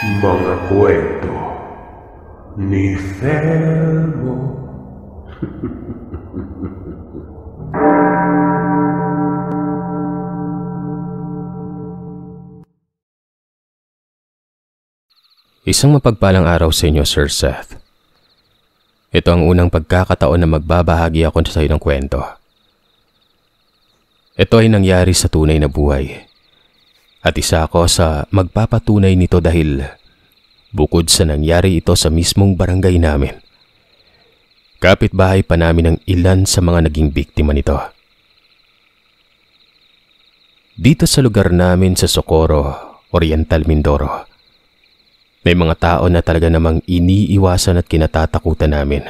mga kwento ni Thelmo. Isang mapagpalang araw sa inyo, Sir Seth. Ito ang unang pagkakataon na magbabahagi ako sa iyo ng kwento. Ito ay nangyari sa tunay na buhay at isa ako sa magpapatunay nito dahil bukod sa nangyari ito sa mismong barangay namin. Kapitbahay pa namin ang ilan sa mga naging biktima nito. Dito sa lugar namin sa Socorro, Oriental Mindoro, may mga tao na talaga namang iniiwasan at kinatatakutan namin.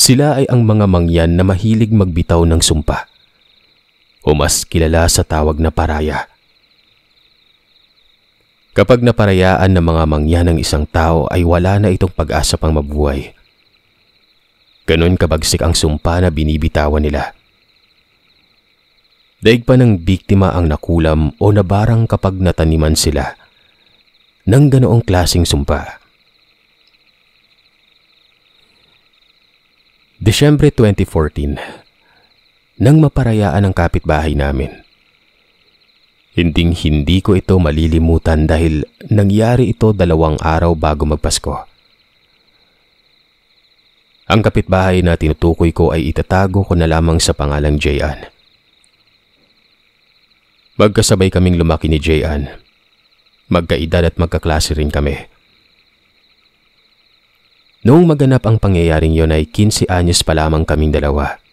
Sila ay ang mga mangyan na mahilig magbitaw ng sumpa o mas kilala sa tawag na paraya. Kapag naparayaan ng mga mangya ng isang tao ay wala na itong pag-asa pang mabuhay. Ganon kabagsik ang sumpa na binibitawan nila. Daig pa ng biktima ang nakulam o nabarang kapag nataniman sila ng ganoong klasing sumpa. Desyembre 2014 nang maparayaan ang kapitbahay namin. Hinding hindi ko ito malilimutan dahil nangyari ito dalawang araw bago magpasko. Ang kapitbahay na tinutukoy ko ay itatago ko na lamang sa pangalang Jayan. Magkasabay kaming lumaki ni Jayan. Magkaedad at magkaklase rin kami. Noong maganap ang pangyayaring yon ay 15 anyos pa lamang kaming dalawa.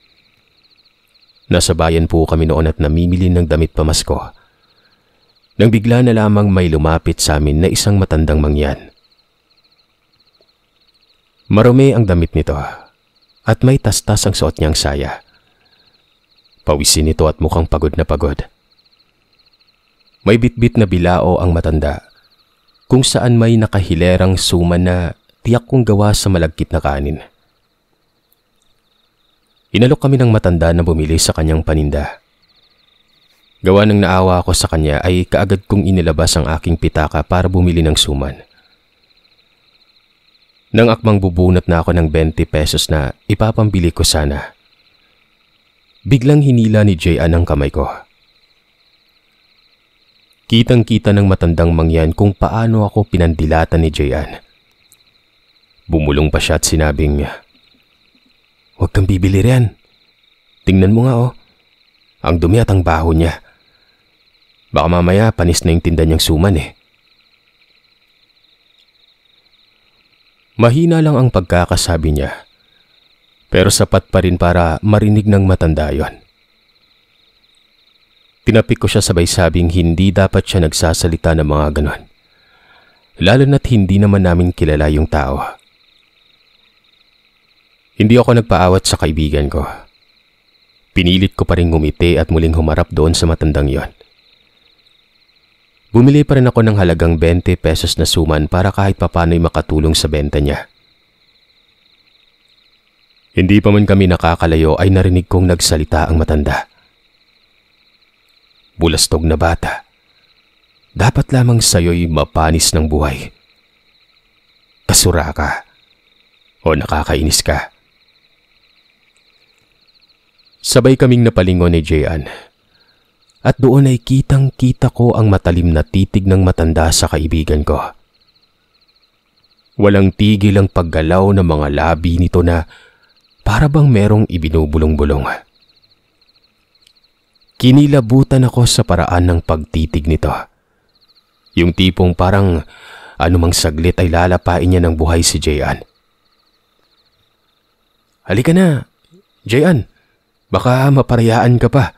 Nasa bayan po kami noon at namimili ng damit pamasko. Nang bigla na lamang may lumapit sa amin na isang matandang mangyan. Marumi ang damit nito at may tastas ang suot niyang saya. Pawisin nito at mukhang pagod na pagod. May bitbit na bilao ang matanda kung saan may nakahilerang suman na tiyak kong gawa sa malagkit na kanin. Inalok kami ng matanda na bumili sa kanyang paninda. Gawa ng naawa ako sa kanya ay kaagad kong inilabas ang aking pitaka para bumili ng suman. Nang akmang bubunot na ako ng 20 pesos na ipapambili ko sana. Biglang hinila ni Jayan ang kamay ko. Kitang-kita ng matandang mangyan kung paano ako pinandilatan ni Jayan. Bumulong pa siya at sinabing, Huwag kang bibili riyan. Tingnan mo nga oh. Ang dumi at ang baho niya. Baka mamaya panis na yung tinda niyang suman eh. Mahina lang ang pagkakasabi niya. Pero sapat pa rin para marinig ng matanda yon. Tinapik ko siya sabay sabing hindi dapat siya nagsasalita ng mga ganon. Lalo na't hindi naman namin kilala yung tao. Hindi ako nagpaawat sa kaibigan ko. Pinilit ko pa rin ngumiti at muling humarap doon sa matandang yon. Bumili pa rin ako ng halagang 20 pesos na suman para kahit papano'y makatulong sa benta niya. Hindi pa man kami nakakalayo ay narinig kong nagsalita ang matanda. Bulastog na bata. Dapat lamang sa'yo'y mapanis ng buhay. Kasura ka. O nakakainis ka. Sabay kaming napalingon ni Jayan. At doon ay kitang kita ko ang matalim na titig ng matanda sa kaibigan ko. Walang tigil ang paggalaw ng mga labi nito na para bang merong ibinubulong-bulong. Kinilabutan ako sa paraan ng pagtitig nito. Yung tipong parang anumang saglit ay lalapain niya ng buhay si Jayan. Halika na, Jayan. Baka maparayaan ka pa.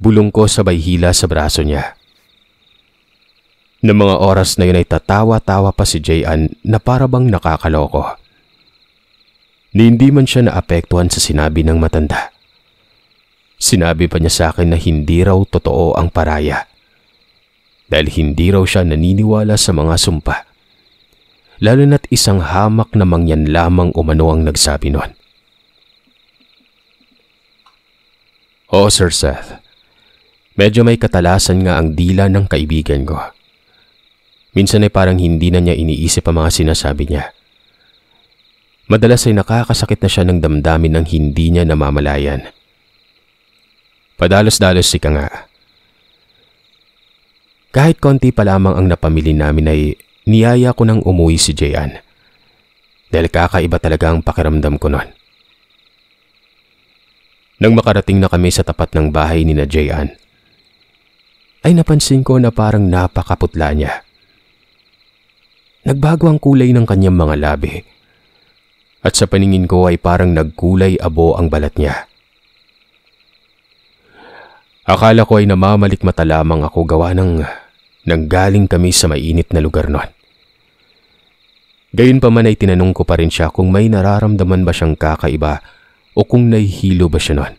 Bulong ko sabay hila sa braso niya. Nang mga oras na yun ay tatawa-tawa pa si Jayan na parabang nakakaloko. Ni hindi man siya naapektuhan sa sinabi ng matanda. Sinabi pa niya sa akin na hindi raw totoo ang paraya. Dahil hindi raw siya naniniwala sa mga sumpa. Lalo na't isang hamak na mangyan lamang umano ang nagsabi noon. oh, Sir Seth. Medyo may katalasan nga ang dila ng kaibigan ko. Minsan ay parang hindi na niya iniisip ang mga sinasabi niya. Madalas ay nakakasakit na siya ng damdamin ng hindi niya namamalayan. Padalos-dalos si ka nga. Kahit konti pa lamang ang napamili namin ay niyaya ko nang umuwi si Jayan. Dahil kakaiba talaga ang pakiramdam ko noon. Nang makarating na kami sa tapat ng bahay ni na Jayan, ay napansin ko na parang napakaputla niya. Nagbago ang kulay ng kanyang mga labi. At sa paningin ko ay parang nagkulay abo ang balat niya. Akala ko ay namamalikmata lamang ako gawa ng nanggaling kami sa mainit na lugar noon. Gayunpaman ay tinanong ko pa rin siya kung may nararamdaman ba siyang kakaiba o kung nahihilo ba siya noon.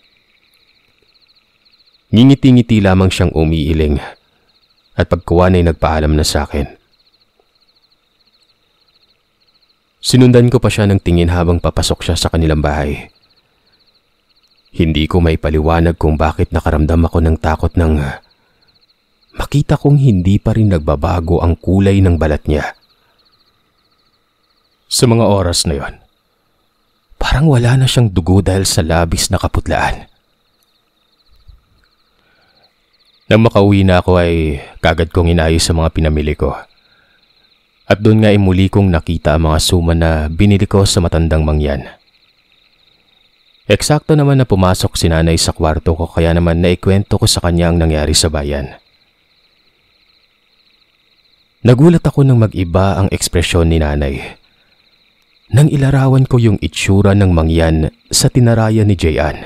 Ngingiti-ngiti lamang siyang umiiling at pagkuwan ay nagpaalam na sa akin. Sinundan ko pa siya ng tingin habang papasok siya sa kanilang bahay. Hindi ko may paliwanag kung bakit nakaramdam ako ng takot ng makita kong hindi pa rin nagbabago ang kulay ng balat niya. Sa mga oras na yon, Parang wala na siyang dugo dahil sa labis na kaputlaan. Nang makauwi na ako ay kagad kong inayos sa mga pinamili ko. At doon nga imuli kong nakita ang mga suma na binili ko sa matandang mangyan. Eksakto naman na pumasok si nanay sa kwarto ko kaya naman naikwento ko sa kanya ang nangyari sa bayan. Nagulat ako nang mag-iba ang ekspresyon ni nanay nang ilarawan ko yung itsura ng mangyan sa tinarayan ni Jayan.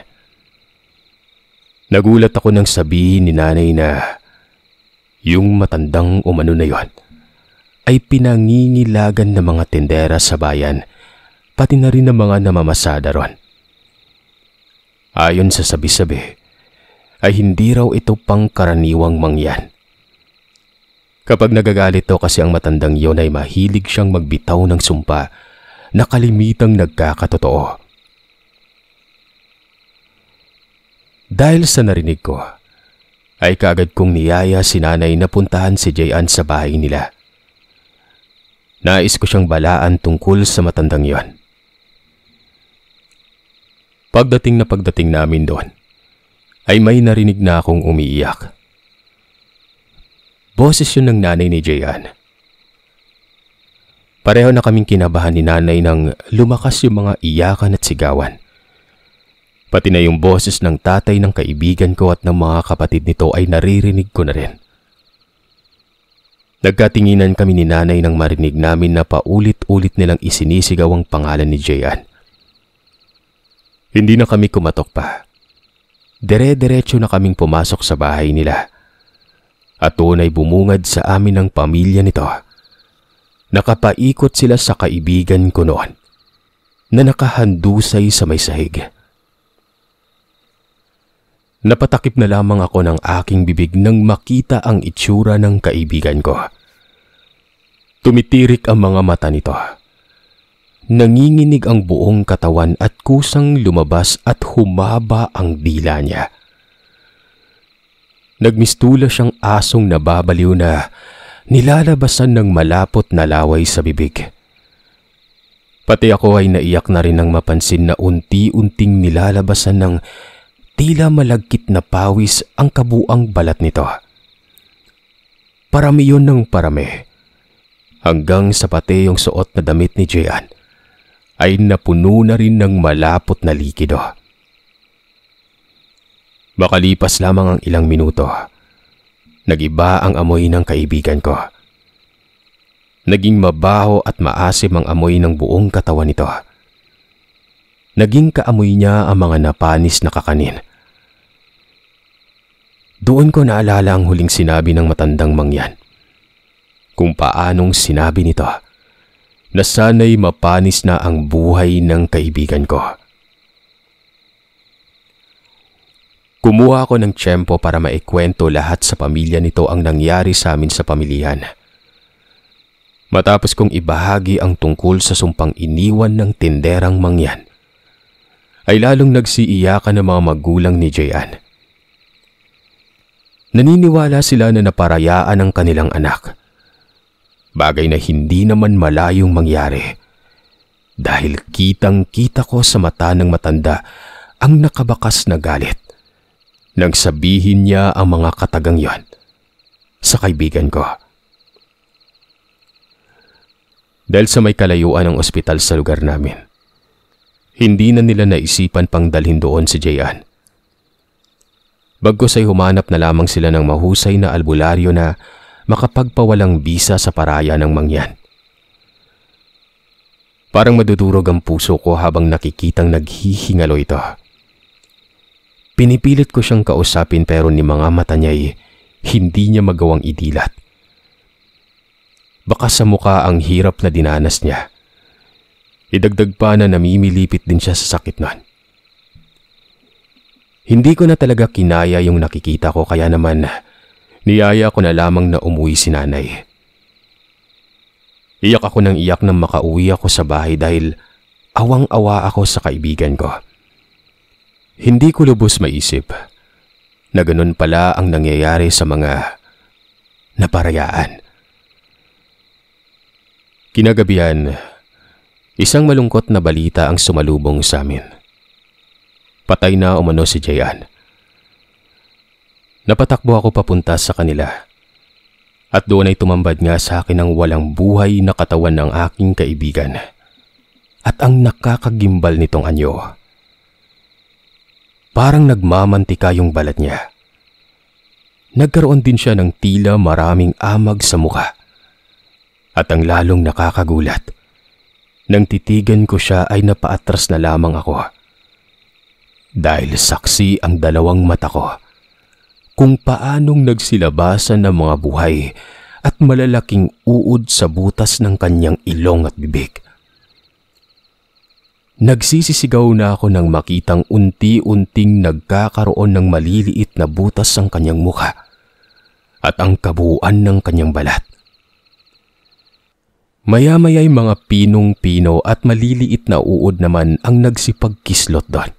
Nagulat ako nang sabihin ni nanay na yung matandang umano na yon ay pinangingilagan ng mga tendera sa bayan pati na rin ng mga namamasada ron. Ayon sa sabi-sabi ay hindi raw ito pangkaraniwang mangyan. Kapag nagagalit to kasi ang matandang yon ay mahilig siyang magbitaw ng sumpa na kalimitang nagkakatotoo. Dahil sa narinig ko, ay kagad kong niyaya si nanay na puntahan si Jayan sa bahay nila. Nais ko siyang balaan tungkol sa matandang yon. Pagdating na pagdating namin doon, ay may narinig na akong umiiyak. Boses yun ng nanay ni Jayan Pareho na kaming kinabahan ni nanay nang lumakas yung mga iyakan at sigawan. Pati na yung boses ng tatay ng kaibigan ko at ng mga kapatid nito ay naririnig ko na rin. Nagkatinginan kami ni nanay nang marinig namin na paulit-ulit nilang isinisigaw ang pangalan ni Jayan. Hindi na kami kumatok pa. Dere-derecho na kaming pumasok sa bahay nila. At tunay bumungad sa amin ang pamilya nito. Nakapaikot sila sa kaibigan ko noon na nakahandusay sa may sahig. Napatakip na lamang ako ng aking bibig nang makita ang itsura ng kaibigan ko. Tumitirik ang mga mata nito. Nanginginig ang buong katawan at kusang lumabas at humaba ang dila niya. Nagmistula siyang asong nababaliw na nilalabasan ng malapot na laway sa bibig. Pati ako ay naiyak na rin nang mapansin na unti-unting nilalabasan ng tila malagkit na pawis ang kabuang balat nito. Parami yon ng parami. Hanggang sa pati yung suot na damit ni Jian ay napuno na rin ng malapot na likido. Makalipas lamang ang ilang minuto Nagiba ang amoy ng kaibigan ko. Naging mabaho at maasim ang amoy ng buong katawan nito. Naging kaamoy niya ang mga napanis na kakanin. Doon ko naalala ang huling sinabi ng matandang mangyan. Kung paanong sinabi nito na sana'y mapanis na ang buhay ng kaibigan ko. Kumuha ako ng tsempo para maikwento lahat sa pamilya nito ang nangyari sa amin sa pamilyan. Matapos kong ibahagi ang tungkol sa sumpang iniwan ng tinderang mangyan, ay lalong nagsiiyakan ng mga magulang ni Jayan. Naniniwala sila na naparayaan ang kanilang anak. Bagay na hindi naman malayong mangyari. Dahil kitang-kita ko sa mata ng matanda ang nakabakas na galit nang sabihin niya ang mga katagang yon sa kaibigan ko. Dahil sa may kalayuan ng ospital sa lugar namin, hindi na nila naisipan pang dalhin doon si Jayan. Bagkos ay humanap na lamang sila ng mahusay na albularyo na makapagpawalang bisa sa paraya ng mangyan. Parang madudurog ang puso ko habang nakikitang naghihingalo ito. Pinipilit ko siyang kausapin pero ni mga mata niya'y hindi niya magawang idilat. Baka sa mukha ang hirap na dinanas niya. Idagdag pa na namimilipit din siya sa sakit nun. Hindi ko na talaga kinaya yung nakikita ko kaya naman niyaya ko na lamang na umuwi si nanay. Iyak ako ng iyak nang makauwi ako sa bahay dahil awang-awa ako sa kaibigan ko. Hindi ko lubos maisip na ganun pala ang nangyayari sa mga naparayaan. Kinagabihan, isang malungkot na balita ang sumalubong sa amin. Patay na umano si Jayan. Napatakbo ako papunta sa kanila at doon ay tumambad nga sa akin ang walang buhay na katawan ng aking kaibigan at ang nakakagimbal nitong anyo. Parang nagmamantika yung balat niya. Nagkaroon din siya ng tila maraming amag sa muka. At ang lalong nakakagulat, nang titigan ko siya ay napaatras na lamang ako. Dahil saksi ang dalawang mata ko kung paanong nagsilabasan ng mga buhay at malalaking uod sa butas ng kanyang ilong at bibig. Nagsisisigaw na ako nang makitang unti-unting nagkakaroon ng maliliit na butas ang kanyang mukha at ang kabuuan ng kanyang balat. maya mga pinong-pino at maliliit na uod naman ang nagsipagkislot doon.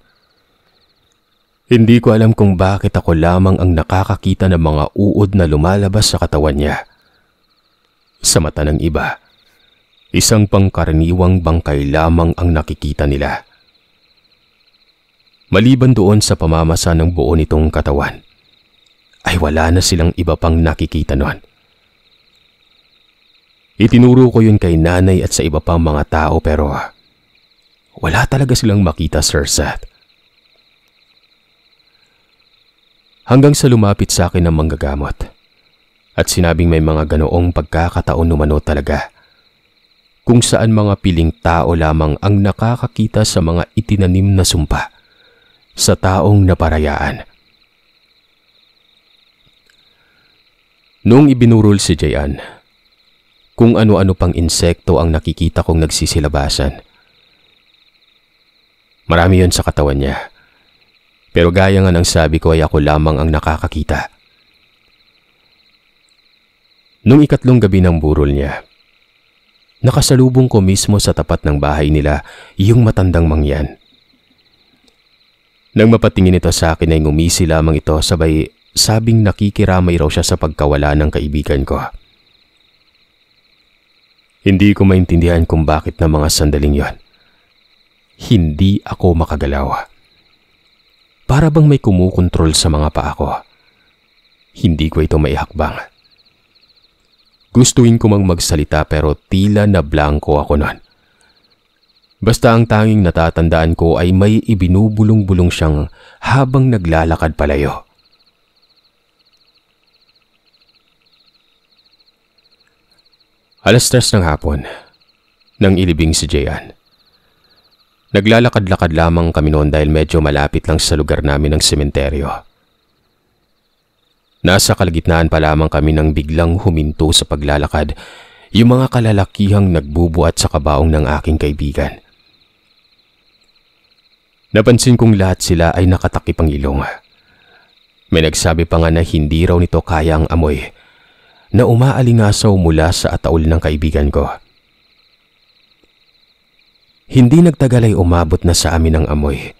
Hindi ko alam kung bakit ako lamang ang nakakakita ng mga uod na lumalabas sa katawan niya. Sa mata ng iba, Isang pangkaraniwang bangkay lamang ang nakikita nila. Maliban doon sa pamamasa ng buo nitong katawan, ay wala na silang iba pang nakikita noon. Itinuro ko yun kay nanay at sa iba pang mga tao pero wala talaga silang makita Sir Seth. Hanggang sa lumapit sa akin ang manggagamot at sinabing may mga ganoong pagkakataon numano talaga kung saan mga piling tao lamang ang nakakakita sa mga itinanim na sumpa sa taong naparayaan. Noong ibinurol si Jayan, kung ano-ano pang insekto ang nakikita kong nagsisilabasan. Marami yon sa katawan niya. Pero gaya nga ng sabi ko ay ako lamang ang nakakakita. Nung ikatlong gabi ng burol niya, Nakasalubong ko mismo sa tapat ng bahay nila yung matandang mangyan. Nang mapatingin ito sa akin ay ngumisi lamang ito sabay sabing nakikiramay raw siya sa pagkawala ng kaibigan ko. Hindi ko maintindihan kung bakit na mga sandaling yon. Hindi ako makagalaw. Para bang may kumukontrol sa mga paa ko. Hindi ko ito maihakbang. Gustuin ko mang magsalita pero tila na blanco ako nun. Basta ang tanging natatandaan ko ay may ibinubulong-bulong siyang habang naglalakad palayo. Alas tres ng hapon, nang ilibing si Jayan. Naglalakad-lakad lamang kami noon dahil medyo malapit lang sa lugar namin ng sementeryo. Nasa kalagitnaan pa lamang kami nang biglang huminto sa paglalakad yung mga kalalakihang nagbubuhat sa kabaong ng aking kaibigan. Napansin kong lahat sila ay nakatakip ang ilong. May nagsabi pa nga na hindi raw nito kaya ang amoy na umaalingasaw mula sa ataul ng kaibigan ko. Hindi nagtagal ay umabot na sa amin ang amoy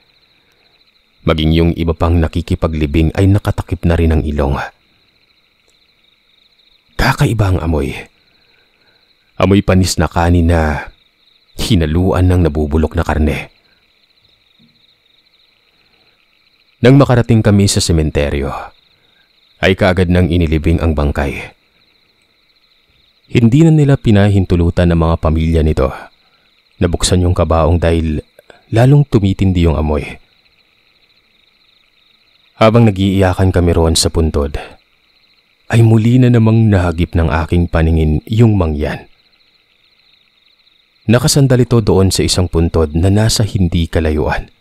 maging yung iba pang nakikipaglibing ay nakatakip na rin ang ilong. Kakaiba ang amoy. Amoy panis na kanin na hinaluan ng nabubulok na karne. Nang makarating kami sa sementeryo, ay kaagad nang inilibing ang bangkay. Hindi na nila pinahintulutan ng mga pamilya nito. Nabuksan yung kabaong dahil lalong tumitindi yung amoy. Habang nagiiyakan kami roon sa puntod, ay muli na namang nahagip ng aking paningin yung mangyan. Nakasandalito doon sa isang puntod na nasa hindi kalayuan.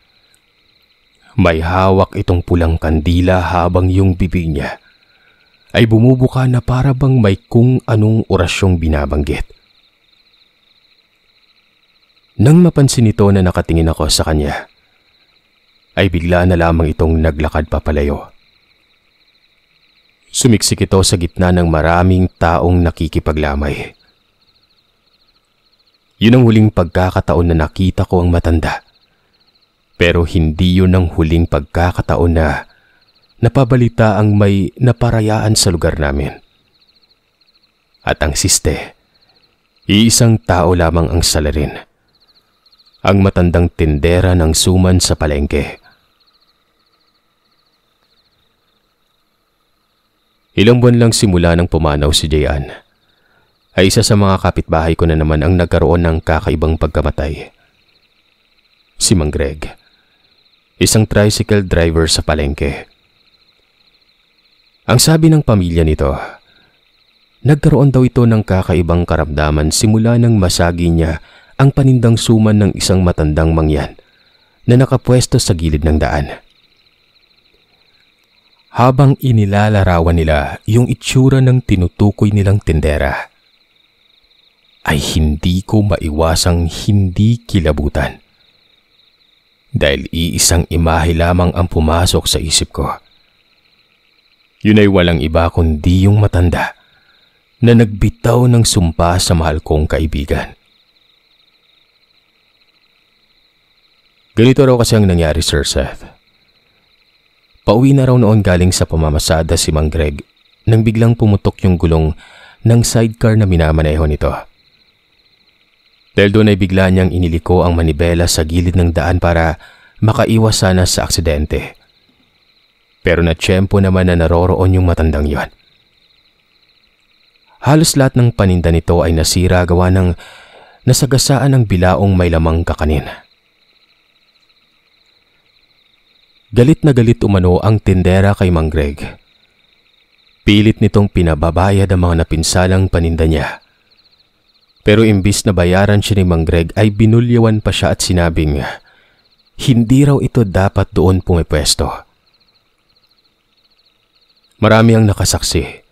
May hawak itong pulang kandila habang yung bibig niya ay bumubuka na para bang may kung anong orasyong binabanggit. Nang mapansin ito na nakatingin ako sa kanya, ay bigla na lamang itong naglakad papalayo. Sumiksik ito sa gitna ng maraming taong nakikipaglamay. Yun ang huling pagkakataon na nakita ko ang matanda. Pero hindi yun ang huling pagkakataon na napabalita ang may naparayaan sa lugar namin. At ang siste, iisang tao lamang ang salarin. Ang matandang tindera ng suman sa palengke. Ilang buwan lang simula nang pumanaw si Jayan ay isa sa mga kapitbahay ko na naman ang nagkaroon ng kakaibang pagkamatay. Si Mang Greg, isang tricycle driver sa palengke. Ang sabi ng pamilya nito, nagkaroon daw ito ng kakaibang karamdaman simula nang masagi niya ang panindang suman ng isang matandang mangyan na nakapwesto sa gilid ng daan habang inilalarawan nila yung itsura ng tinutukoy nilang tindera, ay hindi ko maiwasang hindi kilabutan. Dahil iisang imahe lamang ang pumasok sa isip ko. Yun ay walang iba kundi yung matanda na nagbitaw ng sumpa sa mahal kong kaibigan. Ganito raw kasi ang nangyari, Sir Seth. Pauwi na raw noon galing sa pamamasada si Mang Greg nang biglang pumutok yung gulong ng sidecar na minamaneho nito. Dahil doon ay bigla niyang iniliko ang manibela sa gilid ng daan para makaiwas sana sa aksidente. Pero na natsyempo naman na naroroon yung matandang yon. Halos lahat ng paninda nito ay nasira gawa ng nasagasaan ng bilaong may lamang kakanin. Galit na galit umano ang tindera kay Mang Greg. Pilit nitong pinababayad ang mga napinsalang paninda niya. Pero imbis na bayaran siya ni Mang Greg ay binulyawan pa siya at sinabing hindi raw ito dapat doon pumipwesto. Marami ang nakasaksi.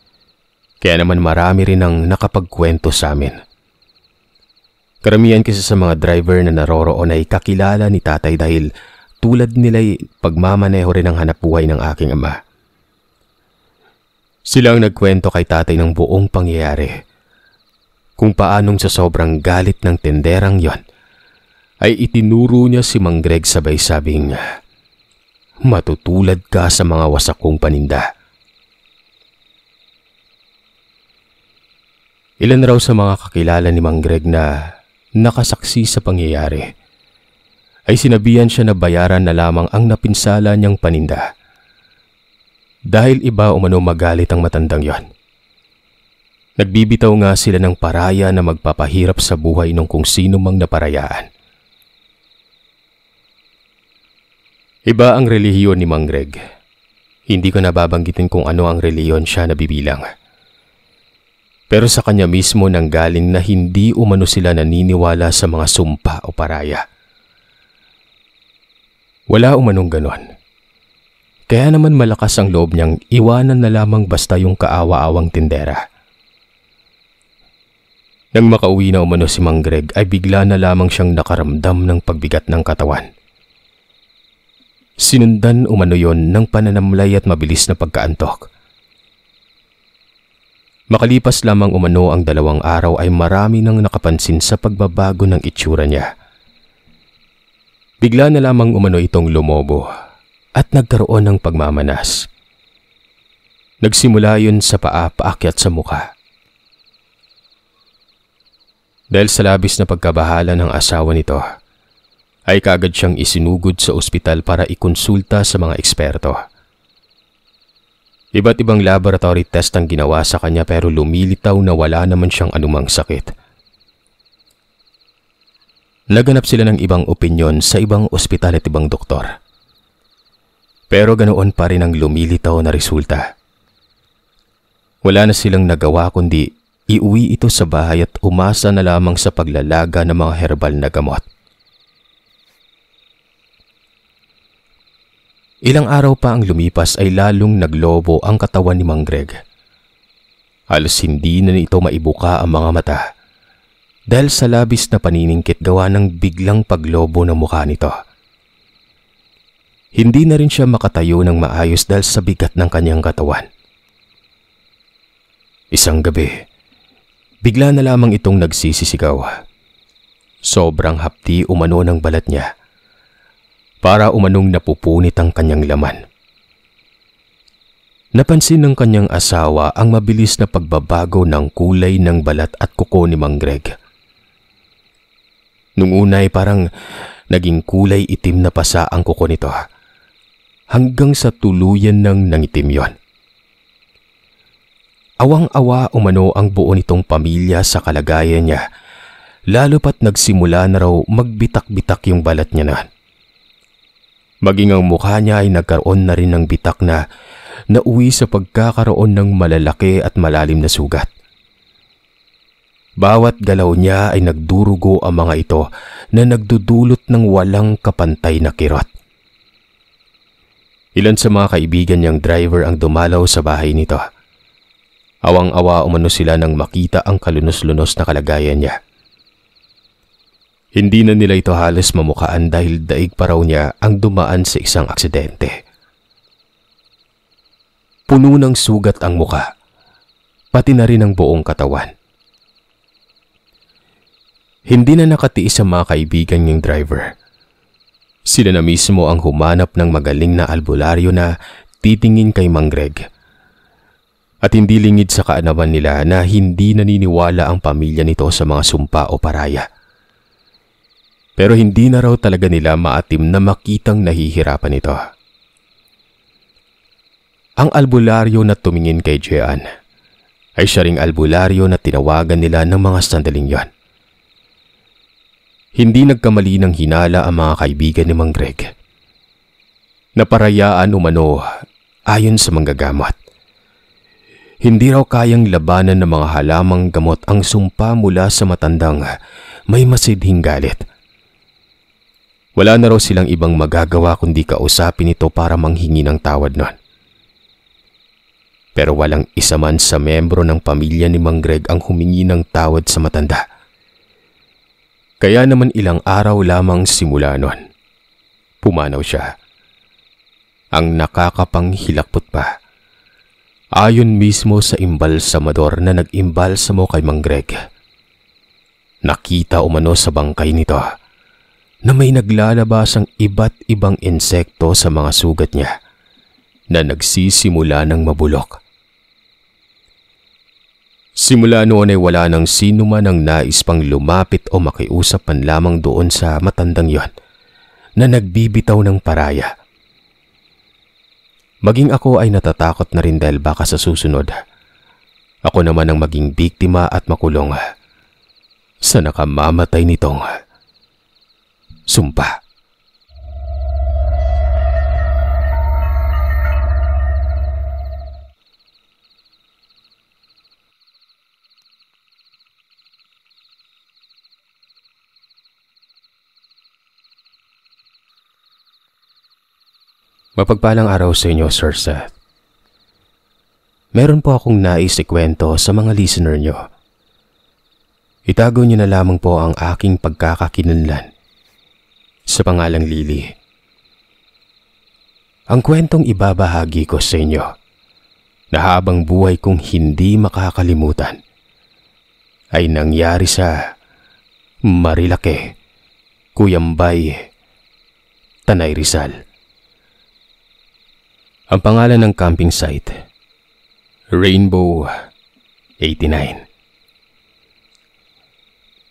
Kaya naman marami rin ang nakapagkwento sa amin. Karamihan kasi sa mga driver na naroroon ay kakilala ni tatay dahil tulad nila'y pagmamaneho rin ang hanapbuhay ng aking ama. Sila ang nagkwento kay tatay ng buong pangyayari. Kung paanong sa sobrang galit ng tenderang yon, ay itinuro niya si Mang Greg sabay sabing, Matutulad ka sa mga wasakong paninda. Ilan raw sa mga kakilala ni Mang Greg na nakasaksi sa pangyayari ay sinabihan siya na bayaran na lamang ang napinsala niyang paninda. Dahil iba umano magalit ang matandang yon. Nagbibitaw nga sila ng paraya na magpapahirap sa buhay ng kung sino mang naparayaan. Iba ang relihiyon ni Mang Greg. Hindi ko nababanggitin kung ano ang reliyon siya na bibilang. Pero sa kanya mismo nang galing na hindi umano sila naniniwala sa mga sumpa o paraya. Wala umanong ganon. Kaya naman malakas ang loob niyang iwanan na lamang basta yung kaawa-awang tindera. Nang makauwi na umano si Mang Greg ay bigla na lamang siyang nakaramdam ng pagbigat ng katawan. Sinundan umano yon ng pananamlay at mabilis na pagkaantok. Makalipas lamang umano ang dalawang araw ay marami nang nakapansin sa pagbabago ng itsura niya. Bigla na lamang umano itong lumobo at nagkaroon ng pagmamanas. Nagsimula yun sa paa paakyat sa muka. Dahil sa labis na pagkabahala ng asawa nito, ay kagad siyang isinugod sa ospital para ikonsulta sa mga eksperto. Iba't ibang laboratory test ang ginawa sa kanya pero lumilitaw na wala naman siyang anumang sakit. Laganap sila ng ibang opinyon sa ibang ospital at ibang doktor. Pero ganoon pa rin ang lumilitaw na resulta. Wala na silang nagawa kundi iuwi ito sa bahay at umasa na lamang sa paglalaga ng mga herbal na gamot. Ilang araw pa ang lumipas ay lalong naglobo ang katawan ni Mang Greg. Alas hindi na nito maibuka ang mga mata dahil sa labis na paniningkit gawa ng biglang paglobo ng mukha nito. Hindi na rin siya makatayo ng maayos dahil sa bigat ng kanyang katawan. Isang gabi, bigla na lamang itong nagsisisigaw. Sobrang hapti umano ng balat niya para umanong napupunit ang kanyang laman. Napansin ng kanyang asawa ang mabilis na pagbabago ng kulay ng balat at kuko ni Mang Greg. Nung una ay parang naging kulay itim na pasa ang kuko nito. Hanggang sa tuluyan ng nangitim yon. Awang-awa umano ang buo nitong pamilya sa kalagayan niya, lalo pat nagsimula na raw magbitak-bitak yung balat niya na. Maging ang mukha niya ay nagkaroon na rin ng bitak na nauwi sa pagkakaroon ng malalaki at malalim na sugat. Bawat galaw niya ay nagdurugo ang mga ito na nagdudulot ng walang kapantay na kirot. Ilan sa mga kaibigan niyang driver ang dumalaw sa bahay nito. Awang-awa umano sila nang makita ang kalunos-lunos na kalagayan niya. Hindi na nila ito halos mamukaan dahil daig pa raw niya ang dumaan sa isang aksidente. Puno ng sugat ang muka, pati na rin ang buong katawan. Hindi na nakatiis ang mga kaibigan niyang driver. Sila na mismo ang humanap ng magaling na albularyo na titingin kay Mang Greg. At hindi lingid sa kaanaman nila na hindi naniniwala ang pamilya nito sa mga sumpa o paraya. Pero hindi na raw talaga nila maatim na makitang nahihirapan ito. Ang albularyo na tumingin kay Jean ay siya ring albularyo na tinawagan nila ng mga sandaling yon. Hindi nagkamali ng hinala ang mga kaibigan ni Mang Greg. Naparayaan umano ayon sa manggagamot. Hindi raw kayang labanan ng mga halamang gamot ang sumpa mula sa matandang may masidhing galit. Wala na raw silang ibang magagawa kundi kausapin ito para manghingi ng tawad nun. Pero walang isa man sa membro ng pamilya ni Mang Greg ang humingi ng tawad sa matanda. Kaya naman ilang araw lamang simula nun. Pumanaw siya. Ang nakakapanghilakpot pa. Ayon mismo sa imbalsamador na nag-imbalsamo kay Mang Greg. Nakita umano sa bangkay nito na may naglalabas ang iba't ibang insekto sa mga sugat niya na nagsisimula ng mabulok Simula noon ay wala nang sino man ang nais pang lumapit o makiusap man lamang doon sa matandang yon na nagbibitaw ng paraya. Maging ako ay natatakot na rin dahil baka sa susunod. Ako naman ang maging biktima at makulong sa nakamamatay nitong sumpa. Mapagpalang araw sa inyo, Sir Seth. Meron po akong nais ikwento sa mga listener nyo. Itago nyo na lamang po ang aking pagkakakinunlan sa pangalang Lily. Ang kwentong ibabahagi ko sa inyo na habang buhay kong hindi makakalimutan ay nangyari sa Marilake, Cuyambay, Tanay Rizal. Ang pangalan ng camping site, Rainbow 89.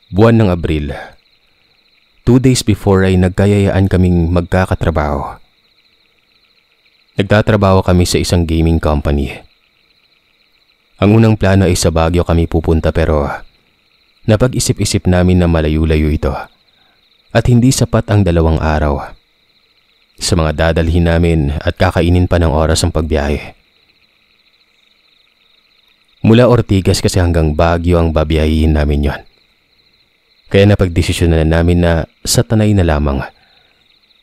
Buwan ng Abril. Two days before ay nagkayayaan kaming magkakatrabaho. Nagtatrabaho kami sa isang gaming company. Ang unang plano ay sa Baguio kami pupunta pero napag-isip-isip namin na malayo-layo ito at hindi sapat ang dalawang araw sa mga dadalhin namin at kakainin pa ng oras ang pagbiyahe. Mula Ortigas kasi hanggang Baguio ang babiyahin namin yon. Kaya napagdesisyon na namin na sa Tanay na lamang.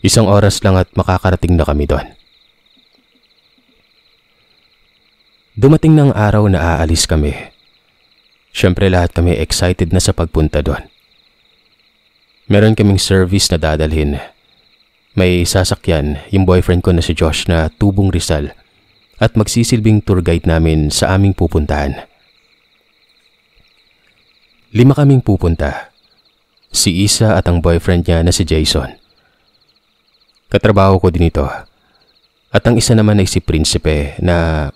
Isang oras lang at makakarating na kami doon. Dumating ng araw na aalis kami. Siyempre lahat kami excited na sa pagpunta doon. Meron kaming service na dadalhin may sasakyan yung boyfriend ko na si Josh na tubong Rizal at magsisilbing tour guide namin sa aming pupuntahan. Lima kaming pupunta. Si Isa at ang boyfriend niya na si Jason. Katrabaho ko din ito. At ang isa naman ay si Prinsipe na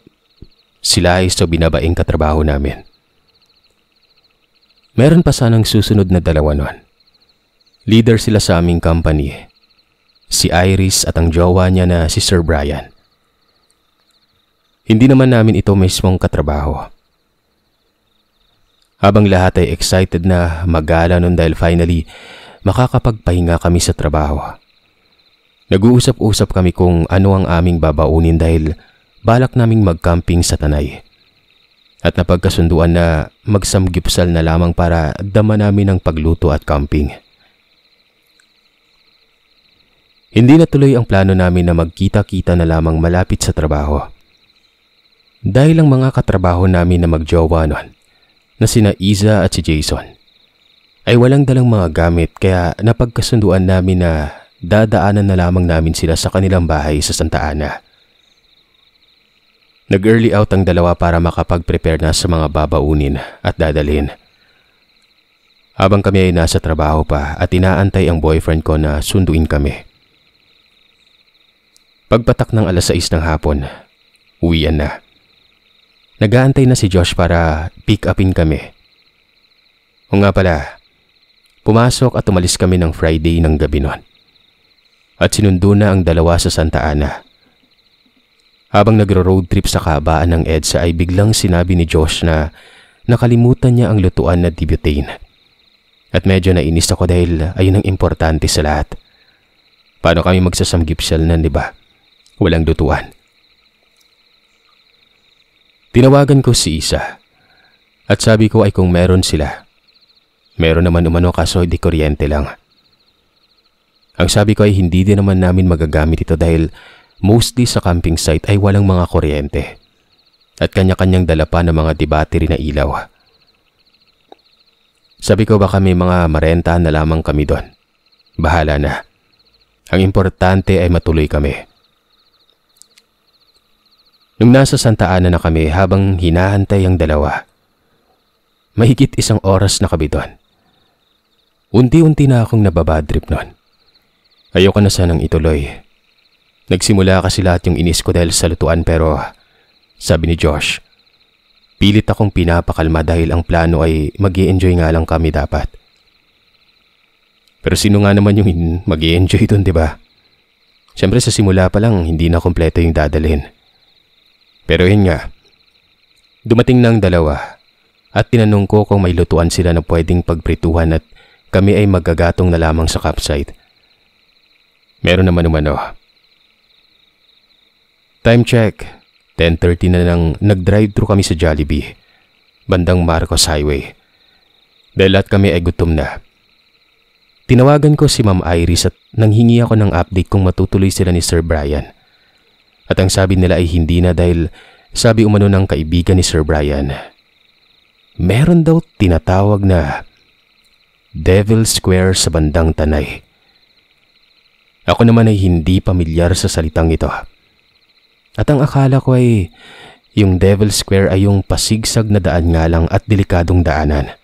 sila ay so binabaing katrabaho namin. Meron pa sanang susunod na dalawa nun. Leader sila sa aming company si Iris at ang jowa niya na si Sir Brian. Hindi naman namin ito mismong katrabaho. Habang lahat ay excited na magala nun dahil finally makakapagpahinga kami sa trabaho. Nag-uusap-usap kami kung ano ang aming babaunin dahil balak naming mag-camping sa Tanay. At napagkasunduan na magsamgipsal na lamang para dama namin ang pagluto at camping. Hindi na tuloy ang plano namin na magkita-kita na lamang malapit sa trabaho. Dahil ang mga katrabaho namin na magjowa nun, na sina Iza at si Jason, ay walang dalang mga gamit kaya napagkasunduan namin na dadaanan na lamang namin sila sa kanilang bahay sa Santa Ana. Nag-early out ang dalawa para makapag-prepare na sa mga babaunin at dadalhin. Habang kami ay nasa trabaho pa at inaantay ang boyfriend ko na sunduin kami. Pagpatak ng alas 6 ng hapon, uwian na. Nagaantay na si Josh para pick upin kami. O nga pala, pumasok at umalis kami ng Friday ng gabi noon. At sinundo na ang dalawa sa Santa Ana. Habang nagro-road trip sa kabaan ng EDSA ay biglang sinabi ni Josh na nakalimutan niya ang lutuan na dibutane. At medyo nainis ako dahil ayun ang importante sa lahat. Paano kami magsasamgipsyal na, di ba? walang lutuan. Tinawagan ko si Isa at sabi ko ay kung meron sila. Meron naman umano kaso di kuryente lang. Ang sabi ko ay hindi din naman namin magagamit ito dahil mostly sa camping site ay walang mga kuryente at kanya-kanyang dalapa ng mga debattery na ilaw. Sabi ko baka may mga marenta na lamang kami doon. Bahala na. Ang importante ay matuloy kami. Nung nasa Santa Ana na kami habang hinahantay ang dalawa, mahigit isang oras na kami kabiton. Unti-unti na akong nababadrip noon. Ayoko na sanang ituloy. Nagsimula kasi lahat yung inis ko dahil sa lutuan pero sabi ni Josh, pilit akong pinapakalma dahil ang plano ay mag enjoy nga lang kami dapat. Pero sino nga naman yung mag enjoy dun, di ba? Siyempre sa simula pa lang, hindi na kompleto yung dadalhin. Pero yun nga, dumating ng dalawa at tinanong ko kung may lutuan sila na pwedeng pagprituhan at kami ay magagatong na lamang sa campsite. Meron naman umano. Oh. Time check. 10.30 na nang nag drive through kami sa Jollibee, bandang Marcos Highway. Dahil lahat kami ay gutom na. Tinawagan ko si Ma'am Iris at nanghingi ako ng update kung matutuloy sila ni Sir Brian. At ang sabi nila ay hindi na dahil sabi umano ng kaibigan ni Sir Brian. Meron daw tinatawag na Devil Square sa bandang Tanay. Ako naman ay hindi pamilyar sa salitang ito. At ang akala ko ay yung Devil Square ay yung pasigsag na daan nga lang at delikadong daanan.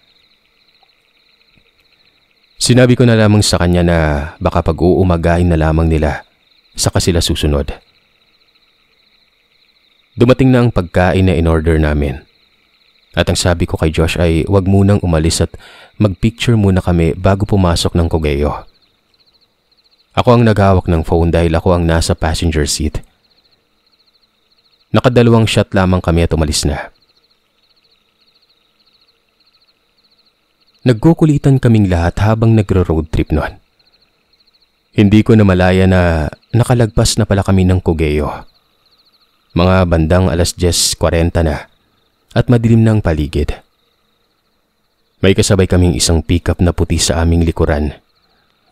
Sinabi ko na lamang sa kanya na baka pag-uumagain na lamang nila, saka sila susunod. Dumating na ang pagkain na in-order namin. At ang sabi ko kay Josh ay huwag munang umalis at magpicture muna kami bago pumasok ng Kogeyo. Ako ang naghawak ng phone dahil ako ang nasa passenger seat. Nakadalawang shot lamang kami at umalis na. Nagkukulitan kaming lahat habang nagro-road trip noon. Hindi ko na malaya na nakalagpas na pala kami ng Kugeyo. Mga bandang alas 10.40 na at madilim na ang paligid. May kasabay kaming isang pickup na puti sa aming likuran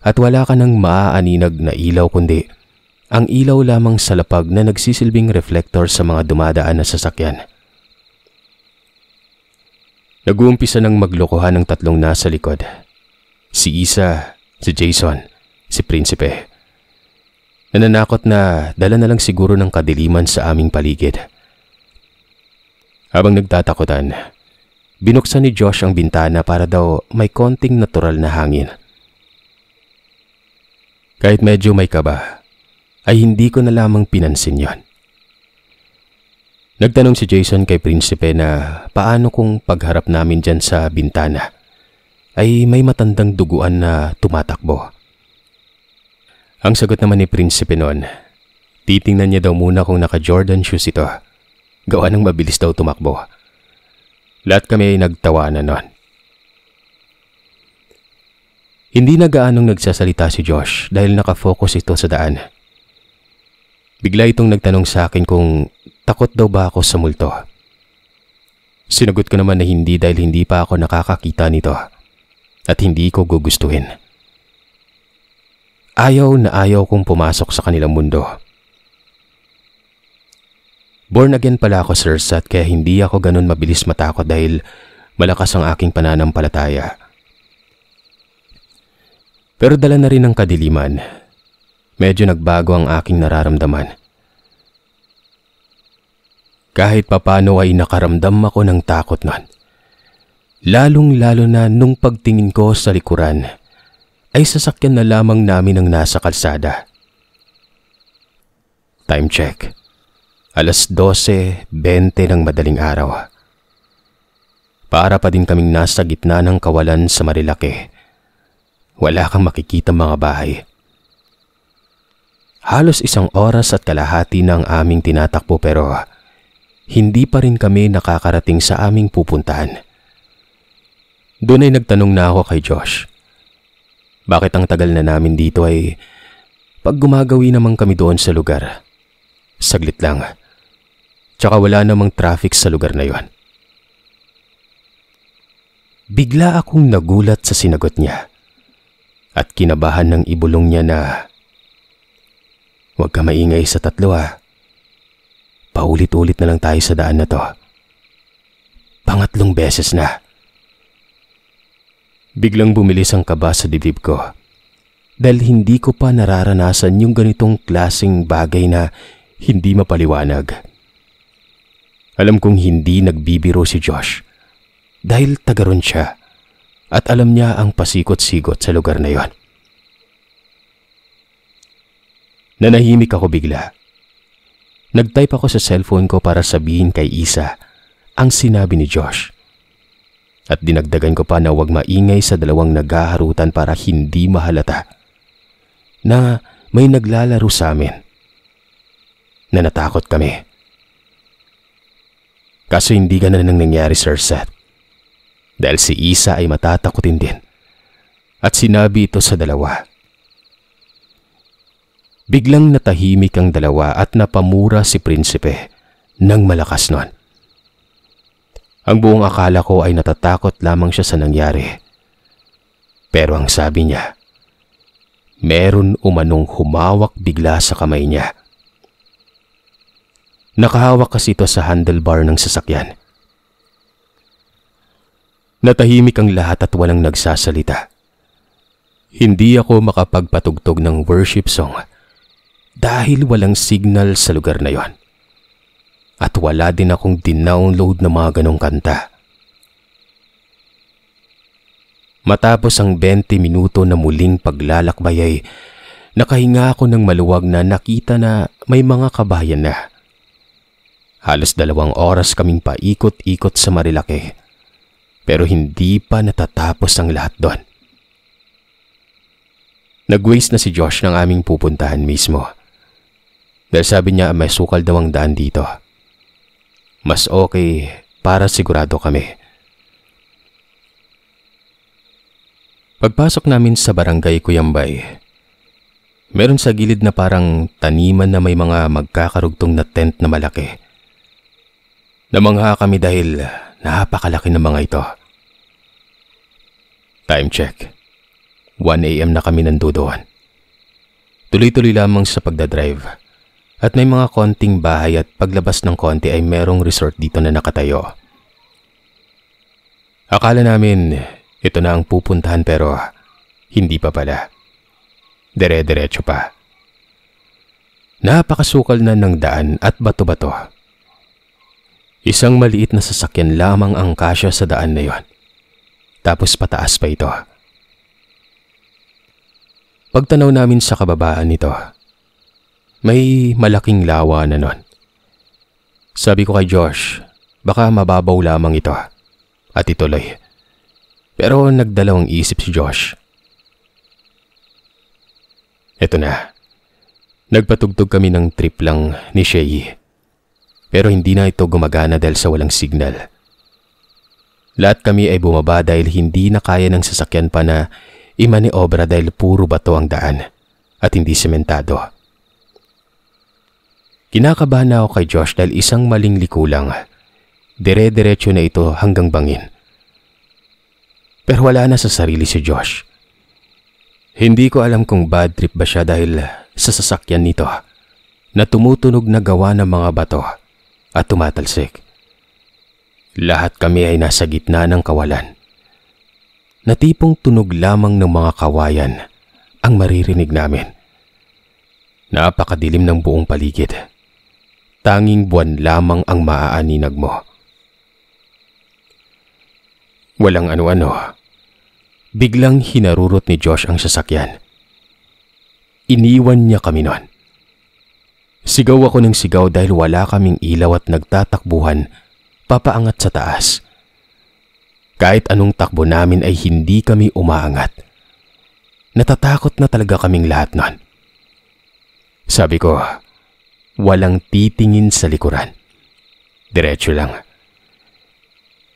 at wala ka ng maaaninag na ilaw kundi ang ilaw lamang sa lapag na nagsisilbing reflector sa mga dumadaan na sasakyan. Nag-uumpisa ng maglokohan ang tatlong nasa likod. Si Isa, si Jason, si Prinsipe. Nananakot na dala na lang siguro ng kadiliman sa aming paligid. Habang nagtatakutan, binuksan ni Josh ang bintana para daw may konting natural na hangin. Kahit medyo may kaba, ay hindi ko na lamang pinansin yon. Nagtanong si Jason kay Prinsipe na paano kung pagharap namin dyan sa bintana ay may matandang duguan na tumatakbo. Ang sagot naman ni Prinsipe noon, titingnan niya daw muna kung naka-Jordan shoes ito. Gawa ng mabilis daw tumakbo. Lahat kami ay nagtawanan noon. Hindi na gaanong nagsasalita si Josh dahil nakafocus ito sa daan. Bigla itong nagtanong sa akin kung takot daw ba ako sa multo. Sinagot ko naman na hindi dahil hindi pa ako nakakakita nito at hindi ko gugustuhin. Ayaw na ayaw kong pumasok sa kanilang mundo. Born again pala ako sir at kaya hindi ako ganun mabilis matakot dahil malakas ang aking pananampalataya. Pero dala na rin ng kadiliman. Medyo nagbago ang aking nararamdaman. Kahit papano ay nakaramdam ako ng takot nun. Lalong-lalo na nung pagtingin ko sa likuran ay sasakyan na lamang namin ang nasa kalsada. Time check. Alas 12.20 ng madaling araw. Para pa din kaming nasa gitna ng kawalan sa Marilake. Wala kang makikita mga bahay. Halos isang oras at kalahati na aming tinatakbo pero hindi pa rin kami nakakarating sa aming pupuntahan. Doon ay nagtanong na ako kay Josh. Bakit ang tagal na namin dito ay pag gumagawi naman kami doon sa lugar. Saglit lang. Tsaka wala namang traffic sa lugar na yon. Bigla akong nagulat sa sinagot niya at kinabahan ng ibulong niya na Huwag ka maingay sa tatlo ah. Paulit-ulit na lang tayo sa daan na to. Pangatlong beses na. Biglang bumilis ang kaba sa dibdib ko dahil hindi ko pa nararanasan yung ganitong klasing bagay na hindi mapaliwanag. Alam kong hindi nagbibiro si Josh dahil taga ron siya at alam niya ang pasikot-sigot sa lugar na yon. Nanahimik ako bigla. Nagtype ako sa cellphone ko para sabihin kay Isa ang sinabi ni Josh. At dinagdagan ko pa na huwag maingay sa dalawang naghaharutan para hindi mahalata na may naglalaro sa amin. na natakot kami. Kaso hindi ganun nang nangyari, Sir Seth. Dahil si Isa ay matatakotin din. At sinabi ito sa dalawa. Biglang natahimik ang dalawa at napamura si Prinsipe ng malakas noon. Ang buong akala ko ay natatakot lamang siya sa nangyari. Pero ang sabi niya, meron umanong humawak bigla sa kamay niya. Nakahawak kasi ito sa handlebar ng sasakyan. Natahimik ang lahat at walang nagsasalita. Hindi ako makapagpatugtog ng worship song dahil walang signal sa lugar na yon at wala din akong dinownload na mga ganong kanta. Matapos ang 20 minuto na muling paglalakbay ay nakahinga ako ng maluwag na nakita na may mga kabayan na. Halos dalawang oras kaming paikot-ikot sa Marilake pero hindi pa natatapos ang lahat doon. Nag-waste na si Josh ng aming pupuntahan mismo. Dahil sabi niya may sukal daw ang daan dito. Mas okay para sigurado kami. Pagpasok namin sa barangay Kuyambay, meron sa gilid na parang taniman na may mga magkakarugtong na tent na malaki. Namangha kami dahil napakalaki ng mga ito. Time check. 1am na kami nandoon. Tuloy-tuloy lamang sa pagdadrive. At may mga konting bahay at paglabas ng konti ay merong resort dito na nakatayo. Akala namin ito na ang pupuntahan pero hindi pa pala. Dere-derecho pa. Napakasukal na ng daan at bato-bato. Isang maliit na sasakyan lamang ang kasya sa daan na yon. Tapos pataas pa ito. Pagtanaw namin sa kababaan nito, may malaking lawa na nun. Sabi ko kay Josh, baka mababaw lamang ito. At ituloy. Pero nagdalawang isip si Josh. Ito na. Nagpatugtog kami ng trip lang ni Shay. Pero hindi na ito gumagana dahil sa walang signal. Lahat kami ay bumaba dahil hindi na kaya ng sasakyan pa na imaniobra dahil puro bato ang daan at hindi sementado. Kinakabahan na ako kay Josh dahil isang maling liko lang. Dire-diretso na ito hanggang bangin. Pero wala na sa sarili si Josh. Hindi ko alam kung bad trip ba siya dahil sa sasakyan nito na tumutunog na gawa ng mga bato at tumatalsik. Lahat kami ay nasa gitna ng kawalan. Natipong tunog lamang ng mga kawayan ang maririnig namin. Napakadilim ng buong paligid tanging buwan lamang ang maaaninag mo. Walang ano-ano. Biglang hinarurot ni Josh ang sasakyan. Iniwan niya kami noon. Sigaw ako ng sigaw dahil wala kaming ilaw at nagtatakbuhan, papaangat sa taas. Kahit anong takbo namin ay hindi kami umaangat. Natatakot na talaga kaming lahat noon. Sabi ko, walang titingin sa likuran. Diretso lang.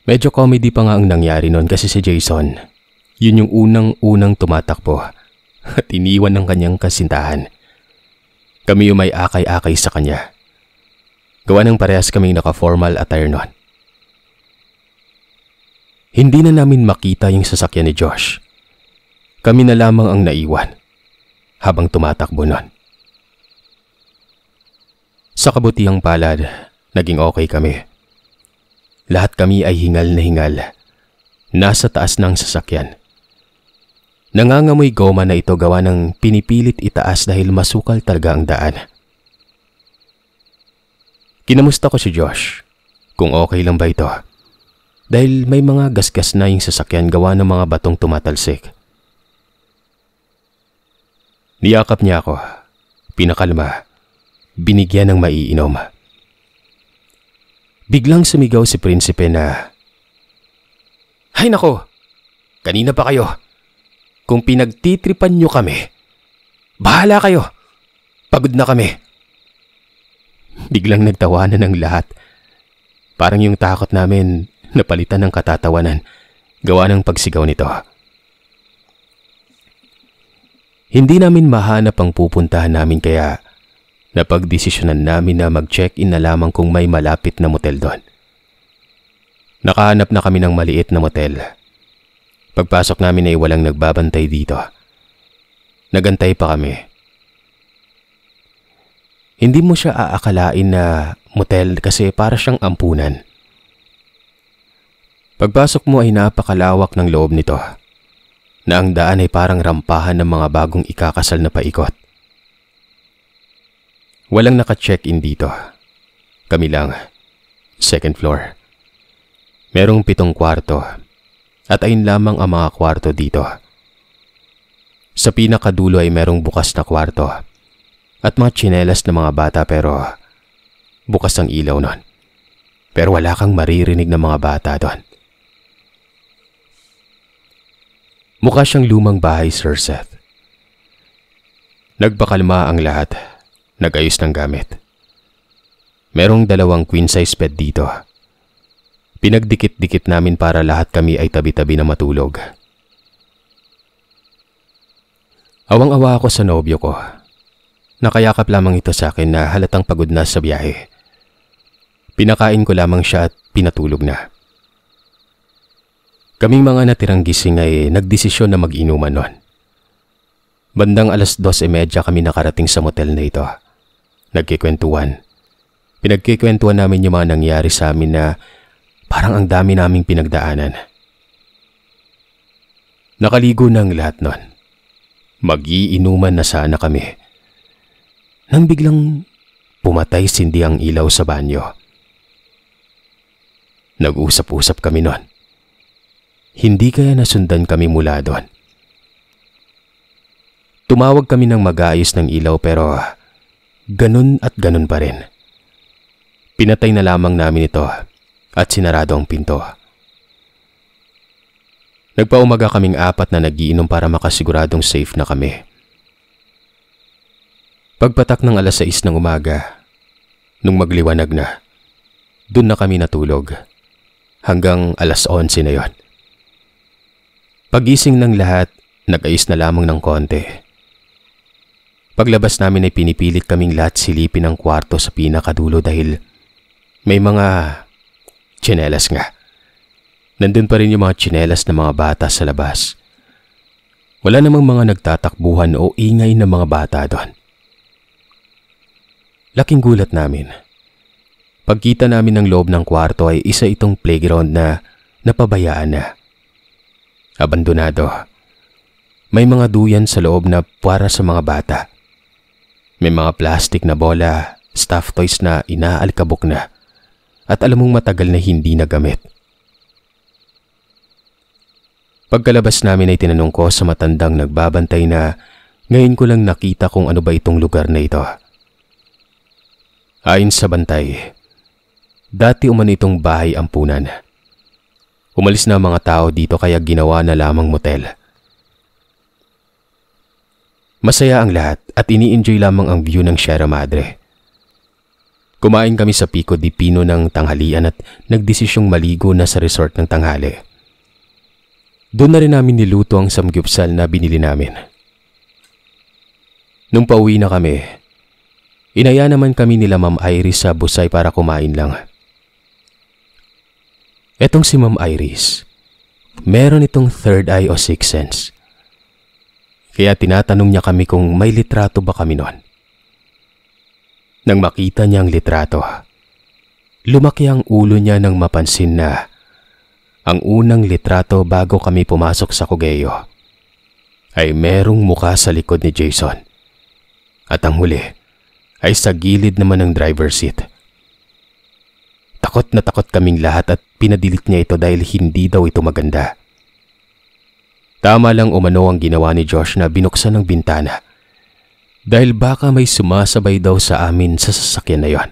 Medyo comedy pa nga ang nangyari noon kasi si Jason, yun yung unang-unang tumatakbo at iniwan ng kanyang kasintahan. Kami yung may akay-akay sa kanya. Gawa ng parehas kaming naka-formal attire noon. Hindi na namin makita yung sasakyan ni Josh. Kami na lamang ang naiwan habang tumatakbo noon. Sa kabutihang palad, naging okay kami. Lahat kami ay hingal na hingal. Nasa taas ng sasakyan. Nangangamoy goma na ito gawa ng pinipilit itaas dahil masukal talaga ang daan. Kinamusta ko si Josh kung okay lang ba ito. Dahil may mga gasgas na yung sasakyan gawa ng mga batong tumatalsik. Niyakap niya ako. Pinakalma binigyan ng maiinom. Biglang sumigaw si Prinsipe na, Hay nako! Kanina pa kayo! Kung pinagtitripan nyo kami, bahala kayo! Pagod na kami! Biglang nagtawanan ng lahat. Parang yung takot namin napalitan ng katatawanan gawa ng pagsigaw nito. Hindi namin mahanap ang pupuntahan namin kaya napagdesisyonan namin na mag-check-in na lamang kung may malapit na motel doon. Nakahanap na kami ng maliit na motel. Pagpasok namin ay walang nagbabantay dito. Nagantay pa kami. Hindi mo siya aakalain na motel kasi para siyang ampunan. Pagpasok mo ay napakalawak ng loob nito na ang daan ay parang rampahan ng mga bagong ikakasal na paikot. Walang naka-check-in dito. Kami lang. Second floor. Merong pitong kwarto. At ayun lamang ang mga kwarto dito. Sa pinakadulo ay merong bukas na kwarto. At mga tsinelas ng mga bata pero bukas ang ilaw nun. Pero wala kang maririnig ng mga bata doon. Mukha siyang lumang bahay, Sir Seth. Nagpakalma ang lahat Nagayos ng gamit. Merong dalawang queen size bed dito. Pinagdikit-dikit namin para lahat kami ay tabi-tabi na matulog. Awang-awa ako sa nobyo ko. Nakayakap lamang ito sa akin na halatang pagod na sa biyahe. Pinakain ko lamang siya at pinatulog na. Kaming mga natirang gising ay nagdesisyon na mag-inuman noon. Bandang alas dos e medya kami nakarating sa motel na ito. Nagkikwentuhan. Pinagkikwentuhan namin yung mga nangyari sa amin na parang ang dami naming pinagdaanan. Nakaligo na lahat nun. Magiinuman na sana kami. Nang biglang pumatay sindi ang ilaw sa banyo. Nag-usap-usap kami nun. Hindi kaya nasundan kami mula doon. Tumawag kami ng mag ayos ng ilaw pero Ganun at ganun pa rin. Pinatay na lamang namin ito at sinarado ang pinto. Nagpaumaga kaming apat na nagiinom para makasiguradong safe na kami. Pagpatak ng alas 6 ng umaga, nung magliwanag na, doon na kami natulog. Hanggang alas 11 na yon. Pagising ng lahat, nag-ayos na lamang ng konti Paglabas namin ay pinipilit kaming lahat silipin ang kwarto sa pinakadulo dahil may mga tsinelas nga. Nandun pa rin yung mga tsinelas ng mga bata sa labas. Wala namang mga nagtatakbuhan o ingay ng mga bata doon. Laking gulat namin. Pagkita namin ng loob ng kwarto ay isa itong playground na napabayaan na. Abandonado. May mga duyan sa loob na para sa mga bata. May mga plastic na bola, stuffed toys na inaalkabok na at alam mong matagal na hindi nagamit. Pagkalabas namin ay tinanong ko sa matandang nagbabantay na ngayon ko lang nakita kung ano ba itong lugar na ito. Ayon sa bantay, dati umano itong bahay ampunan. Umalis na mga tao dito kaya ginawa na lamang motel. Masaya ang lahat at ini-enjoy lamang ang view ng Sierra Madre. Kumain kami sa Pico di Pino ng tanghalian at nagdesisyong maligo na sa resort ng tanghali. Doon na rin namin niluto ang samgyupsal na binili namin. Nung pauwi na kami, inaya naman kami nila Ma'am Iris sa busay para kumain lang. Etong si Ma'am Iris, meron itong third eye o sixth sense. Kaya tinatanong niya kami kung may litrato ba kami noon. Nang makita niya ang litrato, lumaki ang ulo niya nang mapansin na ang unang litrato bago kami pumasok sa Kugeyo ay merong muka sa likod ni Jason. At ang huli ay sa gilid naman ng driver seat. Takot na takot kaming lahat at pinadilit niya ito dahil hindi daw ito maganda. Tama lang umano ang ginawa ni Josh na binuksan ang bintana. Dahil baka may sumasabay daw sa amin sa sasakyan na yon.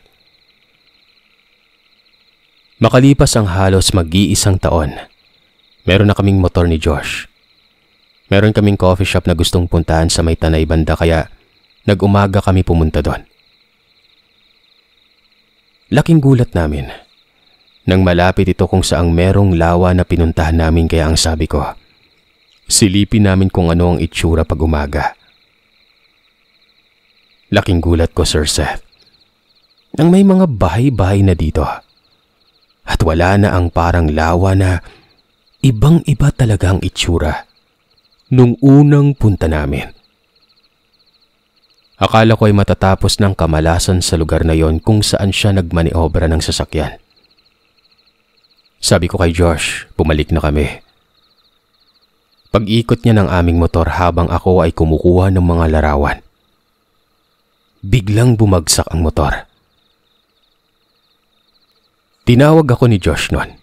Makalipas ang halos mag-iisang taon, meron na kaming motor ni Josh. Meron kaming coffee shop na gustong puntahan sa may tanay banda kaya nag-umaga kami pumunta doon. Laking gulat namin nang malapit ito kung saang merong lawa na pinuntahan namin kaya ang sabi ko, Silipin namin kung ano ang itsura pag umaga. Laking gulat ko, Sir Seth, nang may mga bahay-bahay na dito. At wala na ang parang lawa na ibang-iba talaga ang itsura nung unang punta namin. Akala ko ay matatapos ng kamalasan sa lugar na yon kung saan siya nagmaniobra ng sasakyan. Sabi ko kay Josh, bumalik na kami. Pag-ikot niya ng aming motor habang ako ay kumukuha ng mga larawan. Biglang bumagsak ang motor. Tinawag ako ni Josh noon.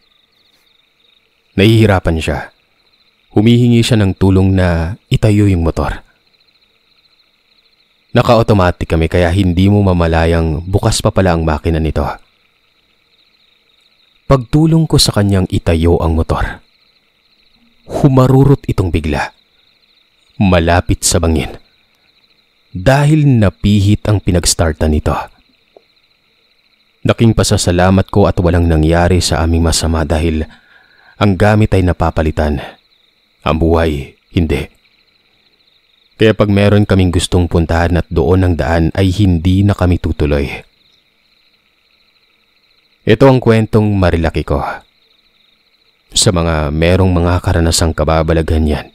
Nahihirapan siya. Humihingi siya ng tulong na itayo yung motor. Naka-automatic kami kaya hindi mo mamalayang bukas pa pala ang makina nito. Pagtulong ko sa kanyang itayo ang motor humarurot itong bigla. Malapit sa bangin. Dahil napihit ang pinagstartan nito. Naking pasasalamat ko at walang nangyari sa aming masama dahil ang gamit ay napapalitan. Ang buhay, hindi. Kaya pag meron kaming gustong puntahan at doon ang daan ay hindi na kami tutuloy. Ito ang kwentong marilaki ko sa mga merong mga karanasang kababalaghan yan.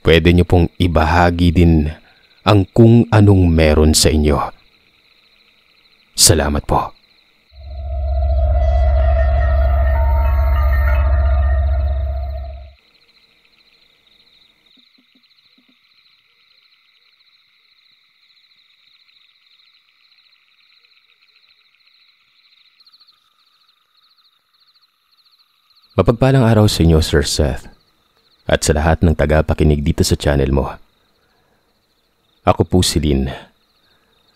Pwede niyo pong ibahagi din ang kung anong meron sa inyo. Salamat po. Mapagpalang araw sa inyo, Sir Seth, at sa lahat ng tagapakinig dito sa channel mo. Ako po si Lynn,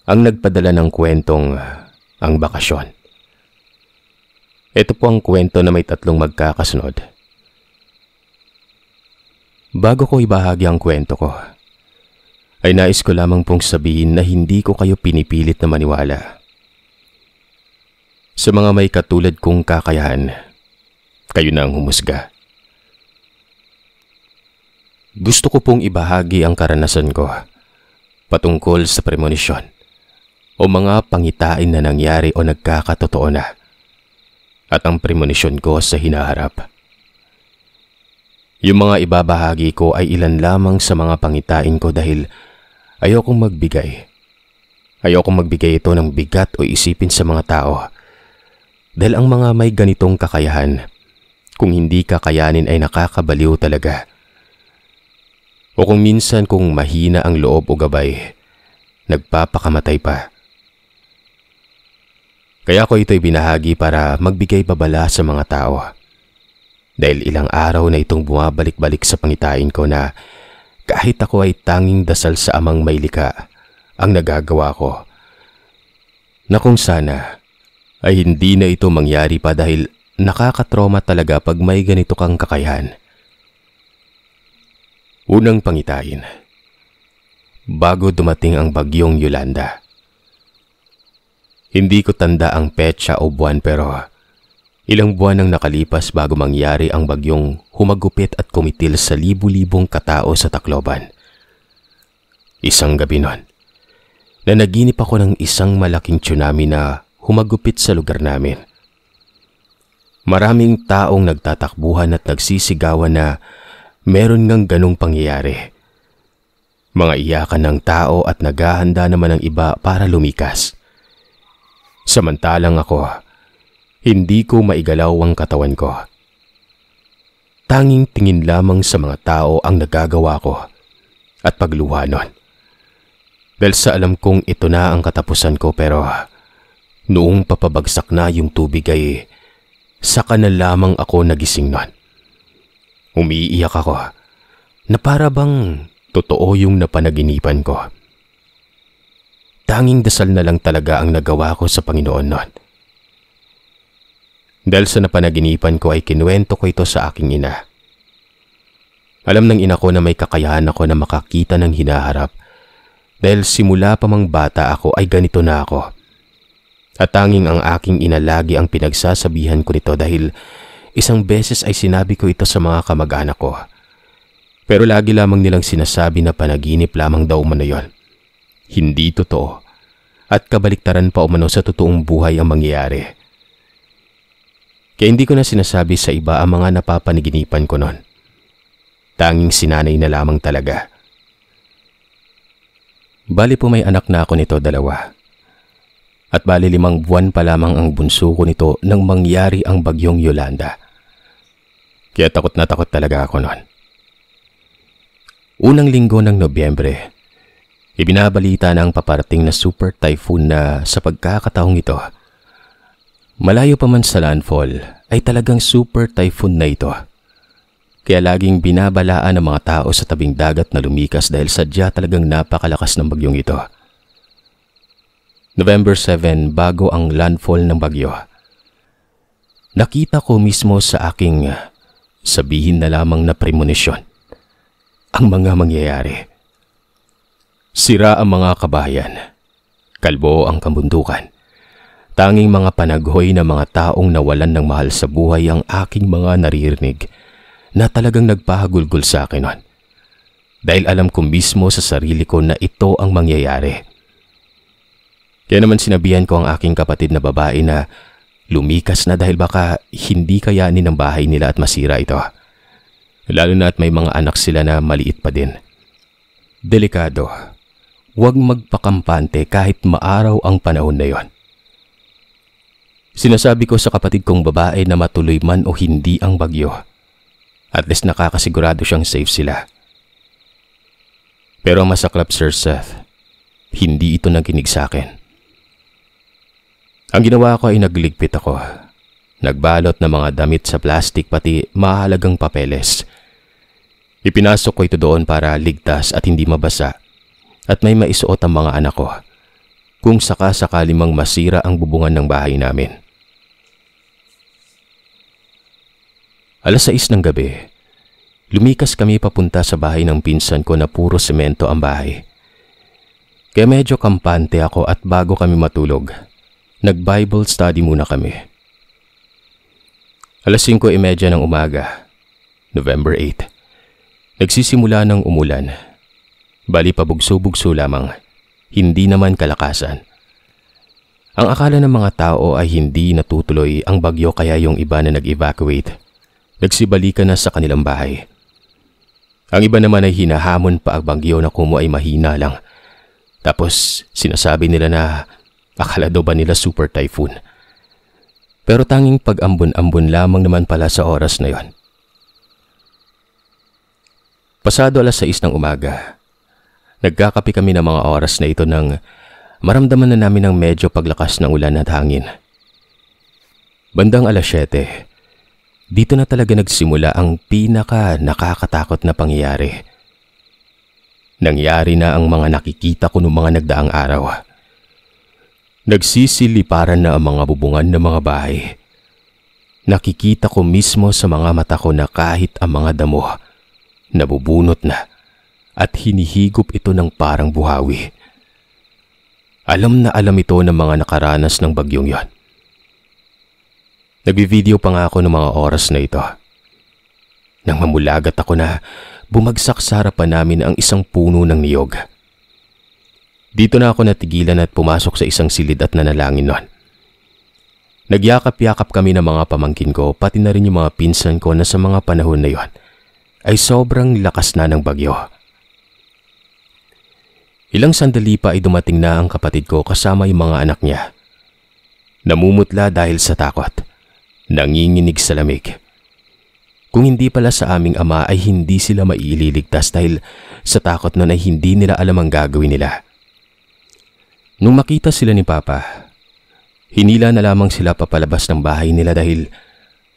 ang nagpadala ng kwentong Ang Bakasyon. Ito po ang kwento na may tatlong magkakasunod. Bago ko ibahagi ang kwento ko, ay nais ko lamang pong sabihin na hindi ko kayo pinipilit na maniwala. Sa mga may katulad kong kakayahan, kayo na ang humusga. Gusto ko pong ibahagi ang karanasan ko patungkol sa premonisyon o mga pangitain na nangyari o nagkakatotoo na at ang premonisyon ko sa hinaharap. Yung mga ibabahagi ko ay ilan lamang sa mga pangitain ko dahil ayokong magbigay. Ayokong magbigay ito ng bigat o isipin sa mga tao dahil ang mga may ganitong kakayahan kung hindi kakayanin ay nakakabaliw talaga. O kung minsan kung mahina ang loob o gabay, nagpapakamatay pa. Kaya ko ito'y binahagi para magbigay babala sa mga tao. Dahil ilang araw na itong bumabalik-balik sa pangitain ko na kahit ako ay tanging dasal sa amang may lika ang nagagawa ko. Na kung sana ay hindi na ito mangyari pa dahil Nakakatroma talaga pag may ganito kang kakayahan. Unang pangitain. Bago dumating ang bagyong Yolanda. Hindi ko tanda ang petsa o buwan pero ilang buwan ang nakalipas bago mangyari ang bagyong humagupit at kumitil sa libu-libong katao sa Tacloban. Isang gabi noon na naginip ako ng isang malaking tsunami na humagupit sa lugar namin – Maraming taong nagtatakbuhan at nagsisigawan na meron ngang ganong pangyayari. Mga iyakan ng tao at naghahanda naman ng iba para lumikas. Samantalang ako, hindi ko maigalaw ang katawan ko. Tanging tingin lamang sa mga tao ang nagagawa ko at pagluha nun. Dahil sa alam kong ito na ang katapusan ko pero noong papabagsak na yung tubig ay Saka na lamang ako nagising nun. Umiiyak ako na para bang totoo yung napanaginipan ko. Tanging dasal na lang talaga ang nagawa ko sa Panginoon nun. Dahil sa napanaginipan ko ay kinuwento ko ito sa aking ina. Alam ng ina ko na may kakayahan ako na makakita ng hinaharap dahil simula pa mang bata ako ay ganito na ako. At tanging ang aking inalagi ang pinagsasabihan ko nito dahil isang beses ay sinabi ko ito sa mga kamag-anak ko. Pero lagi lamang nilang sinasabi na panaginip lamang daw umano yon. Hindi totoo. At kabaliktaran pa umano sa totoong buhay ang mangyayari. Kaya hindi ko na sinasabi sa iba ang mga napapanaginipan ko noon. Tanging sinanay na lamang talaga. Bali po may anak na ako nito dalawa. At bali limang buwan pa lamang ang bunso ko nito nang mangyari ang bagyong Yolanda. Kaya takot na takot talaga ako noon. Unang linggo ng Nobyembre, ibinabalita na ang paparating na super typhoon na sa pagkakataong ito. Malayo pa man sa landfall ay talagang super typhoon na ito. Kaya laging binabalaan ng mga tao sa tabing dagat na lumikas dahil sadya talagang napakalakas ng bagyong ito. November 7 bago ang landfall ng bagyo. Nakita ko mismo sa aking sabihin na lamang na premonition ang mga mangyayari. Sira ang mga kabayan. Kalbo ang kabundukan. Tanging mga panaghoy na mga taong nawalan ng mahal sa buhay ang aking mga naririnig na talagang nagpahagulgol sa akin nun. Dahil alam ko mismo sa sarili ko na ito ang mangyayari. Kaya naman sinabihan ko ang aking kapatid na babae na lumikas na dahil baka hindi kayanin ang bahay nila at masira ito. Lalo na at may mga anak sila na maliit pa din. Delikado. Huwag magpakampante kahit maaraw ang panahon na yon. Sinasabi ko sa kapatid kong babae na matuloy man o hindi ang bagyo. At least nakakasigurado siyang safe sila. Pero masaklap Sir Seth, hindi ito nakinig sa akin. Ang ginawa ko ay nagligpit ako. Nagbalot ng mga damit sa plastik pati mahalagang papeles. Ipinasok ko ito doon para ligtas at hindi mabasa at may maisuot ang mga anak ko kung saka mang masira ang bubungan ng bahay namin. Alas 6 ng gabi, lumikas kami papunta sa bahay ng pinsan ko na puro semento ang bahay. Kaya medyo kampante ako at bago kami matulog, nag-Bible study muna kami. Alas 5.30 e ng umaga, November 8. Nagsisimula ng umulan. Bali pabugso-bugso lamang, hindi naman kalakasan. Ang akala ng mga tao ay hindi natutuloy ang bagyo kaya yung iba na nag-evacuate. Nagsibalikan na sa kanilang bahay. Ang iba naman ay hinahamon pa ang bagyo na kumo ay mahina lang. Tapos sinasabi nila na Akala daw ba nila super typhoon? Pero tanging pag-ambon-ambon lamang naman pala sa oras na yon. Pasado alas 6 ng umaga, nagkakapi kami ng mga oras na ito nang maramdaman na namin ang medyo paglakas ng ulan at hangin. Bandang alas 7, dito na talaga nagsimula ang pinaka nakakatakot na pangyayari. Nangyari na ang mga nakikita ko noong mga nagdaang araw. Nagsisiliparan na ang mga bubungan ng mga bahay. Nakikita ko mismo sa mga mata ko na kahit ang mga damo, nabubunot na at hinihigop ito ng parang buhawi. Alam na alam ito ng mga nakaranas ng bagyong yon. Nagbivideo pa nga ako ng mga oras na ito. Nang mamulagat ako na bumagsak sa harapan namin ang isang puno ng niyog. Dito na ako natigilan at pumasok sa isang silid at nanalangin noon. Nagyakap-yakap kami ng mga pamangkin ko pati na rin yung mga pinsan ko na sa mga panahon na yon ay sobrang lakas na ng bagyo. Ilang sandali pa ay dumating na ang kapatid ko kasama yung mga anak niya. Namumutla dahil sa takot. Nanginginig sa lamig. Kung hindi pala sa aming ama ay hindi sila maililigtas dahil sa takot na ay hindi nila alam ang gagawin nila. Nung makita sila ni Papa, hinila na lamang sila papalabas ng bahay nila dahil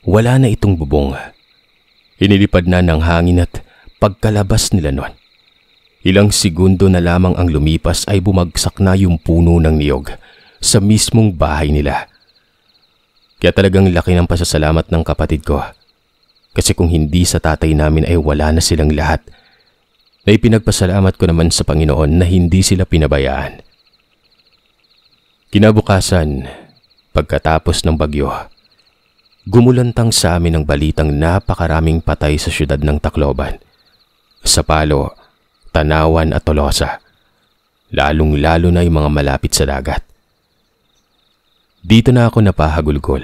wala na itong bubong. Inilipad na ng hangin at pagkalabas nila noon. Ilang segundo na lamang ang lumipas ay bumagsak na yung puno ng niyog sa mismong bahay nila. Kaya talagang laki ng pasasalamat ng kapatid ko. Kasi kung hindi sa tatay namin ay wala na silang lahat, na ipinagpasalamat ko naman sa Panginoon na hindi sila pinabayaan. Kinabukasan, pagkatapos ng bagyo, gumulantang sa amin ang balitang napakaraming patay sa siyudad ng Tacloban. Sa Palo, Tanawan at Tolosa, lalong-lalo na yung mga malapit sa dagat. Dito na ako napahagulgol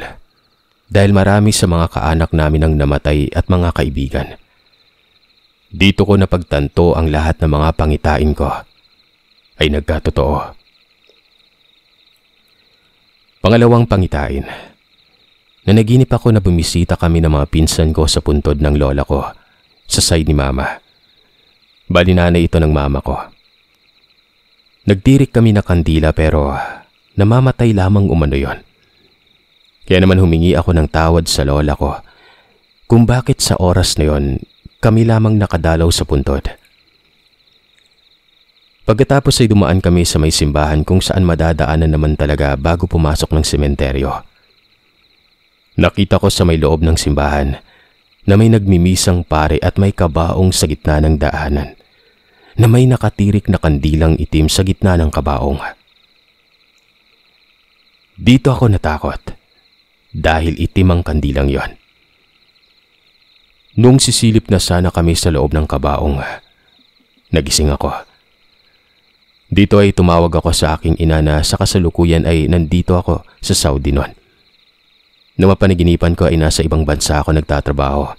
dahil marami sa mga kaanak namin ang namatay at mga kaibigan. Dito ko napagtanto ang lahat ng mga pangitain ko ay nagkatotoo. Pangalawang pangitain. Nanaginip ako na bumisita kami ng mga pinsan ko sa puntod ng lola ko, sa side ni mama. Bali nanay ito ng mama ko. Nagtirik kami na kandila pero namamatay lamang umano yon. Kaya naman humingi ako ng tawad sa lola ko kung bakit sa oras na yon kami lamang nakadalaw sa puntod. Pagkatapos ay dumaan kami sa may simbahan kung saan madadaanan naman talaga bago pumasok ng sementeryo. Nakita ko sa may loob ng simbahan na may nagmimisang pare at may kabaong sa gitna ng daanan na may nakatirik na kandilang itim sa gitna ng kabaong. Dito ako natakot dahil itim ang kandilang yon. Nung sisilip na sana kami sa loob ng kabaong, nagising ako. Dito ay tumawag ako sa aking ina na sa kasalukuyan ay nandito ako sa Saudi noon. Nung mapanaginipan ko ay nasa ibang bansa ako nagtatrabaho.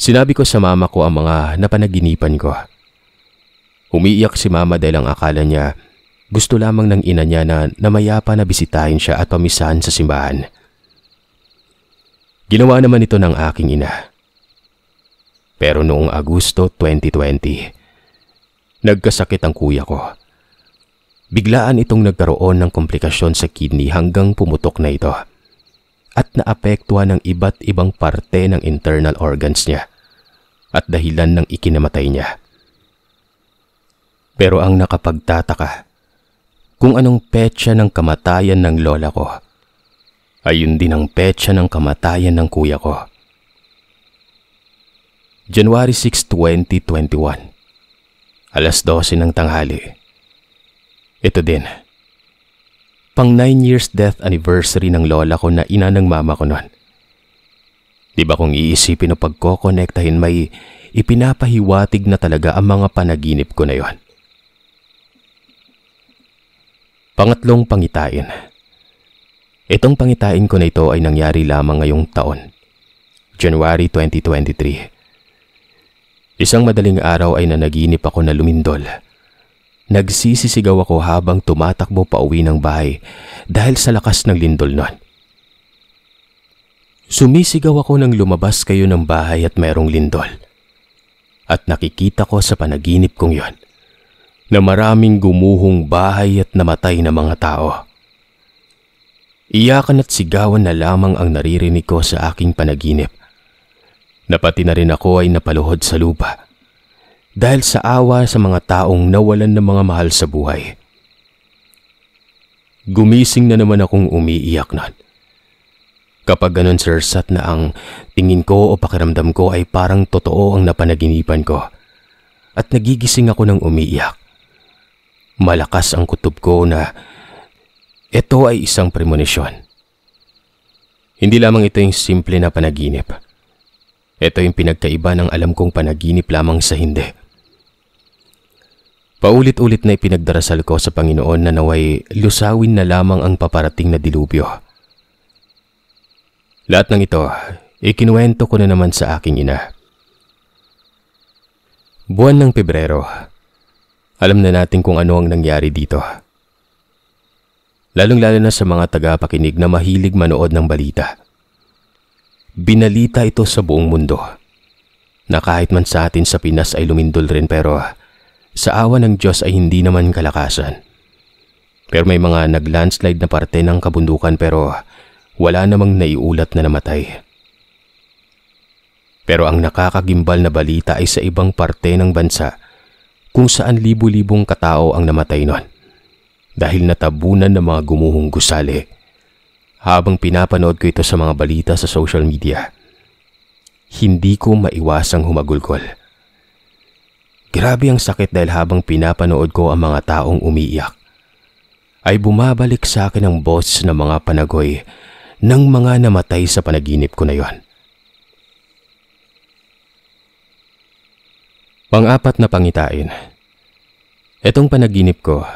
Sinabi ko sa mama ko ang mga napanaginipan ko. Umiiyak si mama dahil ang akala niya gusto lamang ng ina niya na namayapa na bisitahin siya at pamisahan sa simbahan. Ginawa naman ito ng aking ina. Pero noong Agosto 2020, Nagkasakit ang kuya ko. Biglaan itong nagkaroon ng komplikasyon sa kidney hanggang pumutok na ito at naapektuhan ng iba't ibang parte ng internal organs niya at dahilan ng ikinamatay niya. Pero ang nakapagtataka kung anong petsa ng kamatayan ng lola ko, ayun din ang petsa ng kamatayan ng kuya ko. January 6, 2021 Alas 12 ng tanghali. Ito din. Pang 9 years death anniversary ng lola ko na ina ng mama ko noon. Di ba kung iisipin o pagkokonektahin may ipinapahiwatig na talaga ang mga panaginip ko na yon. Pangatlong pangitain. Itong pangitain ko na ito ay nangyari lamang ngayong taon. January 2023. Isang madaling araw ay nanaginip ako na lumindol. Nagsisisigaw ako habang tumatakbo pa uwi ng bahay dahil sa lakas ng lindol nun. Sumisigaw ako nang lumabas kayo ng bahay at mayroong lindol. At nakikita ko sa panaginip kong yon na maraming gumuhong bahay at namatay na mga tao. Iyakan at sigawan na lamang ang naririnig ko sa aking panaginip Napati na rin ako ay napaluhod sa lupa dahil sa awa sa mga taong nawalan ng mga mahal sa buhay. Gumising na naman akong umiiyak nun. Kapag ganun Sir Sat na ang tingin ko o pakiramdam ko ay parang totoo ang napanaginipan ko at nagigising ako ng umiiyak. Malakas ang kutob ko na ito ay isang premonition. Hindi lamang ito yung simple na panaginip. Ito yung pinagkaiba ng alam kong panaginip lamang sa hindi. Paulit-ulit na ipinagdarasal ko sa Panginoon na naway lusawin na lamang ang paparating na dilubyo. Lahat ng ito, ikinuwento ko na naman sa aking ina. Buwan ng Pebrero, alam na natin kung ano ang nangyari dito. Lalong-lalo na sa mga tagapakinig na mahilig manood ng balita. Binalita ito sa buong mundo. Na kahit man sa atin sa Pinas ay lumindol rin pero sa awa ng Diyos ay hindi naman kalakasan. Pero may mga naglandslide na parte ng kabundukan pero wala namang naiulat na namatay. Pero ang nakakagimbal na balita ay sa ibang parte ng bansa kung saan libu-libong katao ang namatay noon dahil natabunan ng mga gumuhong gusali habang pinapanood ko ito sa mga balita sa social media, hindi ko maiwasang humagulgol. Grabe ang sakit dahil habang pinapanood ko ang mga taong umiiyak, ay bumabalik sa akin ang boss ng mga panagoy ng mga namatay sa panaginip ko na yon. Pang-apat na pangitain. Itong panaginip ko,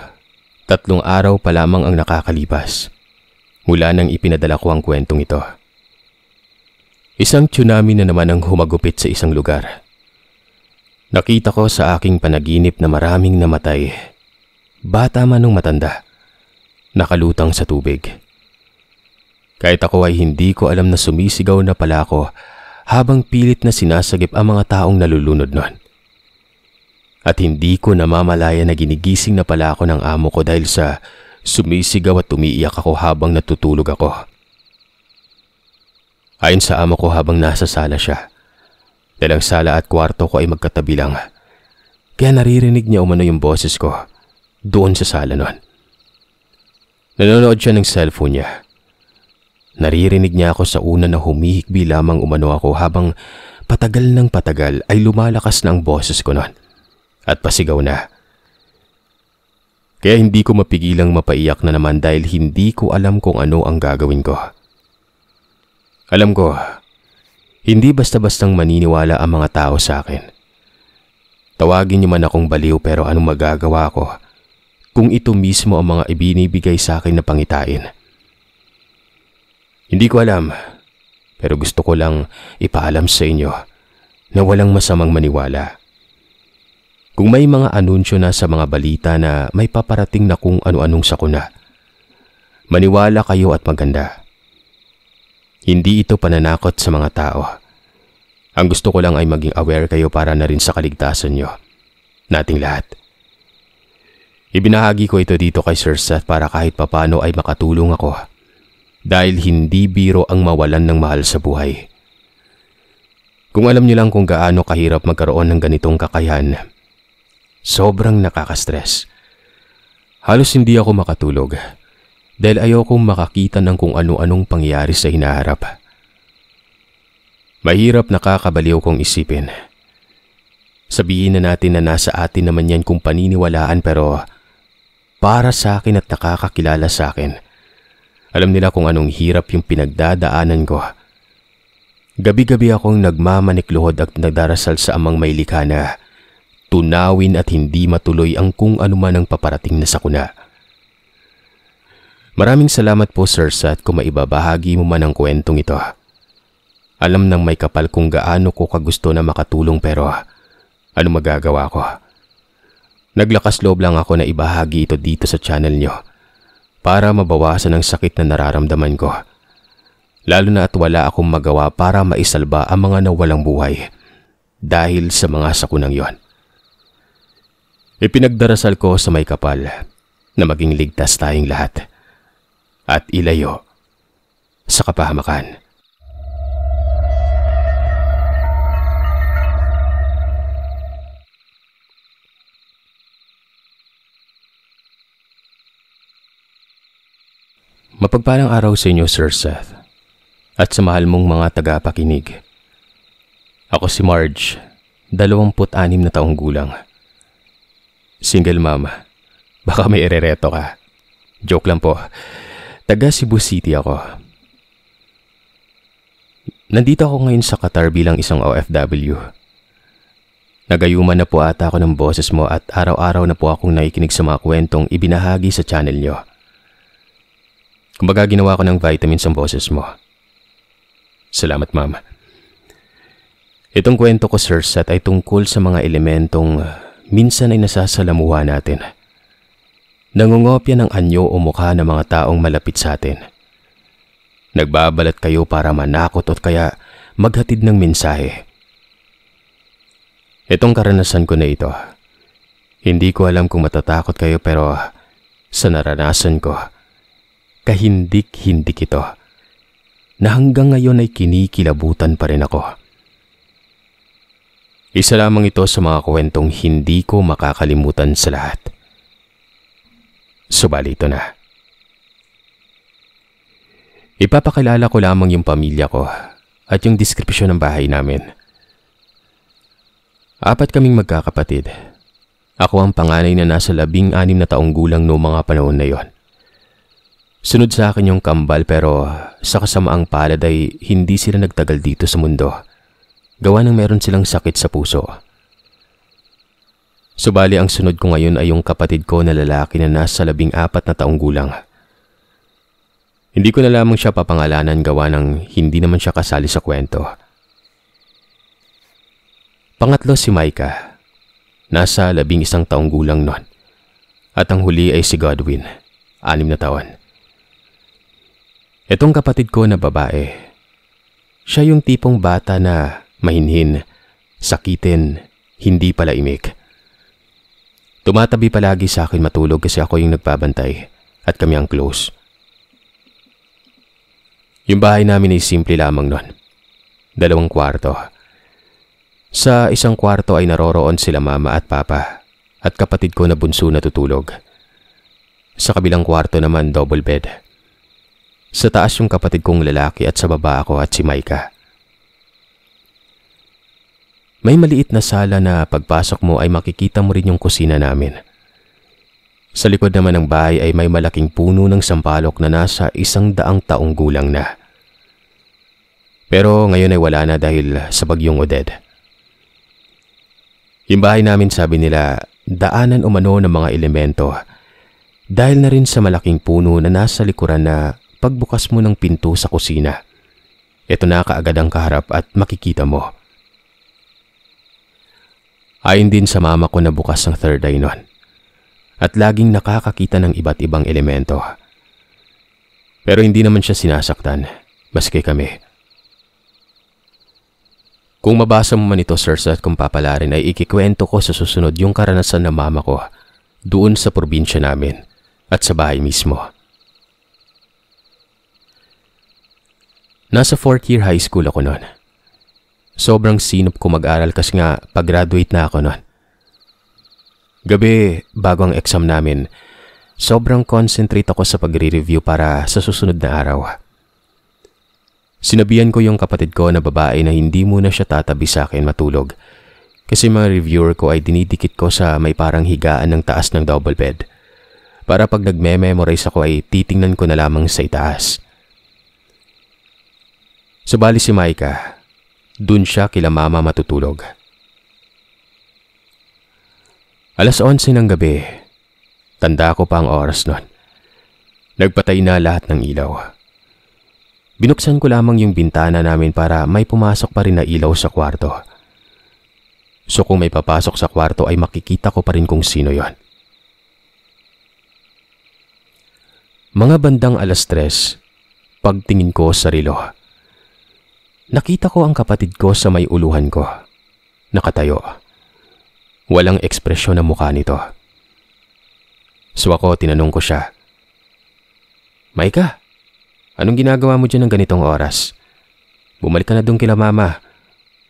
tatlong araw pa lamang ang nakakalipas mula nang ipinadala ko ang kwentong ito. Isang tsunami na naman ang humagupit sa isang lugar. Nakita ko sa aking panaginip na maraming namatay. Bata man nung matanda. Nakalutang sa tubig. Kahit ako ay hindi ko alam na sumisigaw na pala ako habang pilit na sinasagip ang mga taong nalulunod nun. At hindi ko namamalaya na ginigising na pala ako ng amo ko dahil sa Sumisigaw at umiiyak ako habang natutulog ako. Ayon sa amo ko habang nasa sala siya. Dalang sala at kwarto ko ay magkatabi lang. Kaya naririnig niya umano yung boses ko doon sa sala nun. Nanonood siya ng cellphone niya. Naririnig niya ako sa una na humihikbi lamang umano ako habang patagal ng patagal ay lumalakas na ang boses ko nun. At pasigaw na. Kaya hindi ko mapigilang mapaiyak na naman dahil hindi ko alam kung ano ang gagawin ko. Alam ko, hindi basta-bastang maniniwala ang mga tao sa akin. Tawagin niyo man akong baliw pero anong magagawa ko kung ito mismo ang mga ibinibigay sa akin na pangitain. Hindi ko alam, pero gusto ko lang ipaalam sa inyo na walang masamang maniwala. Kung may mga anunsyo na sa mga balita na may paparating na kung ano-anong sakuna, maniwala kayo at maganda. Hindi ito pananakot sa mga tao. Ang gusto ko lang ay maging aware kayo para na rin sa kaligtasan nyo. Nating lahat. Ibinahagi ko ito dito kay Sir Seth para kahit papano ay makatulong ako. Dahil hindi biro ang mawalan ng mahal sa buhay. Kung alam niyo lang kung gaano kahirap magkaroon ng ganitong kakayahan, Sobrang nakaka-stress. Halos hindi ako makatulog dahil ayokong makakita ng kung ano-anong pangyari sa hinaharap. Mahirap nakakabaliw kong isipin. Sabihin na natin na nasa atin naman yan kung paniniwalaan pero para sa akin at nakakakilala sa akin, alam nila kung anong hirap yung pinagdadaanan ko. Gabi-gabi akong nagmamanikluhod at nagdarasal sa amang may likha na tunawin at hindi matuloy ang kung anuman ang paparating na sakuna. Maraming salamat po Sir Sat kung maibabahagi mo man ang kwentong ito. Alam nang may kapal kung gaano ko kagusto na makatulong pero ano magagawa ko? Naglakas loob lang ako na ibahagi ito dito sa channel nyo para mabawasan ang sakit na nararamdaman ko. Lalo na at wala akong magawa para maisalba ang mga nawalang buhay dahil sa mga sakunang yon. Ipinagdarasal ko sa may kapal na maging ligtas tayong lahat at ilayo sa kapahamakan. Mapagpalang araw sa inyo, Sir Seth, at sa mahal mong mga tagapakinig. Ako si Marge, 26 na taong gulang. Single mom, baka may irereto ka. Joke lang po. Taga Cebu City ako. Nandito ako ngayon sa Qatar bilang isang OFW. Nagayuma na po ata ako ng boses mo at araw-araw na po akong nakikinig sa mga kwentong ibinahagi sa channel nyo. Kumbaga ginawa ko ng vitamins ang boses mo. Salamat ma'am. Itong kwento ko sir Sat ay tungkol sa mga elementong minsan ay nasasalamuha natin. Nangungopya ng anyo o mukha ng mga taong malapit sa atin. Nagbabalat kayo para manakot at kaya maghatid ng mensahe. Itong karanasan ko na ito. Hindi ko alam kung matatakot kayo pero sa naranasan ko, kahindik-hindik ito na hanggang ngayon ay kinikilabutan pa rin ako. Isa lamang ito sa mga kwentong hindi ko makakalimutan sa lahat. Subalito na. Ipapakilala ko lamang yung pamilya ko at yung deskripsyon ng bahay namin. Apat kaming magkakapatid. Ako ang panganay na nasa labing anim na taong gulang noong mga panahon na yon. Sunod sa akin yung kambal pero sa kasamaang palad ay hindi sila nagtagal dito sa mundo gawa ng meron silang sakit sa puso. Subali ang sunod ko ngayon ay yung kapatid ko na lalaki na nasa labing apat na taong gulang. Hindi ko na lamang siya papangalanan gawa ng hindi naman siya kasali sa kwento. Pangatlo si Micah. Nasa labing isang taong gulang noon. At ang huli ay si Godwin, anim na taon. Itong kapatid ko na babae, siya yung tipong bata na mahinhin, sakitin, hindi pala imik. Tumatabi palagi sa akin matulog kasi ako yung nagpabantay at kami ang close. Yung bahay namin ay simple lamang nun. Dalawang kwarto. Sa isang kwarto ay naroroon sila mama at papa at kapatid ko na bunso na tutulog. Sa kabilang kwarto naman double bed. Sa taas yung kapatid kong lalaki at sa baba ako at si Maika. May maliit na sala na pagpasok mo ay makikita mo rin yung kusina namin. Sa likod naman ng bahay ay may malaking puno ng sampalok na nasa isang daang taong gulang na. Pero ngayon ay wala na dahil sa bagyong Oded. Yung bahay namin sabi nila daanan umano ng mga elemento dahil na rin sa malaking puno na nasa likuran na pagbukas mo ng pinto sa kusina. Ito na kaagad ang kaharap at makikita mo. Ayon din sa mama ko na bukas ng third eye nun. At laging nakakakita ng iba't ibang elemento. Pero hindi naman siya sinasaktan, maski kami. Kung mabasa mo man ito, sir, sa kung papalarin ay ikikwento ko sa susunod yung karanasan ng mama ko doon sa probinsya namin at sa bahay mismo. Nasa 4th year high school ako noon sobrang sinop ko mag-aral kasi nga pag-graduate na ako noon. Gabi, bago ang exam namin, sobrang concentrate ako sa pagre-review para sa susunod na araw. Sinabihan ko yung kapatid ko na babae na hindi muna siya tatabi sa akin matulog kasi mga reviewer ko ay dinidikit ko sa may parang higaan ng taas ng double bed para pag nagme-memorize ako ay titingnan ko na lamang sa itaas. Sabali si Micah, doon siya kila mama matutulog. Alas 11 ng gabi, tanda ko pa ang oras nun. Nagpatay na lahat ng ilaw. Binuksan ko lamang yung bintana namin para may pumasok pa rin na ilaw sa kwarto. So kung may papasok sa kwarto ay makikita ko pa rin kung sino yon. Mga bandang alas tres, pagtingin ko sa rilo. Nakita ko ang kapatid ko sa may uluhan ko. Nakatayo. Walang ekspresyon ang mukha nito. So ako, tinanong ko siya. Maika, anong ginagawa mo dyan ng ganitong oras? Bumalik ka na doon kila mama.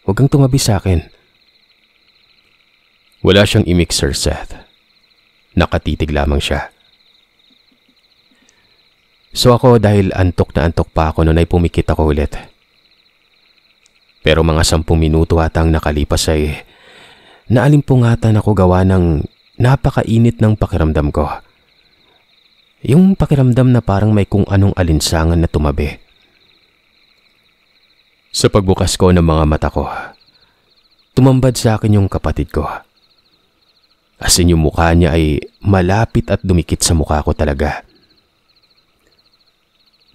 Huwag kang tumabi sa akin. Wala siyang imik, Sir Seth. Nakatitig lamang siya. So ako dahil antok na antok pa ako noon ay pumikit ako ulit. Pero mga sampung minuto ata ang nakalipas ay naalimpungatan ako gawa ng napakainit ng pakiramdam ko. Yung pakiramdam na parang may kung anong alinsangan na tumabi. Sa pagbukas ko ng mga mata ko, tumambad sa akin yung kapatid ko. As yung mukha niya ay malapit at dumikit sa mukha ko talaga.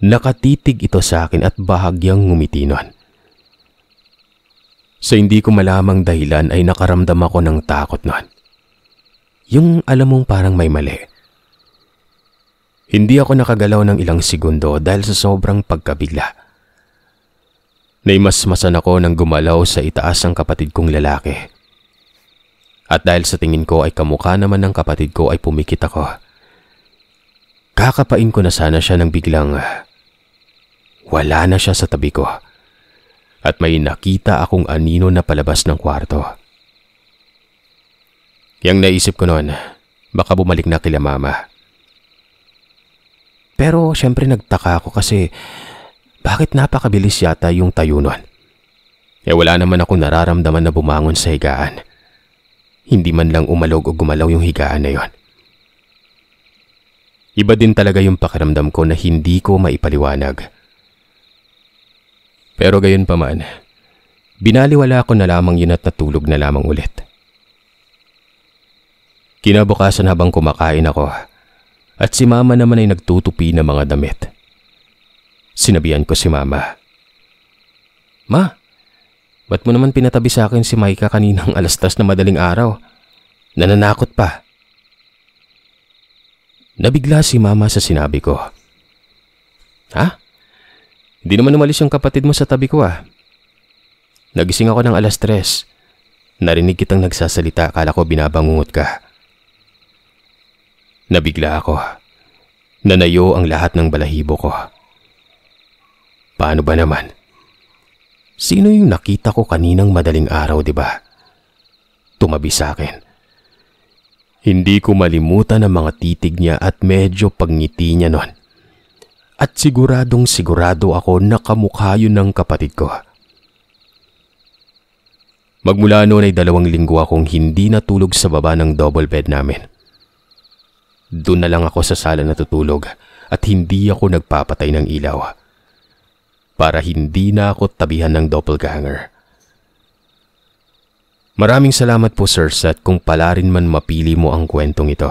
Nakatitig ito sa akin at bahagyang ngumiti nun. Sa hindi ko malamang dahilan ay nakaramdam ako ng takot noon. Yung alam mong parang may mali. Hindi ako nakagalaw ng ilang segundo dahil sa sobrang pagkabigla. Naimasmasan ako nang gumalaw sa itaas ang kapatid kong lalaki. At dahil sa tingin ko ay kamukha naman ng kapatid ko ay pumikit ako. Kakapain ko na sana siya nang biglang wala na siya sa tabi ko at may nakita akong anino na palabas ng kwarto. Yang naisip ko noon, baka bumalik na kila mama. Pero siyempre nagtaka ako kasi bakit napakabilis yata yung tayo nun? Eh wala naman ako nararamdaman na bumangon sa higaan. Hindi man lang umalog o gumalaw yung higaan na yon. Iba din talaga yung pakiramdam ko na hindi ko maipaliwanag. Pero gayon pa man, binaliwala ko na lamang yun at natulog na lamang ulit. Kinabukasan habang kumakain ako at si mama naman ay nagtutupi ng mga damit. Sinabihan ko si mama. Ma, ba't mo naman pinatabi sa akin si Maika kaninang alas tas na madaling araw? Nananakot pa. Nabigla si mama sa sinabi ko. Ha? Hindi naman umalis yung kapatid mo sa tabi ko ah. Nagising ako ng alas tres. Narinig kitang nagsasalita, akala ko binabangungot ka. Nabigla ako. Nanayo ang lahat ng balahibo ko. Paano ba naman? Sino yung nakita ko kaninang madaling araw, di ba? Tumabi sa akin. Hindi ko malimutan ang mga titig niya at medyo pagngiti niya noon at siguradong sigurado ako na kamukha yun ng kapatid ko. Magmula noon ay dalawang linggo akong hindi natulog sa baba ng double bed namin. Doon na lang ako sa sala natutulog at hindi ako nagpapatay ng ilaw para hindi na ako tabihan ng doppelganger. Maraming salamat po Sir Seth kung pala rin man mapili mo ang kwentong ito.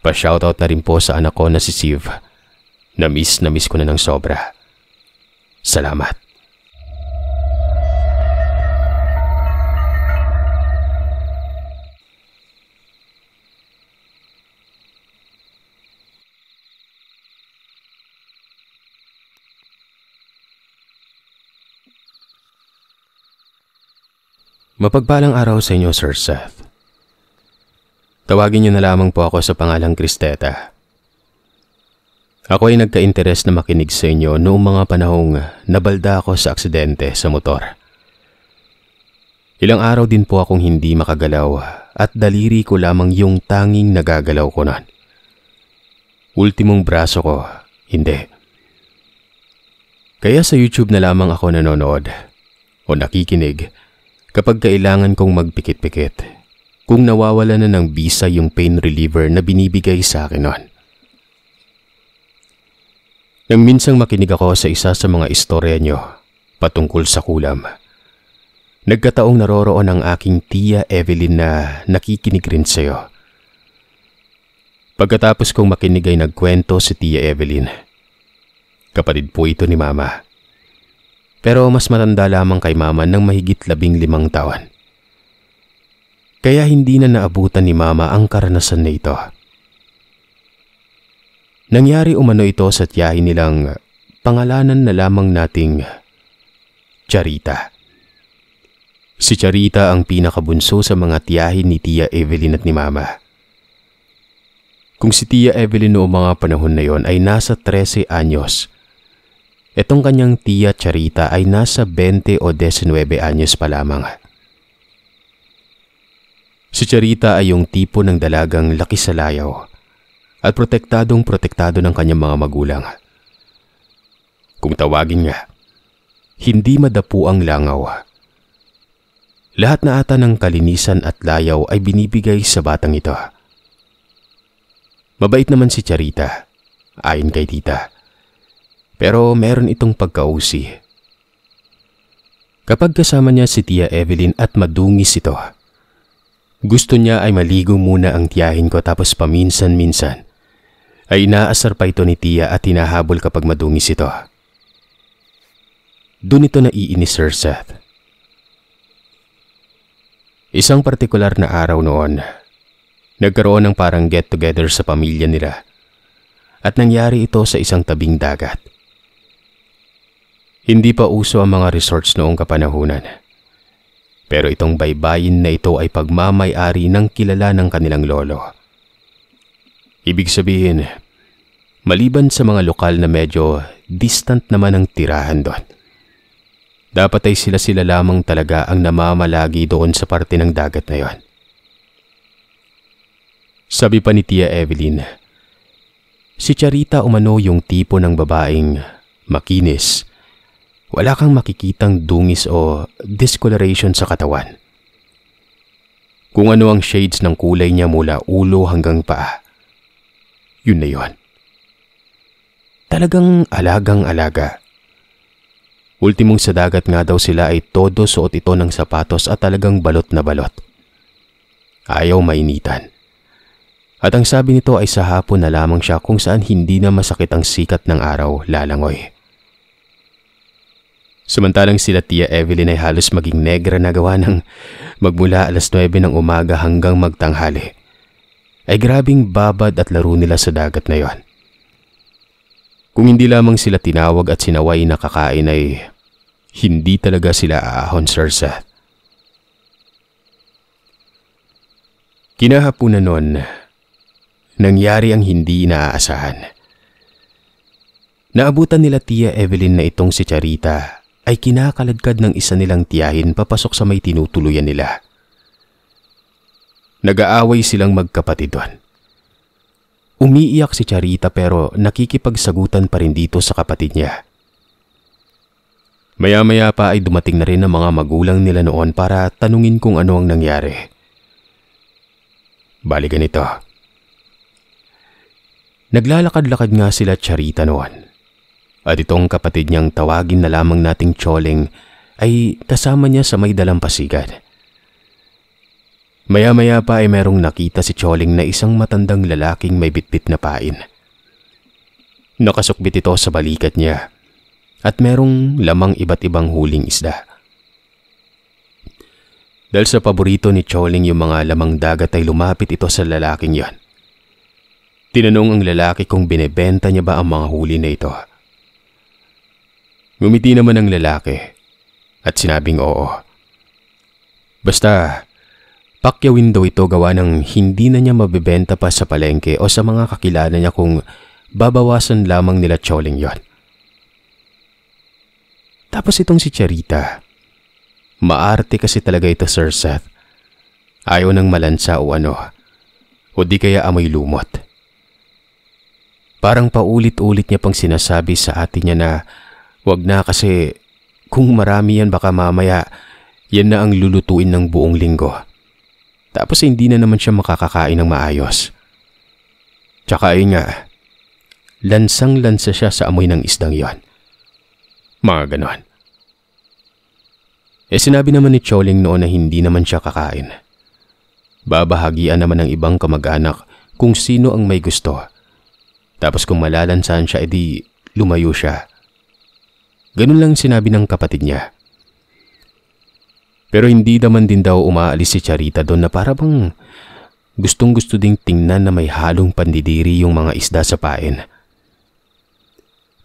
Pa-shoutout na rin po sa anak ko na si Steve. Namiss na miss ko na ng sobra. Salamat. Mapagpalang araw sa inyo, Sir Seth. Tawagin niyo na lamang po ako sa pangalang Cristeta. Ako ay nagka-interes na makinig sa inyo noong mga panahong nabalda ako sa aksidente sa motor. Ilang araw din po akong hindi makagalaw at daliri ko lamang yung tanging nagagalaw ko noon. Ultimong braso ko, hindi. Kaya sa YouTube na lamang ako nanonood o nakikinig kapag kailangan kong magpikit-pikit kung nawawala na ng bisa yung pain reliever na binibigay sa akin noon. Nang minsang makinig ako sa isa sa mga istorya nyo patungkol sa kulam. Nagkataong naroroon ang aking tiya Evelyn na nakikinig rin sa'yo. Pagkatapos kong makinig ay nagkwento si tiya Evelyn. Kapatid po ito ni mama. Pero mas matanda lamang kay mama ng mahigit labing limang taon. Kaya hindi na naabutan ni mama ang karanasan na ito. Nangyari umano ito sa tiyahin nilang pangalanan na lamang nating Charita. Si Charita ang pinakabunso sa mga tiyahin ni Tia Evelyn at ni Mama. Kung si Tia Evelyn noong mga panahon na yon ay nasa 13 anyos, etong kanyang Tia Charita ay nasa 20 o 19 anyos pa lamang. Si Charita ay yung tipo ng dalagang laki sa layaw at protektadong protektado ng kanyang mga magulang. Kung tawagin niya, hindi madapo ang langaw. Lahat na ata ng kalinisan at layaw ay binibigay sa batang ito. Mabait naman si Charita, ayon kay tita. Pero meron itong pagkausi. Kapag kasama niya si Tia Evelyn at madungis ito, gusto niya ay maligo muna ang tiyahin ko tapos paminsan-minsan ay inaasar pa ito ni Tia at hinahabol kapag madungis ito. Doon ito naiinis Sir Seth. Isang partikular na araw noon, nagkaroon ng parang get-together sa pamilya nila at nangyari ito sa isang tabing dagat. Hindi pa uso ang mga resorts noong kapanahunan. Pero itong baybayin na ito ay pagmamayari ng kilala ng kanilang lolo Ibig sabihin, maliban sa mga lokal na medyo distant naman ang tirahan doon. Dapat ay sila-sila lamang talaga ang namamalagi doon sa parte ng dagat na yon. Sabi pa ni Tia Evelyn, si Charita umano yung tipo ng babaeng makinis. Wala kang makikitang dungis o discoloration sa katawan. Kung ano ang shades ng kulay niya mula ulo hanggang paa, yun na yun. Talagang alagang-alaga. Ultimong sa dagat nga daw sila ay todo suot ito ng sapatos at talagang balot na balot. Ayaw mainitan. At ang sabi nito ay sa hapon na lamang siya kung saan hindi na masakit ang sikat ng araw lalangoy. Samantalang sila Tia Evelyn ay halos maging negra na gawa ng magmula alas 9 ng umaga hanggang magtanghali ay grabing babad at laro nila sa dagat na yon. Kung hindi lamang sila tinawag at sinaway na kakain ay hindi talaga sila aahon, Sir Seth. Kinahapunan nun, nangyari ang hindi inaasahan. Naabutan nila Tia Evelyn na itong si Charita ay kinakaladkad ng isa nilang tiyahin papasok sa may tinutuluyan nila. Nag-aaway silang magkapatid Umiiyak si Charita pero nakikipagsagutan pa rin dito sa kapatid niya. Maya-maya pa ay dumating na rin ang mga magulang nila noon para tanungin kung ano ang nangyari. Bali ganito. Naglalakad-lakad nga sila Charita noon. At itong kapatid niyang tawagin na lamang nating Choling ay kasama niya sa may dalampasigan. Maya-maya pa ay merong nakita si Choling na isang matandang lalaking may bitbit na pain. Nakasukbit ito sa balikat niya at merong lamang iba't ibang huling isda. Dahil sa paborito ni Choling yung mga lamang dagat ay lumapit ito sa lalaking yon. Tinanong ang lalaki kung binebenta niya ba ang mga huli na ito. Ngumiti naman ang lalaki at sinabing oo. Basta Pakyawin daw ito gawa ng hindi na niya mabibenta pa sa palengke o sa mga kakilala niya kung babawasan lamang nila choling yon. Tapos itong si Charita. Maarte kasi talaga ito Sir Seth. Ayaw ng malansa o ano. O di kaya amoy lumot. Parang paulit-ulit niya pang sinasabi sa atin niya na wag na kasi kung marami yan baka mamaya yan na ang lulutuin ng buong linggo. Tapos hindi na naman siya makakakain ng maayos. Tsaka ay nga, lansang-lansa siya sa amoy ng isdang yon. Mga ganon. Eh sinabi naman ni Choling noon na hindi naman siya kakain. Babahagian naman ng ibang kamag-anak kung sino ang may gusto. Tapos kung malalansahan siya, edi lumayo siya. Ganun lang sinabi ng kapatid niya. Pero hindi naman din daw umaalis si Charita doon na para bang gustong gusto ding tingnan na may halong pandidiri yung mga isda sa pain.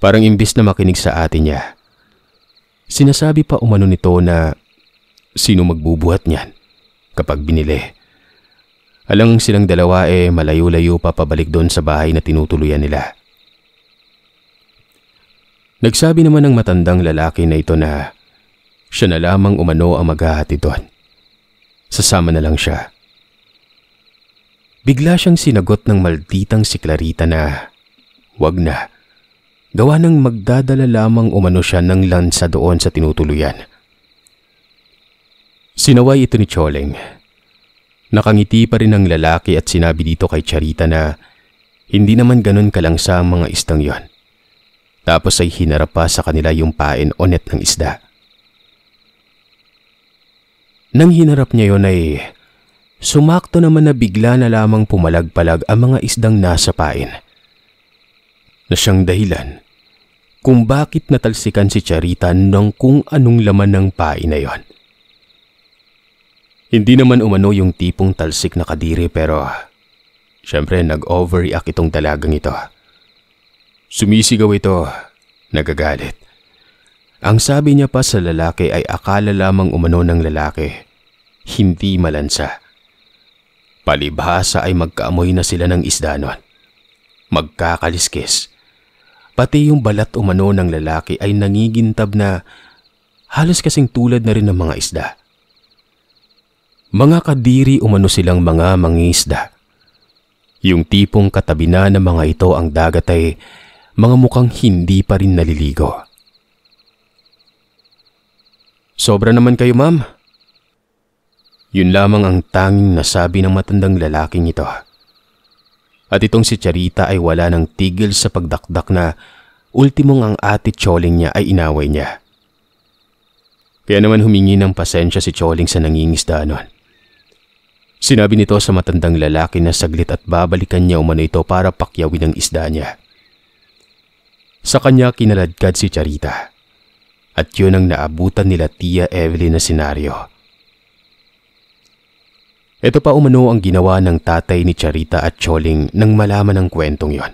Parang imbis na makinig sa atin niya, sinasabi pa umano nito na sino magbubuhat niyan kapag binili. Alang silang dalawa eh malayo-layo papabalik doon sa bahay na tinutuluyan nila. Nagsabi naman ng matandang lalaki na ito na siya na lamang umano ang maghahati doon. Sasama na lang siya. Bigla siyang sinagot ng malditang si Clarita na wag na. Gawa ng magdadala lamang umano siya ng lansa doon sa tinutuluyan. Sinaway ito ni Choleng. Nakangiti pa rin ang lalaki at sinabi dito kay Charita na hindi naman ganun kalangsa ang mga istang yon. Tapos ay hinarap pa sa kanila yung pain onet ng isda. Nang hinarap niya yon ay sumakto naman na bigla na lamang pumalagpalag ang mga isdang nasa pain. Na siyang dahilan kung bakit natalsikan si Charita ng kung anong laman ng pain na yon. Hindi naman umano yung tipong talsik na kadiri pero syempre nag-overreact itong dalagang ito. Sumisigaw ito, nagagalit. Ang sabi niya pa sa lalaki ay akala lamang umano ng lalaki, hindi malansa. Palibhasa ay magkaamoy na sila ng isda nun. Magkakaliskis. Pati yung balat umano ng lalaki ay nangigintab na halos kasing tulad na rin ng mga isda. Mga kadiri umano silang mga mangisda. Yung tipong katabina na ng mga ito ang dagat ay mga mukhang hindi pa rin naliligo. Sobra naman kayo, ma'am. Yun lamang ang tanging nasabi ng matandang lalaking ito. At itong si Charita ay wala ng tigil sa pagdakdak na ultimong ang ate Choling niya ay inaway niya. Kaya naman humingi ng pasensya si Choling sa nangingisda noon. Sinabi nito sa matandang lalaki na saglit at babalikan niya umano ito para pakyawin ang isda niya. Sa kanya kinaladkad si Charita at yun ang naabutan nila Tia Evelyn na senaryo. Ito pa umano ang ginawa ng tatay ni Charita at Choling nang malaman ang kwentong yon.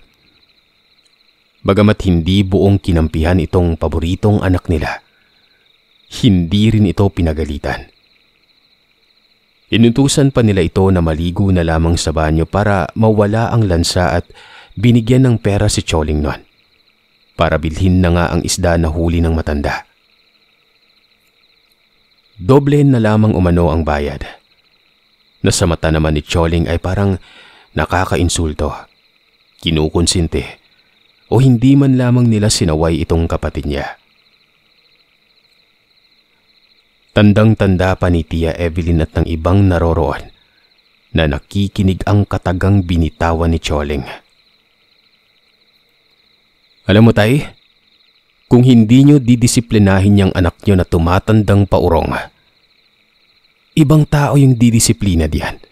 Bagamat hindi buong kinampihan itong paboritong anak nila, hindi rin ito pinagalitan. Inutusan pa nila ito na maligo na lamang sa banyo para mawala ang lansa at binigyan ng pera si Choling noon para bilhin na nga ang isda na huli ng matanda. Doble na lamang umano ang bayad. Nasa mata naman ni Choling ay parang nakakainsulto, kinukonsinti, o hindi man lamang nila sinaway itong kapatid niya. Tandang-tanda pa ni Tia Evelyn at ng ibang naroroon na nakikinig ang katagang binitawan ni Choling. Alam mo tayo, kung hindi nyo didisiplinahin yung anak nyo na tumatandang paurong. Ibang tao yung didisiplina diyan.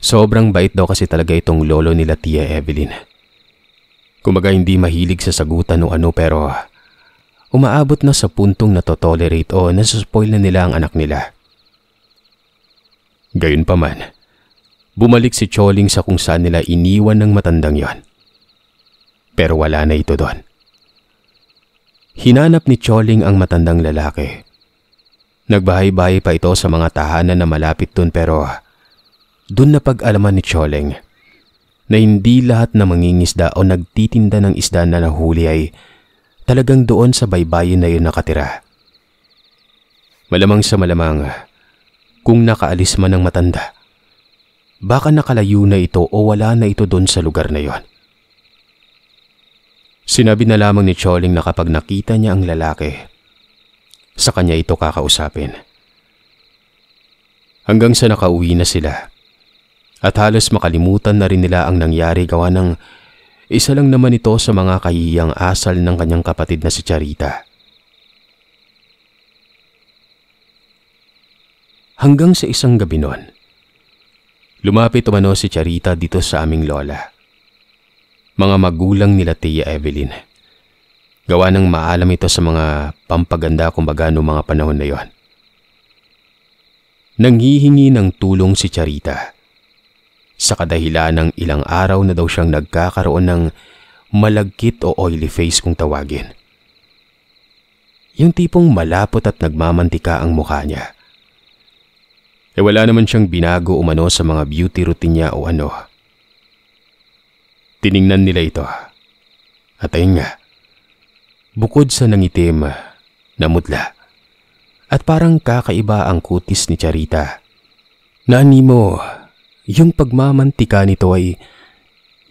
Sobrang bait daw kasi talaga itong lolo nila Tia Evelyn. Kumaga hindi mahilig sa sagutan o ano pero umaabot na sa puntong natotolerate o nasuspoil na nila ang anak nila. Gayunpaman, bumalik si Choling sa kung saan nila iniwan ng matandang yon. Pero wala na ito doon. Hinanap ni Choling ang matandang lalaki. Nagbahay-bahay pa ito sa mga tahanan na malapit dun pero dun na pag-alaman ni Choling na hindi lahat na mangingisda o nagtitinda ng isda na nahuli ay talagang doon sa baybayin na yun nakatira. Malamang sa malamang, kung nakaalis man ng matanda, baka nakalayo na ito o wala na ito doon sa lugar na yon. Sinabi na lamang ni Choling na kapag nakita niya ang lalaki, sa kanya ito kakausapin. Hanggang sa nakauwi na sila at halos makalimutan na rin nila ang nangyari gawa ng isa lang naman ito sa mga kahiyang asal ng kanyang kapatid na si Charita. Hanggang sa isang gabi noon, lumapit umano si Charita dito sa aming lola mga magulang nila Tia Evelyn. Gawa ng maalam ito sa mga pampaganda kumbaga noong mga panahon na yon. Nanghihingi ng tulong si Charita sa kadahilan ng ilang araw na daw siyang nagkakaroon ng malagkit o oily face kung tawagin. Yung tipong malapot at nagmamantika ang mukha niya. E wala naman siyang binago umano sa mga beauty routine niya o ano. Tiningnan nila ito. At ayun nga, bukod sa nangitim, namutla. At parang kakaiba ang kutis ni Charita. Nani mo, yung pagmamantika nito ay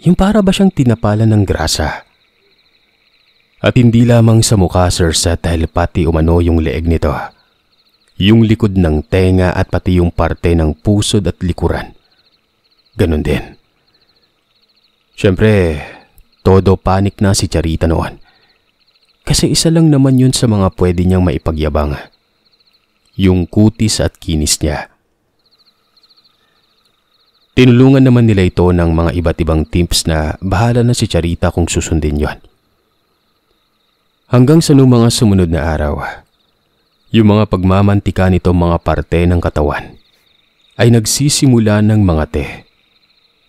yung para ba siyang tinapalan ng grasa. At hindi lamang sa mukha, sir, sa dahil pati umano yung leeg nito. Yung likod ng tenga at pati yung parte ng pusod at likuran. Ganon din. Siyempre, todo panik na si Charita noon. Kasi isa lang naman yun sa mga pwede niyang maipagyabang. Yung kutis at kinis niya. Tinulungan naman nila ito ng mga iba't ibang teams na bahala na si Charita kung susundin yon. Hanggang sa noong mga sumunod na araw, yung mga pagmamantika nito mga parte ng katawan ay nagsisimula ng mga te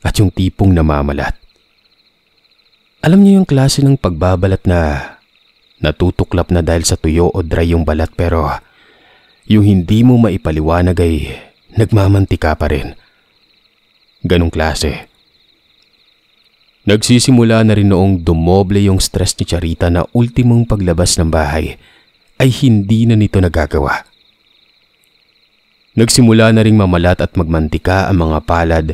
at yung tipong namamalat. Alam niyo yung klase ng pagbabalat na natutuklap na dahil sa tuyo o dry yung balat pero yung hindi mo maipaliwanag ay nagmamantika pa rin. Ganong klase. Nagsisimula na rin noong dumoble yung stress ni Charita na ultimong paglabas ng bahay ay hindi na nito nagagawa. Nagsimula na ring mamalat at magmantika ang mga palad,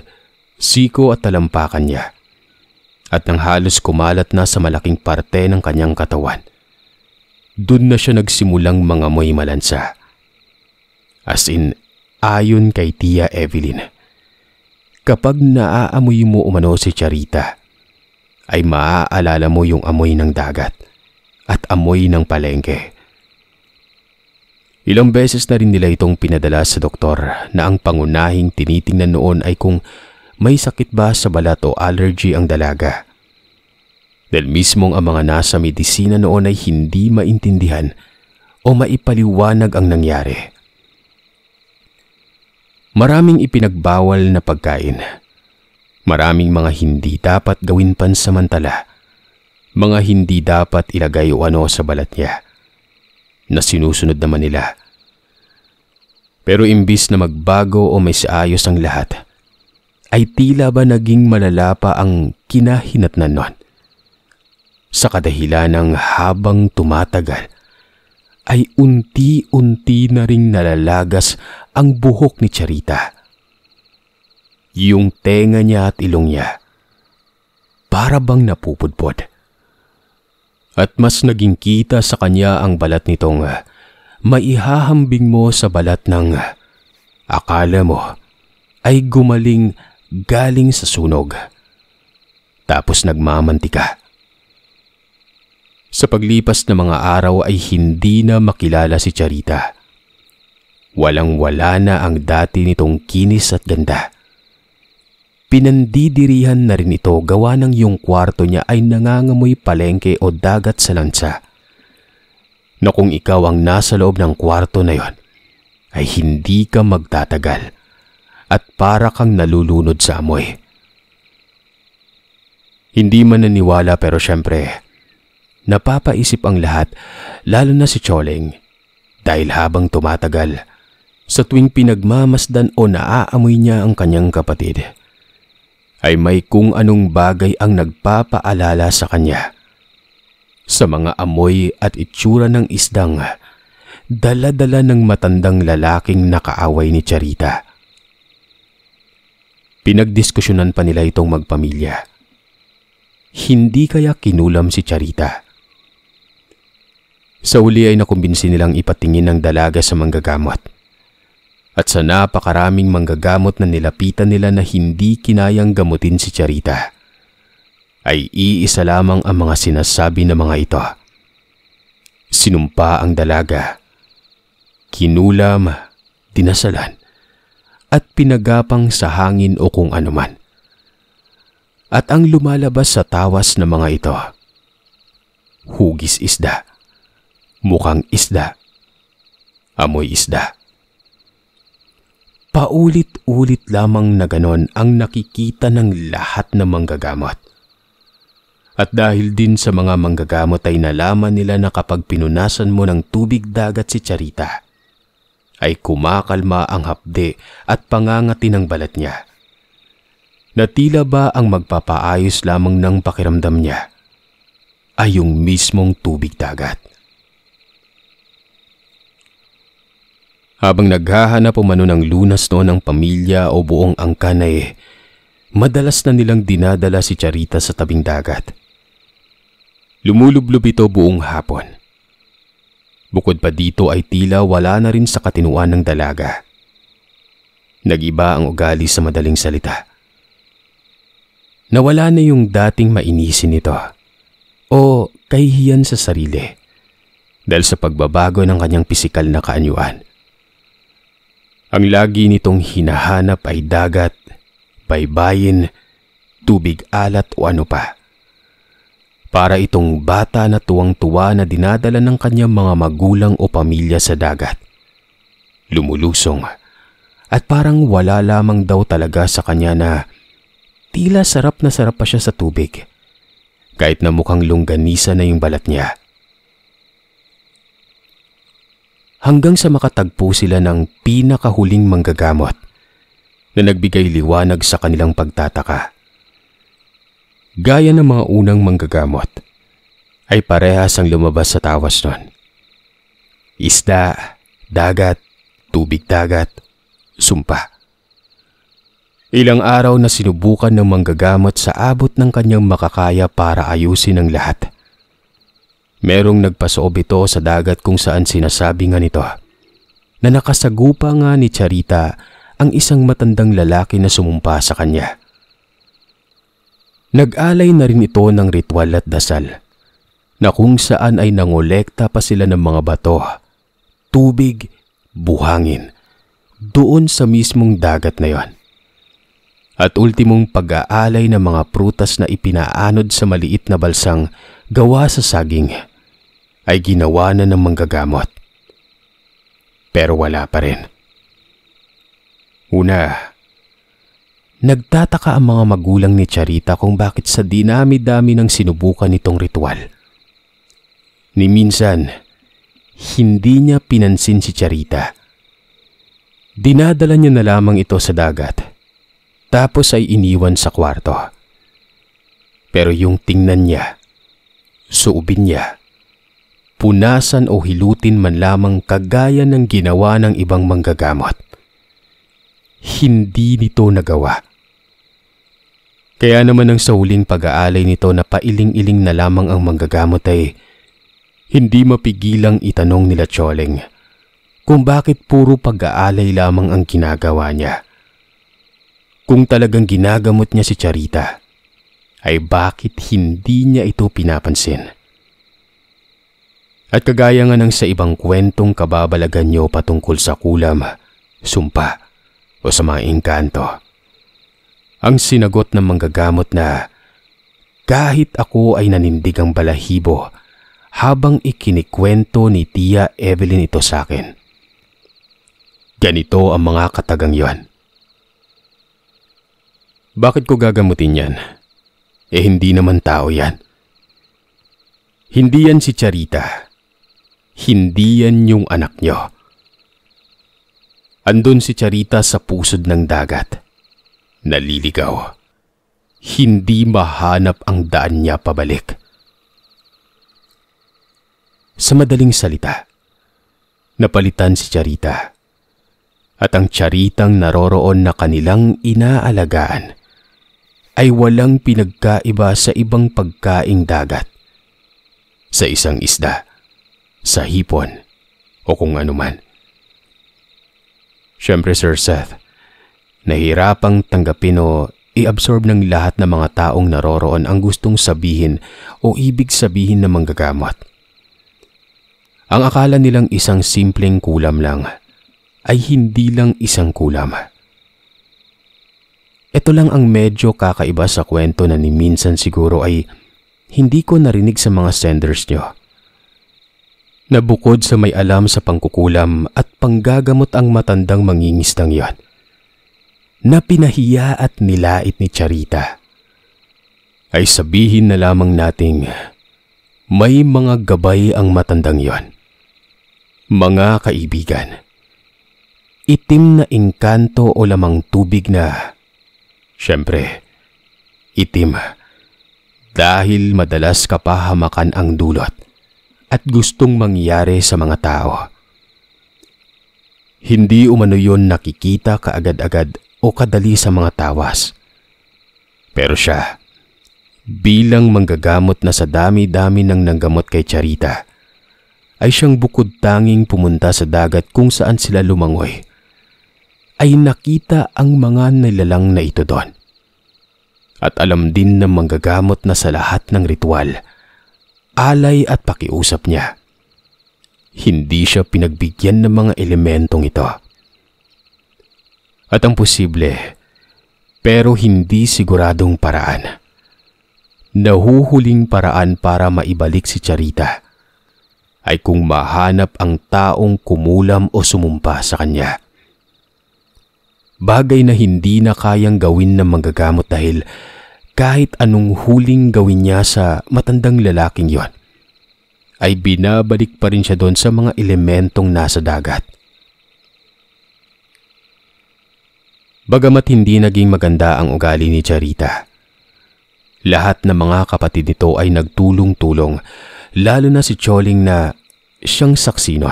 siko at talampakan niya at nang halos kumalat na sa malaking parte ng kanyang katawan. Doon na siya nagsimulang mangamoy malansa. As in, ayon kay Tia Evelyn. Kapag naaamoy mo umano si Charita, ay maaalala mo yung amoy ng dagat at amoy ng palengke. Ilang beses na rin nila itong pinadala sa doktor na ang pangunahing tinitingnan noon ay kung may sakit ba sa balat o allergy ang dalaga. Dahil mismong ang mga nasa medisina noon ay hindi maintindihan o maipaliwanag ang nangyari. Maraming ipinagbawal na pagkain. Maraming mga hindi dapat gawin pansamantala. Mga hindi dapat ilagay o ano sa balat niya. Na sinusunod naman nila. Pero imbis na magbago o may saayos ang lahat, ay tila ba naging malala pa ang kinahinatnan nun. Sa kadahilan ng habang tumatagal, ay unti-unti na ring nalalagas ang buhok ni Charita. Yung tenga niya at ilong niya, para bang napupudpod. At mas naging kita sa kanya ang balat nitong ah, maihahambing mo sa balat ng akala mo ay gumaling galing sa sunog. Tapos nagmamantika. Sa paglipas ng mga araw ay hindi na makilala si Charita. Walang-wala na ang dati nitong kinis at ganda. Pinandidirihan na rin ito gawa ng yung kwarto niya ay nangangamoy palengke o dagat sa lansa. Na kung ikaw ang nasa loob ng kwarto na yon, ay hindi ka magtatagal at para kang nalulunod sa amoy. Hindi man naniwala pero syempre, napapaisip ang lahat, lalo na si Choling. Dahil habang tumatagal, sa tuwing pinagmamasdan o naaamoy niya ang kanyang kapatid, ay may kung anong bagay ang nagpapaalala sa kanya. Sa mga amoy at itsura ng isdang, dala-dala ng matandang lalaking nakaaway ni Charita Pinagdiskusyonan pa nila itong magpamilya. Hindi kaya kinulam si Charita. Sa uli ay nakumbinsi nilang ipatingin ang dalaga sa manggagamot. At sa napakaraming manggagamot na nilapitan nila na hindi kinayang gamutin si Charita, ay iisa lamang ang mga sinasabi ng mga ito. Sinumpa ang dalaga. Kinulam, dinasalan at pinagapang sa hangin o kung anuman. At ang lumalabas sa tawas ng mga ito, hugis isda, mukhang isda, amoy isda. Paulit-ulit lamang na ganon ang nakikita ng lahat ng manggagamot. At dahil din sa mga manggagamot ay nalaman nila na kapag pinunasan mo ng tubig dagat si Charita, ay kumakalma ang hapde at pangangati ng balat niya. Natila ba ang magpapaayos lamang ng pakiramdam niya ay yung mismong tubig dagat. Habang naghahanap umano ng lunas noon ng pamilya o buong angkan ay madalas na nilang dinadala si Charita sa tabing dagat. Lumulublob ito buong hapon Bukod pa dito ay tila wala na rin sa katinuan ng dalaga. Nagiba ang ugali sa madaling salita. Nawala na yung dating mainisin nito o kahihiyan sa sarili dahil sa pagbabago ng kanyang pisikal na kaanyuan. Ang lagi nitong hinahanap ay dagat, baybayin, tubig alat o ano pa para itong bata na tuwang-tuwa na dinadala ng kanyang mga magulang o pamilya sa dagat. Lumulusong at parang wala lamang daw talaga sa kanya na tila sarap na sarap pa siya sa tubig kahit na mukhang longganisa na yung balat niya. Hanggang sa makatagpo sila ng pinakahuling manggagamot na nagbigay liwanag sa kanilang pagtataka gaya ng mga unang manggagamot, ay parehas ang lumabas sa tawas nun. Isda, dagat, tubig dagat, sumpa. Ilang araw na sinubukan ng manggagamot sa abot ng kanyang makakaya para ayusin ang lahat. Merong nagpasob ito sa dagat kung saan sinasabi nga nito na nakasagupa nga ni Charita ang isang matandang lalaki na sumumpa sa kanya. Nag-alay na rin ito ng ritual at dasal na kung saan ay nangolekta pa sila ng mga bato, tubig, buhangin, doon sa mismong dagat na yon. At ultimong pag-aalay ng mga prutas na ipinaanod sa maliit na balsang gawa sa saging ay ginawa na ng manggagamot. Pero wala pa rin. Una, Nagtataka ang mga magulang ni Charita kung bakit sa dinami-dami ng sinubukan nitong ritual. Ni minsan, hindi niya pinansin si Charita. Dinadala niya na lamang ito sa dagat tapos ay iniwan sa kwarto. Pero yung tingnan niya, suubin niya, punasan o hilutin man lamang kagaya ng ginawa ng ibang manggagamot. Hindi nito nagawa. Kaya naman ang sa huling pag-aalay nito na pailing-iling na lamang ang manggagamot ay hindi mapigilang itanong nila Choling kung bakit puro pag-aalay lamang ang ginagawa niya. Kung talagang ginagamot niya si Charita, ay bakit hindi niya ito pinapansin? At kagaya nga ng sa ibang kwentong kababalagan niyo patungkol sa kulam, sumpa o sa mga engkanto, ang sinagot ng manggagamot na, Kahit ako ay nanindigang balahibo habang ikinikwento ni Tia Evelyn ito sa akin. Ganito ang mga katagang yon. Bakit ko gagamutin yan? Eh hindi naman tao yan. Hindi yan si Charita. Hindi yan yung anak nyo. Andun si Charita sa pusod ng dagat. Naliligaw. Hindi mahanap ang daan niya pabalik. Sa madaling salita, napalitan si Charita. At ang Charitang naroroon na kanilang inaalagaan ay walang pinagkaiba sa ibang pagkaing dagat. Sa isang isda, sa hipon, o kung anuman. Siyempre Sir Seth, Nahirapang tanggapin o i-absorb ng lahat ng mga taong naroroon ang gustong sabihin o ibig sabihin ng manggagamot. Ang akala nilang isang simpleng kulam lang ay hindi lang isang kulam. Ito lang ang medyo kakaiba sa kwento na ni minsan siguro ay hindi ko narinig sa mga senders niyo. Nabukod sa may alam sa pangkukulam at panggagamot ang matandang mangingisdang yon na pinahiya at nilait ni Charita. Ay sabihin na lamang nating may mga gabay ang matandang yon. Mga kaibigan, itim na inkanto o lamang tubig na, syempre, itim dahil madalas kapahamakan ang dulot at gustong mangyari sa mga tao. Hindi umano yon nakikita kaagad-agad o kadali sa mga tawas. Pero siya, bilang manggagamot na sa dami-dami ng nanggamot kay Charita, ay siyang bukod tanging pumunta sa dagat kung saan sila lumangoy. Ay nakita ang mga nilalang na ito doon. At alam din ng manggagamot na sa lahat ng ritual, alay at pakiusap niya. Hindi siya pinagbigyan ng mga elementong ito at ang posible pero hindi siguradong paraan. Nahuhuling paraan para maibalik si Charita ay kung mahanap ang taong kumulam o sumumpa sa kanya. Bagay na hindi na kayang gawin ng manggagamot dahil kahit anong huling gawin niya sa matandang lalaking yon, ay binabalik pa rin siya doon sa mga elementong nasa dagat. Bagamat hindi naging maganda ang ugali ni Charita. Lahat ng mga kapatid nito ay nagtulong-tulong, lalo na si Choling na siyang saksi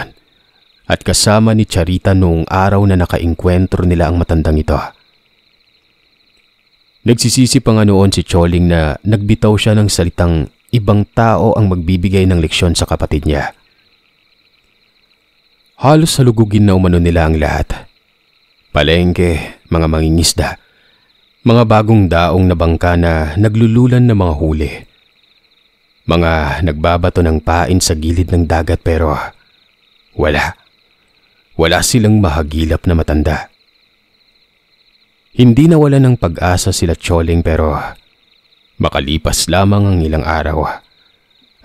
At kasama ni Charita noong araw na nakainkwentro nila ang matandang ito. Nagsisisi pa nga noon si Choling na nagbitaw siya ng salitang ibang tao ang magbibigay ng leksyon sa kapatid niya. Halos halugugin na umano nila ang lahat palengke, mga mangingisda, mga bagong daong nabangka na naglululan ng mga huli. Mga nagbabato ng pain sa gilid ng dagat pero wala. Wala silang mahagilap na matanda. Hindi na wala ng pag-asa sila Choling pero makalipas lamang ang ilang araw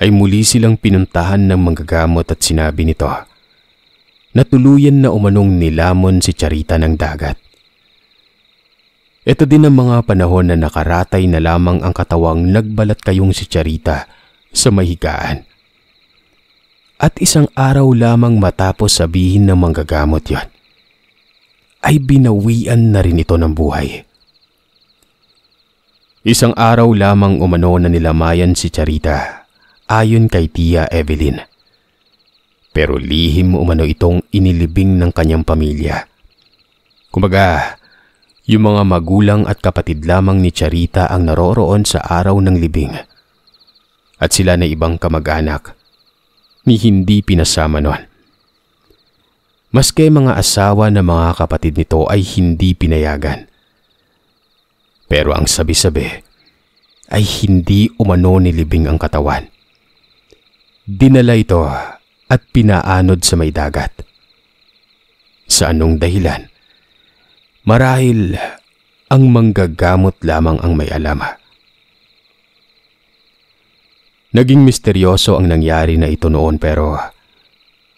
ay muli silang pinuntahan ng manggagamot at sinabi nito natuluyan na umanong nilamon si Charita ng dagat. Ito din ang mga panahon na nakaratay na lamang ang katawang nagbalat kayong si Charita sa mahigaan. At isang araw lamang matapos sabihin ng manggagamot yon, ay binawian na rin ito ng buhay. Isang araw lamang umano na nilamayan si Charita ayon kay Tia Evelyn. Pero lihim umano itong inilibing ng kanyang pamilya. Kumbaga, yung mga magulang at kapatid lamang ni Charita ang naroroon sa araw ng libing. At sila na ibang kamag-anak ni hindi pinasama noon. Maske mga asawa na mga kapatid nito ay hindi pinayagan. Pero ang sabi-sabi ay hindi umano nilibing ang katawan. Dinala ito at pinaanod sa may dagat. Sa anong dahilan? Marahil ang manggagamot lamang ang may alama. Naging misteryoso ang nangyari na ito noon pero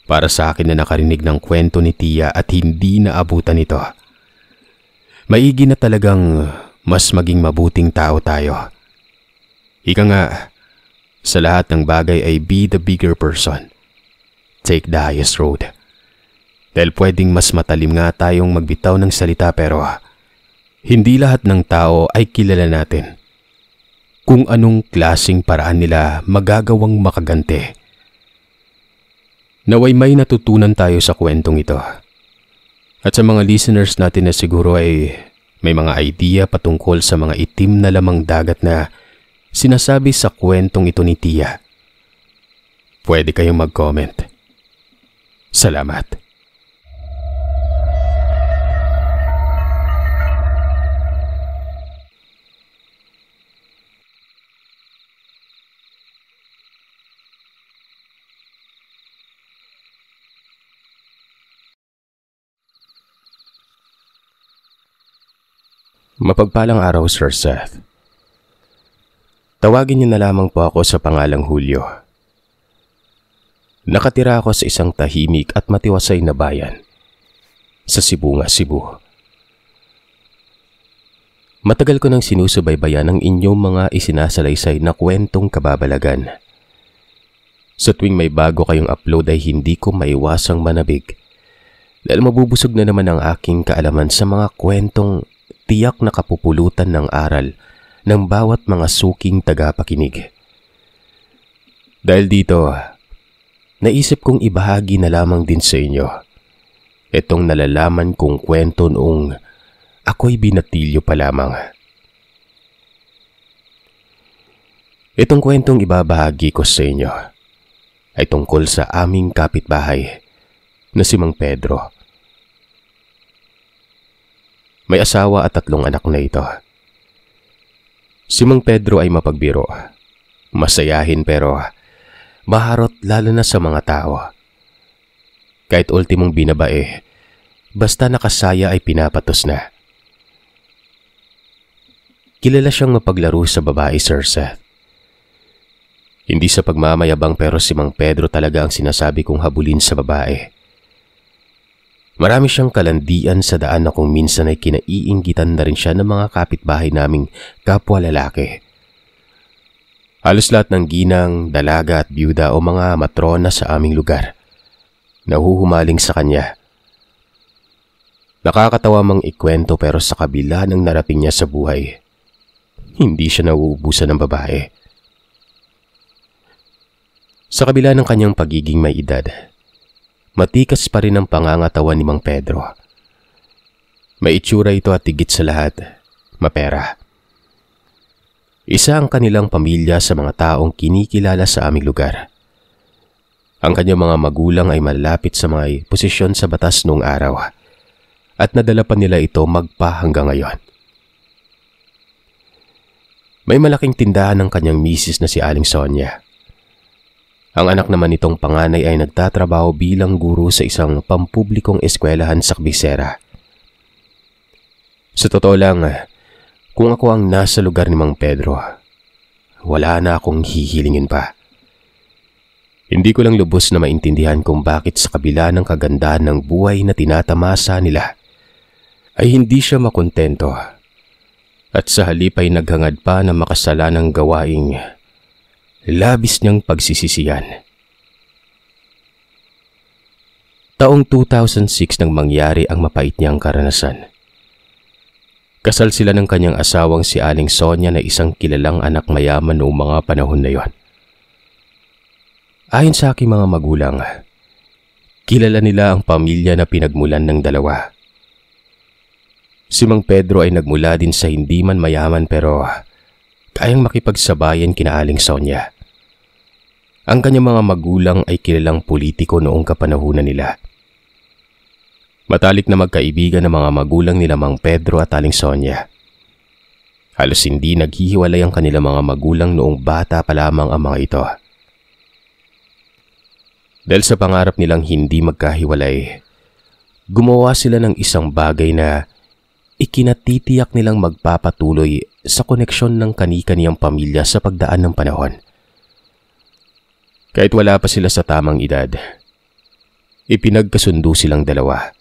para sa akin na nakarinig ng kwento ni Tia at hindi naabutan ito. Maigi na talagang mas maging mabuting tao tayo. Ika nga, sa lahat ng bagay ay be the bigger person take the highest road. Dahil pwedeng mas matalim nga tayong magbitaw ng salita pero ah, hindi lahat ng tao ay kilala natin. Kung anong klasing paraan nila magagawang makagante. Naway may natutunan tayo sa kwentong ito. At sa mga listeners natin na siguro ay may mga idea patungkol sa mga itim na lamang dagat na sinasabi sa kwentong ito ni Tia. Pwede kayong mag-comment. Salamat. Mapagpalang araw, Sir Seth. Tawagin niyo na lamang po ako sa pangalang Julio nakatira ako sa isang tahimik at matiwasay na bayan. Sa Cebu nga, Cebu. Matagal ko nang sinusubaybayan ang inyong mga isinasalaysay na kwentong kababalagan. Sa tuwing may bago kayong upload ay hindi ko maiwasang manabig dahil mabubusog na naman ang aking kaalaman sa mga kwentong tiyak na kapupulutan ng aral ng bawat mga suking tagapakinig. Dahil dito, naisip kong ibahagi na lamang din sa inyo. Itong nalalaman kong kwento noong ako'y binatilyo pa lamang. Itong kwentong ibabahagi ko sa inyo ay tungkol sa aming kapitbahay na si Mang Pedro. May asawa at tatlong anak na ito. Si Mang Pedro ay mapagbiro, masayahin pero maharot lalo na sa mga tao. Kahit ultimong binabae, basta nakasaya ay pinapatos na. Kilala siyang mapaglaro sa babae, Sir Seth. Hindi sa pagmamayabang pero si Mang Pedro talaga ang sinasabi kong habulin sa babae. Marami siyang kalandian sa daan na kung minsan ay kinaiinggitan na rin siya ng mga kapitbahay naming kapwa lalaki. Halos lahat ng ginang, dalaga at byuda o mga matrona sa aming lugar. Nahuhumaling sa kanya. Nakakatawa mang ikwento pero sa kabila ng narating niya sa buhay, hindi siya nauubusan ng babae. Sa kabila ng kanyang pagiging may edad, matikas pa rin ang pangangatawa ni Mang Pedro. May itsura ito at higit sa lahat, mapera. Mapera. Isa ang kanilang pamilya sa mga taong kinikilala sa aming lugar. Ang kanyang mga magulang ay malapit sa mga posisyon sa batas noong araw at nadala pa nila ito magpa hanggang ngayon. May malaking tindahan ng kanyang misis na si Aling Sonia. Ang anak naman nitong panganay ay nagtatrabaho bilang guro sa isang pampublikong eskwelahan sa Kbisera. Sa totoo lang, kung ako ang nasa lugar ni Mang Pedro, wala na akong hihilingin pa. Hindi ko lang lubos na maintindihan kung bakit sa kabila ng kagandahan ng buhay na tinatamasa nila, ay hindi siya makontento at sa halip ay naghangad pa na makasalanang gawaing labis niyang pagsisisiyan. Taong 2006 nang mangyari ang mapait niyang karanasan. Kasal sila ng kanyang asawang si Aling Sonia na isang kilalang anak mayaman noong mga panahon na yon. Ayon sa aking mga magulang, kilala nila ang pamilya na pinagmulan ng dalawa. Si Mang Pedro ay nagmula din sa hindi man mayaman pero kayang makipagsabayan kina Aling Sonia. Ang kanyang mga magulang ay kilalang politiko noong kapanahunan nila. Matalik na magkaibigan ng mga magulang nila Mang Pedro at Aling Sonia. Halos hindi naghihiwalay ang kanilang mga magulang noong bata pa lamang ang mga ito. Dahil sa pangarap nilang hindi magkahiwalay, gumawa sila ng isang bagay na ikinatitiyak nilang magpapatuloy sa koneksyon ng kanikaniyang pamilya sa pagdaan ng panahon. Kahit wala pa sila sa tamang edad, ipinagkasundo silang dalawa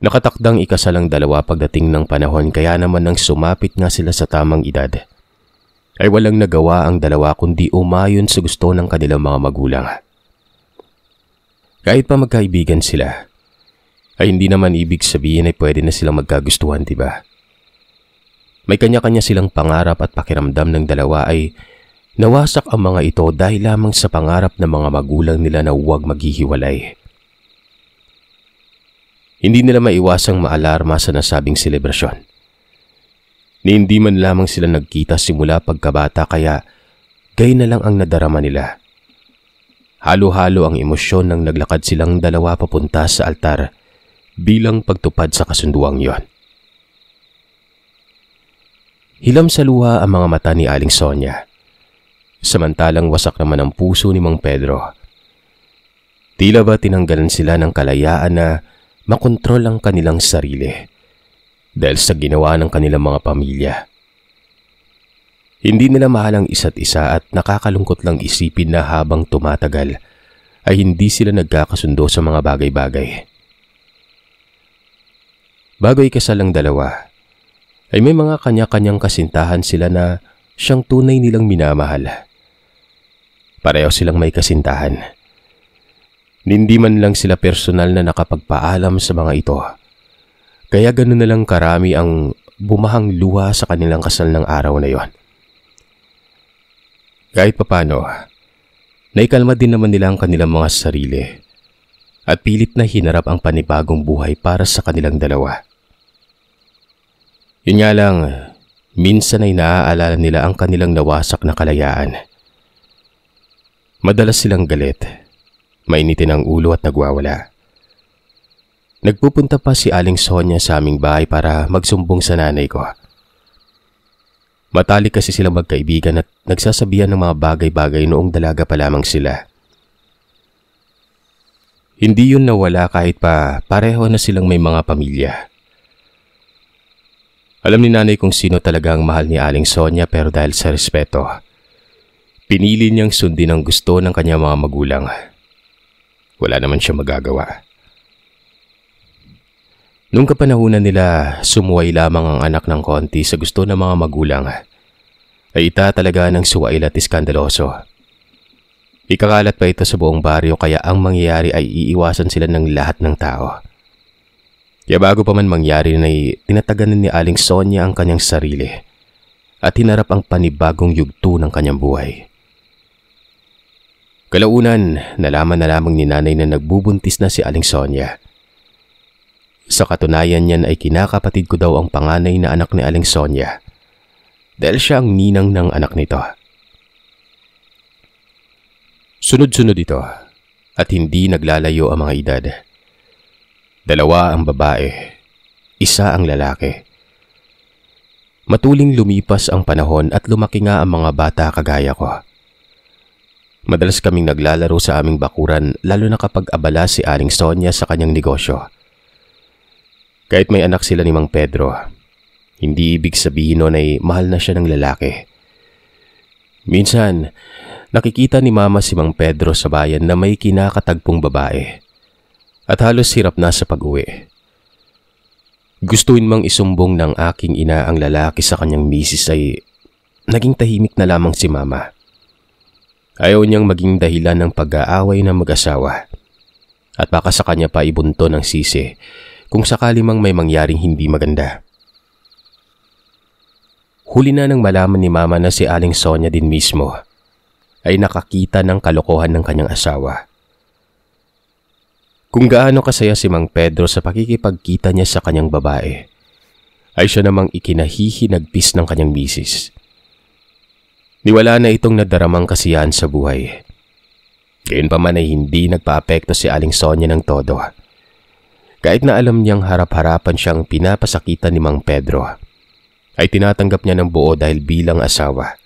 Nakatakdang ikasalang dalawa pagdating ng panahon kaya naman nang sumapit nga sila sa tamang edad. Ay walang nagawa ang dalawa kundi umayon sa gusto ng kanilang mga magulang. Kahit pa magkaibigan sila, ay hindi naman ibig sabihin ay pwede na silang magkagustuhan, di ba? May kanya-kanya silang pangarap at pakiramdam ng dalawa ay nawasak ang mga ito dahil lamang sa pangarap ng mga magulang nila na huwag maghihiwalay hindi nila maiwasang maalarma sa nasabing selebrasyon. Ni hindi man lamang sila nagkita simula pagkabata kaya gay na lang ang nadarama nila. Halo-halo ang emosyon nang naglakad silang dalawa papunta sa altar bilang pagtupad sa kasunduang yon. Hilam sa luha ang mga mata ni Aling Sonia. Samantalang wasak naman ang puso ni Mang Pedro. Tila ba tinanggalan sila ng kalayaan na makontrol ang kanilang sarili dahil sa ginawa ng kanilang mga pamilya. Hindi nila mahal ang isa't isa at nakakalungkot lang isipin na habang tumatagal ay hindi sila nagkakasundo sa mga bagay-bagay. Bago ikasal ang dalawa, ay may mga kanya-kanyang kasintahan sila na siyang tunay nilang minamahal. Pareho silang may kasintahan. Hindi man lang sila personal na nakapagpaalam sa mga ito. Kaya ganoon na lang karami ang bumahang luha sa kanilang kasal ng araw na yon. Kahit papano, naikalma din naman nila ang kanilang mga sarili at pilit na hinarap ang panibagong buhay para sa kanilang dalawa. Yun nga lang, minsan ay naaalala nila ang kanilang nawasak na kalayaan. Madalas silang galit Mainitin ang ulo at nagwawala. Nagpupunta pa si Aling Sonya sa aming bahay para magsumbong sa nanay ko. Matalik kasi silang magkaibigan at nagsasabihan ng mga bagay-bagay noong dalaga pa lamang sila. Hindi yun nawala kahit pa pareho na silang may mga pamilya. Alam ni nanay kung sino talaga ang mahal ni Aling Sonya pero dahil sa respeto, pinili niyang sundin ang gusto ng kanyang mga magulang. Wala naman siya magagawa. Noong kapanahunan nila, sumuway lamang ang anak ng konti sa gusto ng mga magulang. Ay ita talaga ng suwail at iskandaloso. Ikakalat pa ito sa buong baryo kaya ang mangyayari ay iiwasan sila ng lahat ng tao. Kaya bago pa man mangyari na tinataganan ni Aling Sonia ang kanyang sarili at hinarap ang panibagong yugto ng kanyang buhay. Kalaunan, nalaman na lamang ni nanay na nagbubuntis na si Aling Sonia. Sa katunayan niyan ay kinakapatid ko daw ang panganay na anak ni Aling Sonia dahil siya ang ninang ng anak nito. Sunod-sunod ito at hindi naglalayo ang mga edad. Dalawa ang babae, isa ang lalaki. Matuling lumipas ang panahon at lumaki nga ang mga bata kagaya ko. Madalas kaming naglalaro sa aming bakuran lalo na kapag abala si Aling Sonia sa kanyang negosyo. Kahit may anak sila ni Mang Pedro, hindi ibig sabihin nun ay mahal na siya ng lalaki. Minsan, nakikita ni Mama si Mang Pedro sa bayan na may kinakatagpong babae at halos hirap na sa pag-uwi. Gustuin mang isumbong ng aking ina ang lalaki sa kanyang misis ay naging tahimik na lamang si Mama. Ayaw niyang maging dahilan ng pag-aaway ng mag-asawa. At baka sa kanya pa ibunto ng sisi kung sakali mang may mangyaring hindi maganda. Huli na nang malaman ni Mama na si Aling Sonia din mismo ay nakakita ng kalokohan ng kanyang asawa. Kung gaano kasaya si Mang Pedro sa pakikipagkita niya sa kanyang babae, ay siya namang ikinahihinagpis ng kanyang misis. Niwala na itong nadaramang kasiyahan sa buhay. Gayon pa man ay hindi nagpaapekto si Aling Sonia ng todo. Kahit na alam niyang harap-harapan siyang pinapasakitan ni Mang Pedro, ay tinatanggap niya ng buo dahil bilang asawa.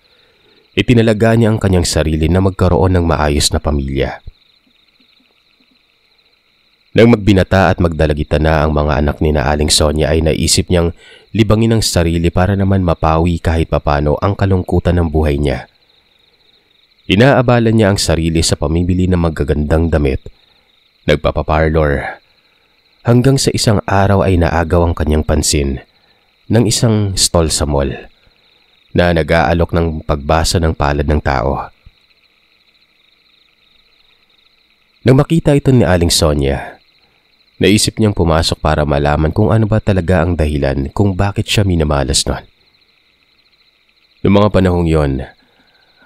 Itinalaga niya ang kanyang sarili na magkaroon ng maayos na pamilya. Nang magbinata at magdalagita na ang mga anak ni na Aling Sonia ay naisip niyang libangin ang sarili para naman mapawi kahit papano ang kalungkutan ng buhay niya. Inaabala niya ang sarili sa pamibili ng magagandang damit. Nagpapaparlor. Hanggang sa isang araw ay naagaw ang kanyang pansin ng isang stall sa mall na nag-aalok ng pagbasa ng palad ng tao. Nang makita ito ni Aling Sonia, Naisip niyang pumasok para malaman kung ano ba talaga ang dahilan kung bakit siya minamalas noon. Noong mga panahong yon,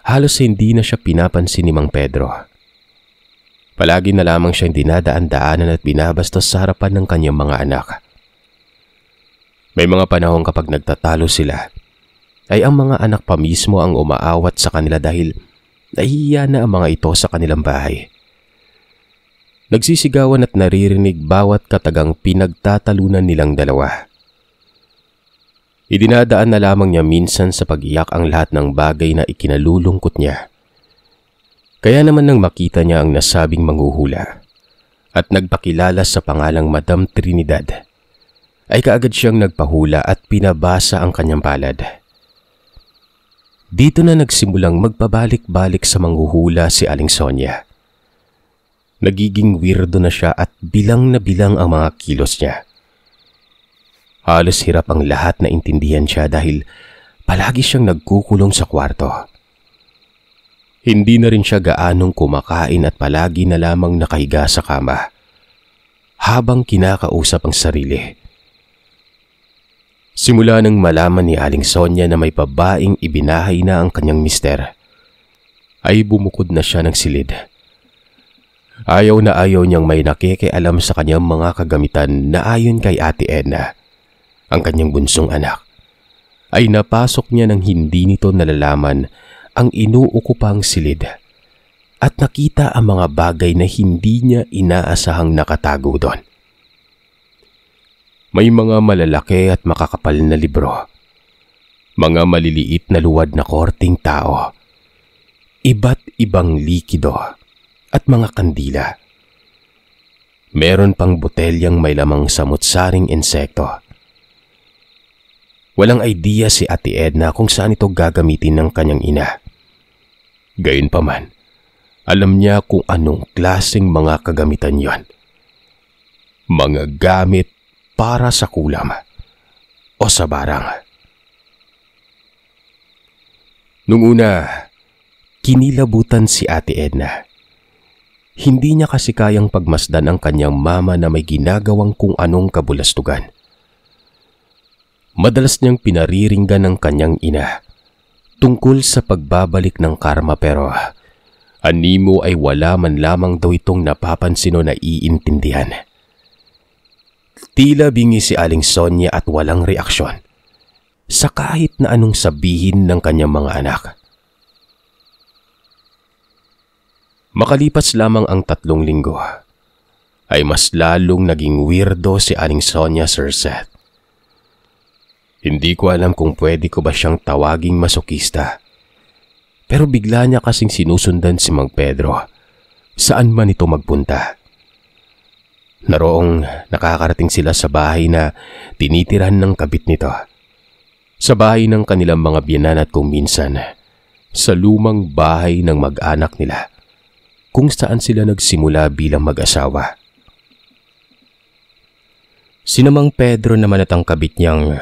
halos hindi na siya pinapansin ni Mang Pedro. Palagi na lamang siyang dinadaan-daanan at binabastos sa harapan ng kanyang mga anak. May mga panahong kapag nagtatalo sila, ay ang mga anak pa mismo ang umaawat sa kanila dahil nahihiya na ang mga ito sa kanilang bahay. Nagsisigawan at naririnig bawat katagang pinagtatalunan nilang dalawa. Idinadaan na lamang niya minsan sa pagiyak ang lahat ng bagay na ikinalulungkot niya. Kaya naman nang makita niya ang nasabing manghuhula at nagpakilala sa pangalang Madam Trinidad, ay kaagad siyang nagpahula at pinabasa ang kanyang palad. Dito na nagsimulang magpabalik-balik sa manghuhula si Aling Sonia. Nagiging weirdo na siya at bilang na bilang ang mga kilos niya. Halos hirap ang lahat na intindihan siya dahil palagi siyang nagkukulong sa kwarto. Hindi na rin siya gaanong kumakain at palagi na lamang nakahiga sa kama habang kinakausap ang sarili. Simula nang malaman ni Aling Sonya na may babaeng ibinahay na ang kanyang mister, ay bumukod na siya ng silid. Ayaw na ayaw niyang may nakikialam sa kanyang mga kagamitan na ayon kay Ate Edna, ang kanyang bunsong anak, ay napasok niya ng hindi nito nalalaman ang inuukupang silid at nakita ang mga bagay na hindi niya inaasahang nakatago doon. May mga malalaki at makakapal na libro, mga maliliit na luwad na korting tao, iba't ibang likido, at mga kandila. Meron pang botelyang may lamang samutsaring insekto. Walang idea si Ate Edna kung saan ito gagamitin ng kanyang ina. Gayunpaman, alam niya kung anong klaseng mga kagamitan yon. Mga gamit para sa kulam o sa barang. Nung una, kinilabutan si Ate Edna. Hindi niya kasi kayang pagmasdan ang kanyang mama na may ginagawang kung anong kabulastugan. Madalas niyang pinariringgan ng kanyang ina tungkol sa pagbabalik ng karma pero animo ay wala man lamang daw itong napapansin o naiintindihan. Tila bingi si Aling Sonia at walang reaksyon sa kahit na anong sabihin ng kanyang mga anak. Makalipas lamang ang tatlong linggo, ay mas lalong naging weirdo si Aling Sonia Surset. Hindi ko alam kung pwede ko ba siyang tawaging masokista. Pero bigla niya kasing sinusundan si Mang Pedro. Saan man ito magpunta? Naroong nakakarating sila sa bahay na tinitirhan ng kabit nito. Sa bahay ng kanilang mga biyanan at kung minsan, sa lumang bahay ng mag-anak nila kung saan sila nagsimula bilang mag-asawa. Sinamang Pedro naman at ang kabit niyang,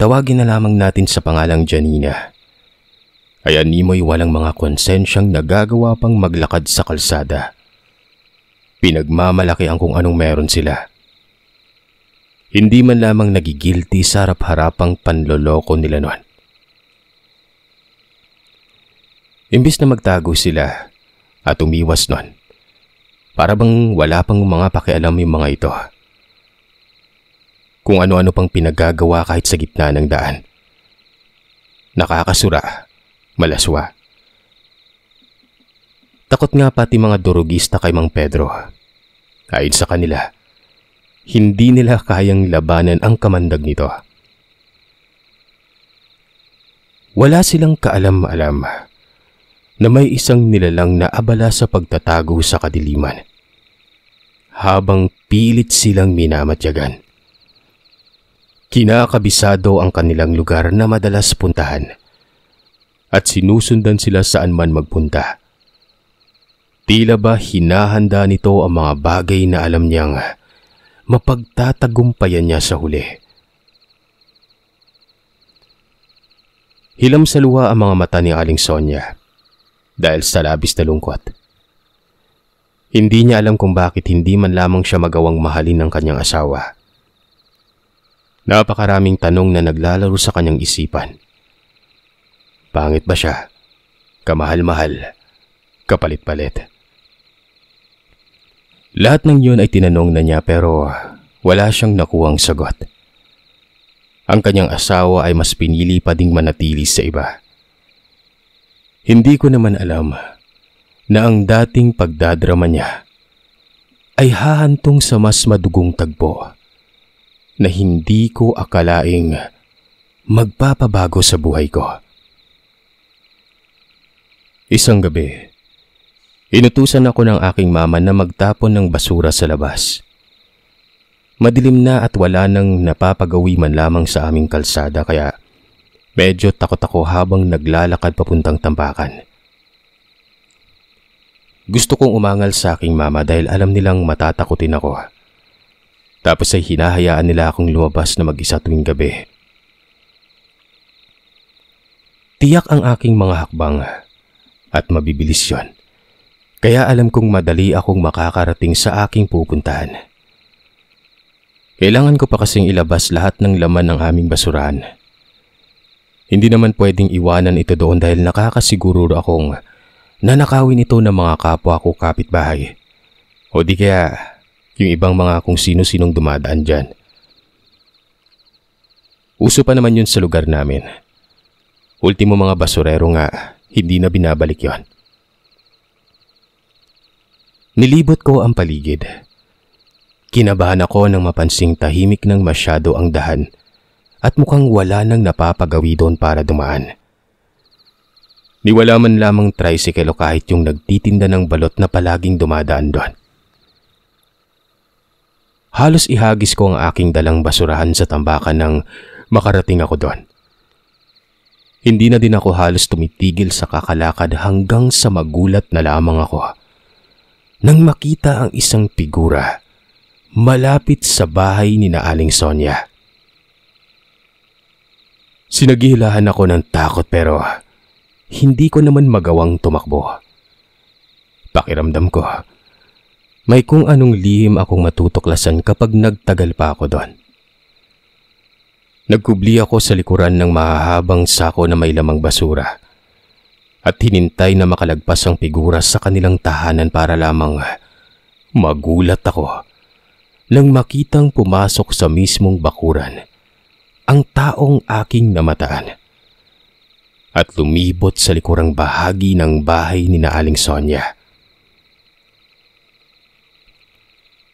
tawagin na lamang natin sa pangalang Janina. Kaya Nimoy walang mga konsensyang nagagawa pang maglakad sa kalsada. Pinagmamalaki ang kung anong meron sila. Hindi man lamang nagigilty sa harap-harapang panloloko nila noon. Imbis na magtago sila, at umiwas nun. Para bang wala pang mga pakialam yung mga ito. Kung ano-ano pang pinagagawa kahit sa gitna ng daan. Nakakasura, malaswa. Takot nga pati mga durugista kay Mang Pedro. Kahit sa kanila, hindi nila kayang labanan ang kamandag nito. Wala silang kaalam-alam na may isang nilalang na abala sa pagtatago sa kadiliman habang pilit silang minamatyagan. Kinakabisado ang kanilang lugar na madalas puntahan at sinusundan sila saan man magpunta. Tila ba hinahanda nito ang mga bagay na alam niyang mapagtatagumpayan niya sa huli. Hilam sa luha ang mga mata ni Aling Sonia dahil sa labis na lungkot. Hindi niya alam kung bakit hindi man lamang siya magawang mahalin ng kanyang asawa. Napakaraming tanong na naglalaro sa kanyang isipan. Pangit ba siya? Kamahal-mahal? Kapalit-palit? Lahat ng yun ay tinanong na niya pero wala siyang nakuhang sagot. Ang kanyang asawa ay mas pinili pa ding manatili sa iba. Hindi ko naman alam na ang dating pagdadrama niya ay hahantong sa mas madugong tagpo na hindi ko akalaing magpapabago sa buhay ko. Isang gabi, inutusan ako ng aking mama na magtapon ng basura sa labas. Madilim na at wala nang napapagawi man lamang sa aming kalsada kaya Medyo takot ako habang naglalakad papuntang tambakan. Gusto kong umangal sa aking mama dahil alam nilang matatakotin ako. Tapos ay hinahayaan nila akong lumabas na mag-isa tuwing gabi. Tiyak ang aking mga hakbang at mabibilis yon. Kaya alam kong madali akong makakarating sa aking pupuntahan. Kailangan ko pa kasing ilabas lahat ng laman ng aming basurahan hindi naman pwedeng iwanan ito doon dahil nakakasiguro akong nanakawin ito ng mga kapwa ko kapitbahay. O di kaya yung ibang mga kung sino-sinong dumadaan dyan. Uso pa naman yun sa lugar namin. Ultimo mga basurero nga, hindi na binabalik yon. Nilibot ko ang paligid. Kinabahan ako nang mapansing tahimik ng masyado ang dahan at mukhang wala nang napapagawi doon para dumaan. Di wala man lamang tricycle o kahit yung nagtitinda ng balot na palaging dumadaan doon. Halos ihagis ko ang aking dalang basurahan sa tambakan nang makarating ako doon. Hindi na din ako halos tumitigil sa kakalakad hanggang sa magulat na lamang ako. Nang makita ang isang figura malapit sa bahay ni na Aling Sonia. Sinaghihilahan ako ng takot pero hindi ko naman magawang tumakbo. Pakiramdam ko, may kung anong lihim akong matutuklasan kapag nagtagal pa ako doon. Nagkubli ako sa likuran ng mahahabang sako na may lamang basura at hinintay na makalagpas ang figura sa kanilang tahanan para lamang magulat ako nang makitang pumasok sa mismong bakuran ang taong aking namataan. At lumibot sa likurang bahagi ng bahay ni Naaling Sonia.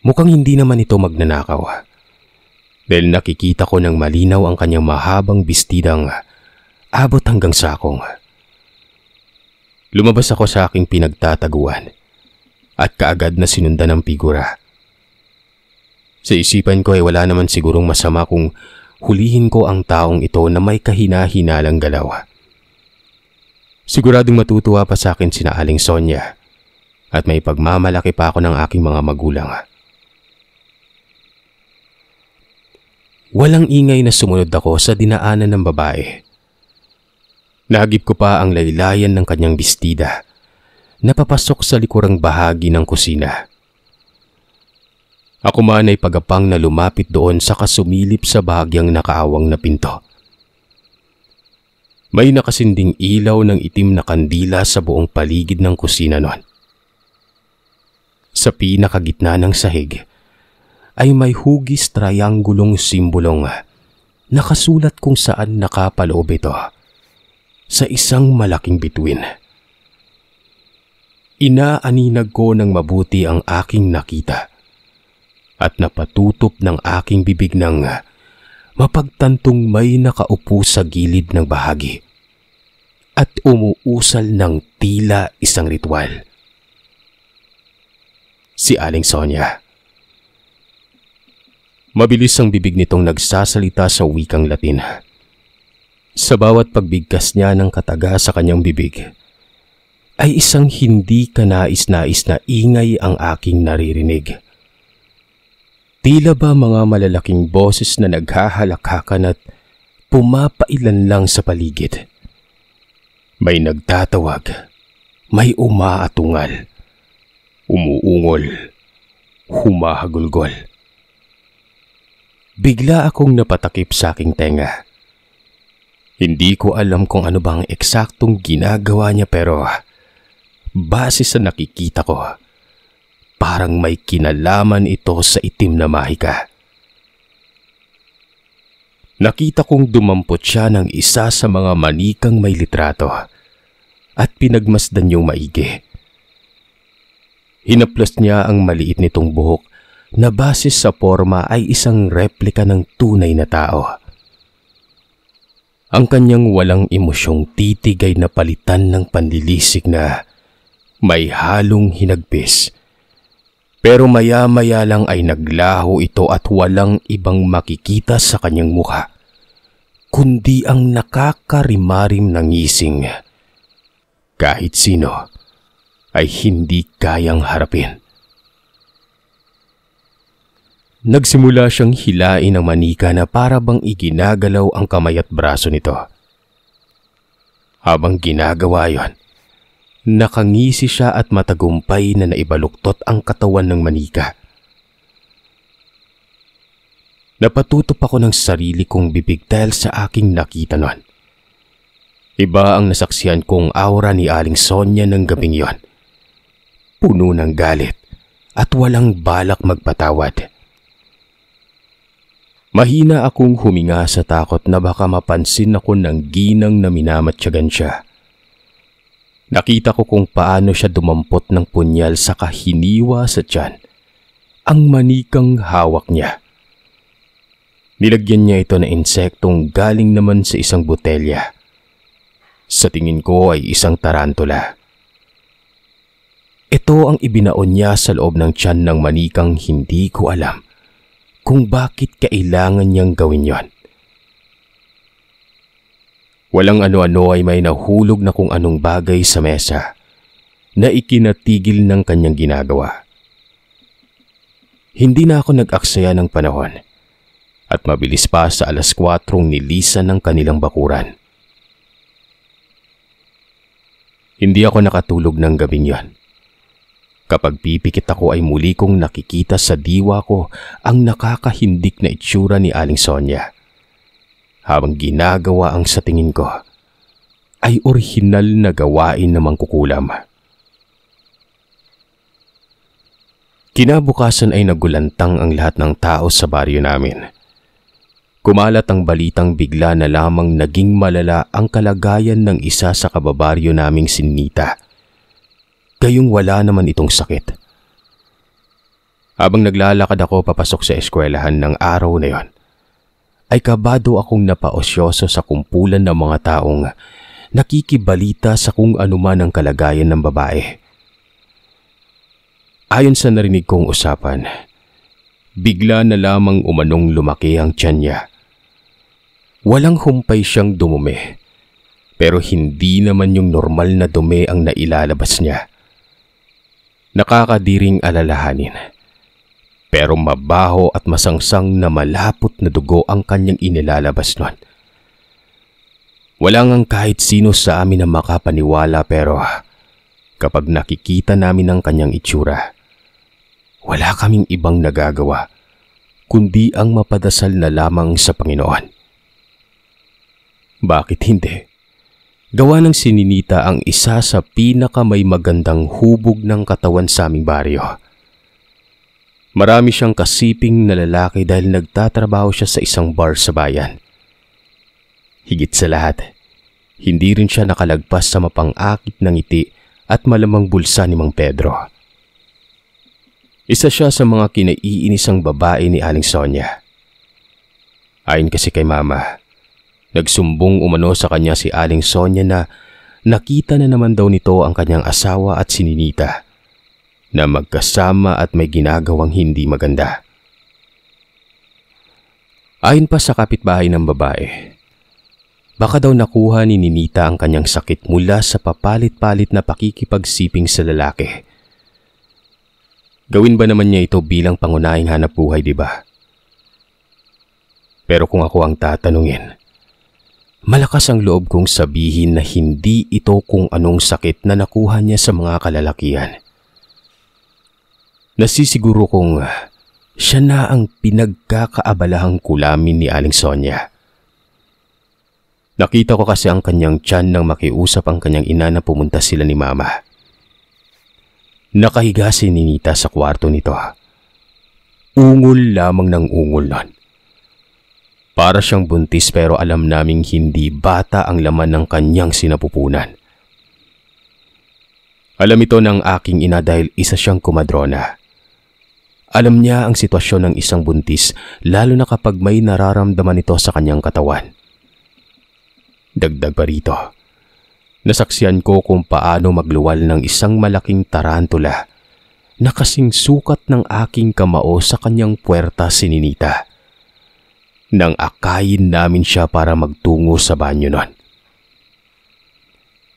Mukhang hindi naman ito magnanakaw. Ah. Dahil nakikita ko ng malinaw ang kanyang mahabang bistidang abot hanggang sakong. Lumabas ako sa aking pinagtataguan at kaagad na sinundan ng figura. Sa isipan ko ay wala naman sigurong masama kung hulihin ko ang taong ito na may kahina-hinalang galaw. Siguradong matutuwa pa sa akin sina Aling Sonya at may pagmamalaki pa ako ng aking mga magulang. Walang ingay na sumunod ako sa dinaanan ng babae. Nagip ko pa ang laylayan ng kanyang bistida napapasok sa likurang bahagi ng kusina. Ako man ay pagapang na lumapit doon sa kasumilip sa bahagyang nakaawang na pinto. May nakasinding ilaw ng itim na kandila sa buong paligid ng kusina noon. Sa pinakagitna ng sahig ay may hugis triangulong simbolong nakasulat kung saan nakapaloob ito sa isang malaking bituin. Inaaninag ko ng mabuti ang aking nakita at napatutop ng aking bibig ng mapagtantong may nakaupo sa gilid ng bahagi at umuusal ng tila isang ritual. Si Aling Sonia. Mabilis ang bibig nitong nagsasalita sa wikang Latin. Sa bawat pagbigkas niya ng kataga sa kanyang bibig, ay isang hindi kanais-nais na ingay ang aking naririnig Tila ba mga malalaking boses na naghahalakakan at pumapailan lang sa paligid. May nagtatawag, may umaatungal, umuungol, humahagulgol. Bigla akong napatakip sa aking tenga. Hindi ko alam kung ano bang eksaktong ginagawa niya pero base sa nakikita ko, parang may kinalaman ito sa itim na mahika. Nakita kong dumampot siya ng isa sa mga manikang may litrato at pinagmasdan yung maigi. Hinaplas niya ang maliit nitong buhok na basis sa forma ay isang replika ng tunay na tao. Ang kanyang walang emosyong titig ay napalitan ng panlilisig na may halong hinagpis pero maya-maya lang ay naglaho ito at walang ibang makikita sa kanyang mukha, kundi ang nakakarimarim ng ngising. Kahit sino ay hindi kayang harapin. Nagsimula siyang hilain ang manika na para bang iginagalaw ang kamay at braso nito. Habang ginagawa yon, Nakangisi siya at matagumpay na naibaluktot ang katawan ng manika. Napatutop ako ng sarili kong bibig dahil sa aking nakita noon. Iba ang nasaksihan kong aura ni Aling Sonya ng gabing yon. Puno ng galit at walang balak magpatawad. Mahina akong huminga sa takot na baka mapansin ako ng ginang na minamatsyagan siya Nakita ko kung paano siya dumampot ng punyal sa kahiniwa sa tiyan. Ang manikang hawak niya. Nilagyan niya ito na insektong galing naman sa isang botelya. Sa tingin ko ay isang tarantula. Ito ang ibinaon niya sa loob ng tiyan ng manikang hindi ko alam kung bakit kailangan niyang gawin yon. Walang ano-ano ay may nahulog na kung anong bagay sa mesa na ikinatigil ng kanyang ginagawa. Hindi na ako nag-aksaya ng panahon at mabilis pa sa alas 4 nilisan ng kanilang bakuran. Hindi ako nakatulog ng gabing yon. Kapag pipikit ako ay muli kong nakikita sa diwa ko ang nakakahindik na itsura ni Aling Sonia habang ginagawa ang sa tingin ko ay orihinal na gawain ng mangkukulam. Kinabukasan ay nagulantang ang lahat ng tao sa baryo namin. Kumalat ang balitang bigla na lamang naging malala ang kalagayan ng isa sa kababaryo naming sinita. Gayong wala naman itong sakit. Habang naglalakad ako papasok sa eskwelahan ng araw na yon, ay kabado akong napaosyoso sa kumpulan ng mga taong nakikibalita sa kung anuman ang kalagayan ng babae. Ayon sa narinig kong usapan, bigla na lamang umanong lumaki ang tiyan niya. Walang humpay siyang dumumi, pero hindi naman yung normal na dumi ang nailalabas niya. Nakakadiring alalahanin pero mabaho at masangsang na malapot na dugo ang kanyang inilalabas nun. Wala ngang kahit sino sa amin na makapaniwala pero kapag nakikita namin ang kanyang itsura, wala kaming ibang nagagawa kundi ang mapadasal na lamang sa Panginoon. Bakit hindi? Gawa ng sininita ang isa sa pinakamay magandang hubog ng katawan sa aming baryo. Marami siyang kasiping na lalaki dahil nagtatrabaho siya sa isang bar sa bayan. Higit sa lahat, hindi rin siya nakalagpas sa mapangakit ng ngiti at malamang bulsa ni Mang Pedro. Isa siya sa mga kinaiinisang babae ni Aling Sonia. Ayon kasi kay Mama, nagsumbong umano sa kanya si Aling Sonia na nakita na naman daw nito ang kanyang asawa at sininita na magkasama at may ginagawang hindi maganda. Ayon pa sa kapitbahay ng babae, baka daw nakuha ni Ninita ang kanyang sakit mula sa papalit-palit na pakikipagsiping sa lalaki. Gawin ba naman niya ito bilang pangunahing hanap buhay, di ba? Pero kung ako ang tatanungin, Malakas ang loob kong sabihin na hindi ito kung anong sakit na nakuha niya sa mga kalalakian. Nasisiguro kong siya na ang pinagkakaabalahang kulamin ni Aling Sonia. Nakita ko kasi ang kanyang tiyan nang makiusap ang kanyang ina na pumunta sila ni Mama. Nakahiga si Ninita sa kwarto nito. Ungol lamang ng ungol nun. Para siyang buntis pero alam naming hindi bata ang laman ng kanyang sinapupunan. Alam ito ng aking ina dahil isa siyang kumadrona. Alam niya ang sitwasyon ng isang buntis lalo na kapag may nararamdaman ito sa kanyang katawan. Dagdag pa rito. Nasaksiyan ko kung paano magluwal ng isang malaking tarantula na kasing sukat ng aking kamao sa kanyang puwerta sininita. Nang akayin namin siya para magtungo sa banyo nun.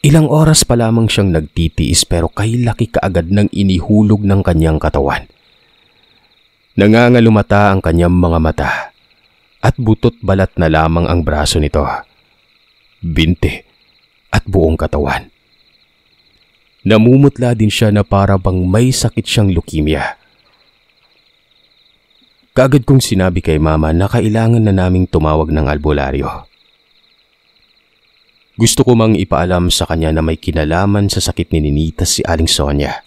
Ilang oras pa lamang siyang nagtitiis pero kay laki kaagad ng inihulog ng kanyang katawan. Nangangalumata ang kanyang mga mata at butot balat na lamang ang braso nito. Binti at buong katawan. Namumutla din siya na para bang may sakit siyang leukemia. Kagad kong sinabi kay mama na kailangan na naming tumawag ng albularyo. Gusto ko mang ipaalam sa kanya na may kinalaman sa sakit ni Ninita si Aling Sonia.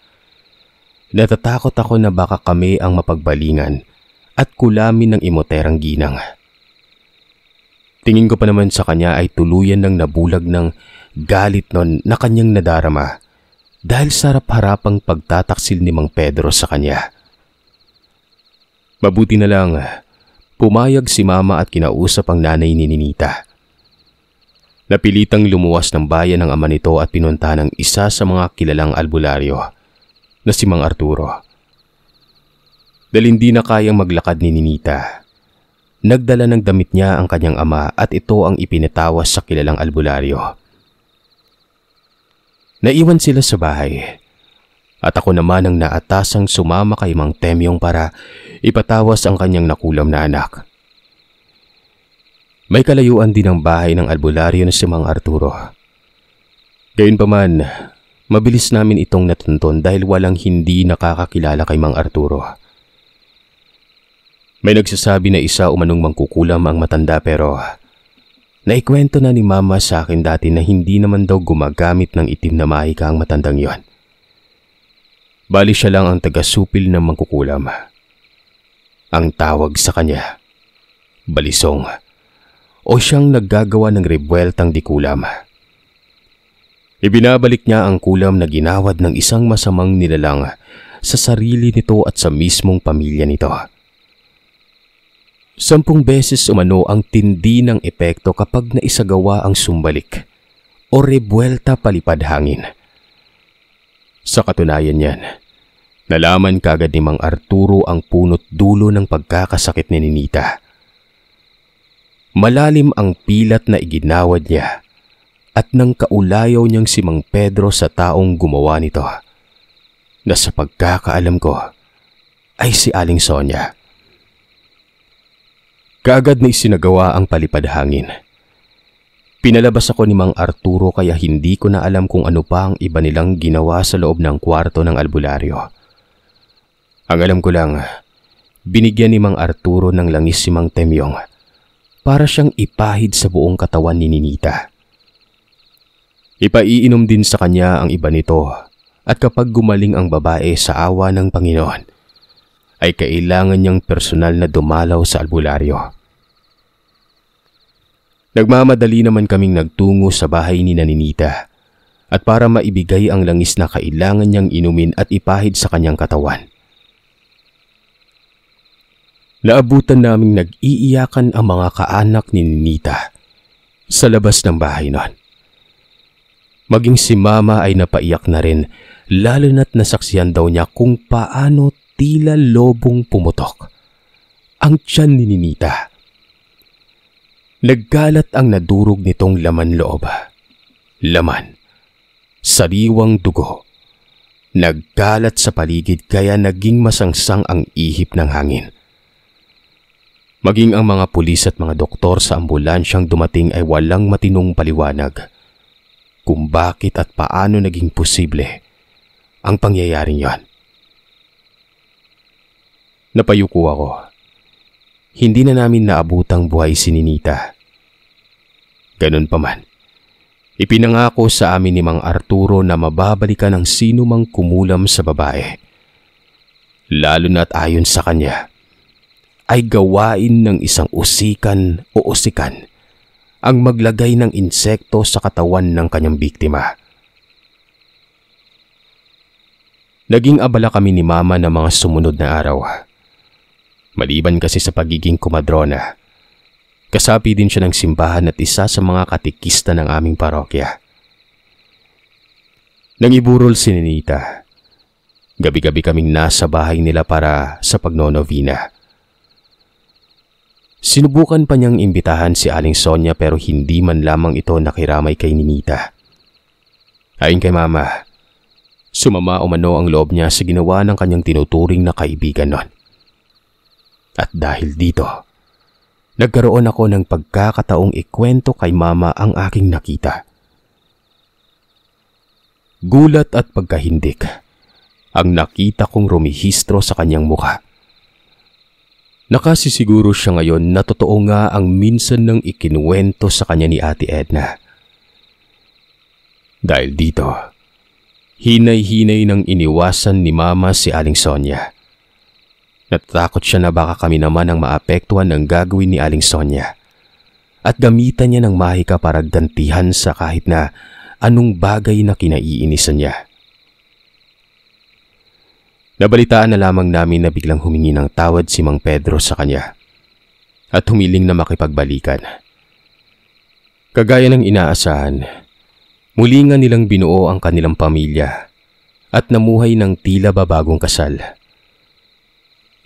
Natatakot ako na baka kami ang mapagbalingan at kulamin ng imoterang ginang. Tingin ko pa naman sa kanya ay tuluyan ng nabulag ng galit nun na kanyang nadarama dahil sa harap harapang pagtataksil ni Mang Pedro sa kanya. Mabuti na lang, pumayag si mama at kinausap ang nanay ni Ninita. Napilitang lumuwas ng bayan ng ama nito at pinunta ng isa sa mga kilalang albularyo na si Mang Arturo. Dahil hindi na kayang maglakad ni Ninita, nagdala ng damit niya ang kanyang ama at ito ang ipinatawas sa kilalang albularyo. Naiwan sila sa bahay at ako naman ang naatasang sumama kay Mang Temyong para ipatawas ang kanyang nakulam na anak. May kalayuan din ang bahay ng albularyo na si Mang Arturo. Gayunpaman, Mabilis namin itong natunton dahil walang hindi nakakakilala kay Mang Arturo. May nagsasabi na isa umanong mangkukulam ang matanda pero naikwento na ni Mama sa akin dati na hindi naman daw gumagamit ng itim na mahika ang matandang yon. Bali siya lang ang tagasupil ng mangkukulam. Ang tawag sa kanya, balisong o siyang naggagawa ng rebweltang dikulam. kulam. Ibinabalik niya ang kulam na ginawad ng isang masamang nilalang sa sarili nito at sa mismong pamilya nito. Sampung beses umano ang tindi ng epekto kapag naisagawa ang sumbalik o rebuelta palipad hangin. Sa katunayan niyan, nalaman kagad ni Mang Arturo ang punot dulo ng pagkakasakit ni Ninita. Malalim ang pilat na iginawad niya at nang kaulayaw niyang si Mang Pedro sa taong gumawa nito na sa pagkakaalam ko ay si Aling Sonia. Kaagad na isinagawa ang palipadhangin. Pinalabas ako ni Mang Arturo kaya hindi ko na alam kung ano pa ang iba nilang ginawa sa loob ng kwarto ng albularyo. Ang alam ko lang, binigyan ni Mang Arturo ng langis si Mang Temyong para siyang ipahid sa buong katawan ni Ninita. Ipaiinom din sa kanya ang iba nito at kapag gumaling ang babae sa awa ng Panginoon, ay kailangan niyang personal na dumalaw sa albularyo. Nagmamadali naman kaming nagtungo sa bahay ni Naninita at para maibigay ang langis na kailangan niyang inumin at ipahid sa kanyang katawan. Naabutan naming nag-iiyakan ang mga kaanak ni Ninita sa labas ng bahay noon. Maging si mama ay napaiyak na rin lalo na't nasaksiyan daw niya kung paano tila lobong pumutok. Ang tiyan ni Ninita. Naggalat ang nadurog nitong laman loob. Laman. Sariwang dugo. Naggalat sa paligid kaya naging masangsang ang ihip ng hangin. Maging ang mga pulis at mga doktor sa ambulansyang dumating ay walang matinong paliwanag kung bakit at paano naging posible ang pangyayaring yon. Napayuko ako. Hindi na namin naabutang buhay si Ninita. Ganun pa man, ipinangako sa amin ni Mang Arturo na mababalikan ang sino mang kumulam sa babae. Lalo na't ayon sa kanya, ay gawain ng isang usikan o usikan ang maglagay ng insekto sa katawan ng kanyang biktima. Naging abala kami ni Mama ng mga sumunod na araw. Maliban kasi sa pagiging kumadrona, kasapi din siya ng simbahan at isa sa mga katikista ng aming parokya. Nang iburol si Ninita, gabi-gabi kaming nasa bahay nila para sa pagnonovina. Sinubukan pa niyang imbitahan si Aling Sonia pero hindi man lamang ito nakiramay kay Ninita. Ayon kay Mama, sumama umano ang loob niya sa ginawa ng kanyang tinuturing na kaibigan nun. At dahil dito, nagkaroon ako ng pagkakataong ikwento kay Mama ang aking nakita. Gulat at pagkahindik ang nakita kong rumihistro sa kanyang mukha. Nakasisiguro siya ngayon na totoo nga ang minsan nang ikinuwento sa kanya ni Ate Edna. Dahil dito, hinay-hinay nang iniwasan ni Mama si Aling Sonia. Natatakot siya na baka kami naman ang maapektuhan ng gagawin ni Aling Sonia at gamitan niya ng mahika para gantihan sa kahit na anong bagay na kinaiinisan niya. Nabalitaan na lamang namin na biglang humingi ng tawad si Mang Pedro sa kanya at humiling na makipagbalikan. Kagaya ng inaasahan, muli nga nilang binuo ang kanilang pamilya at namuhay ng tila babagong kasal.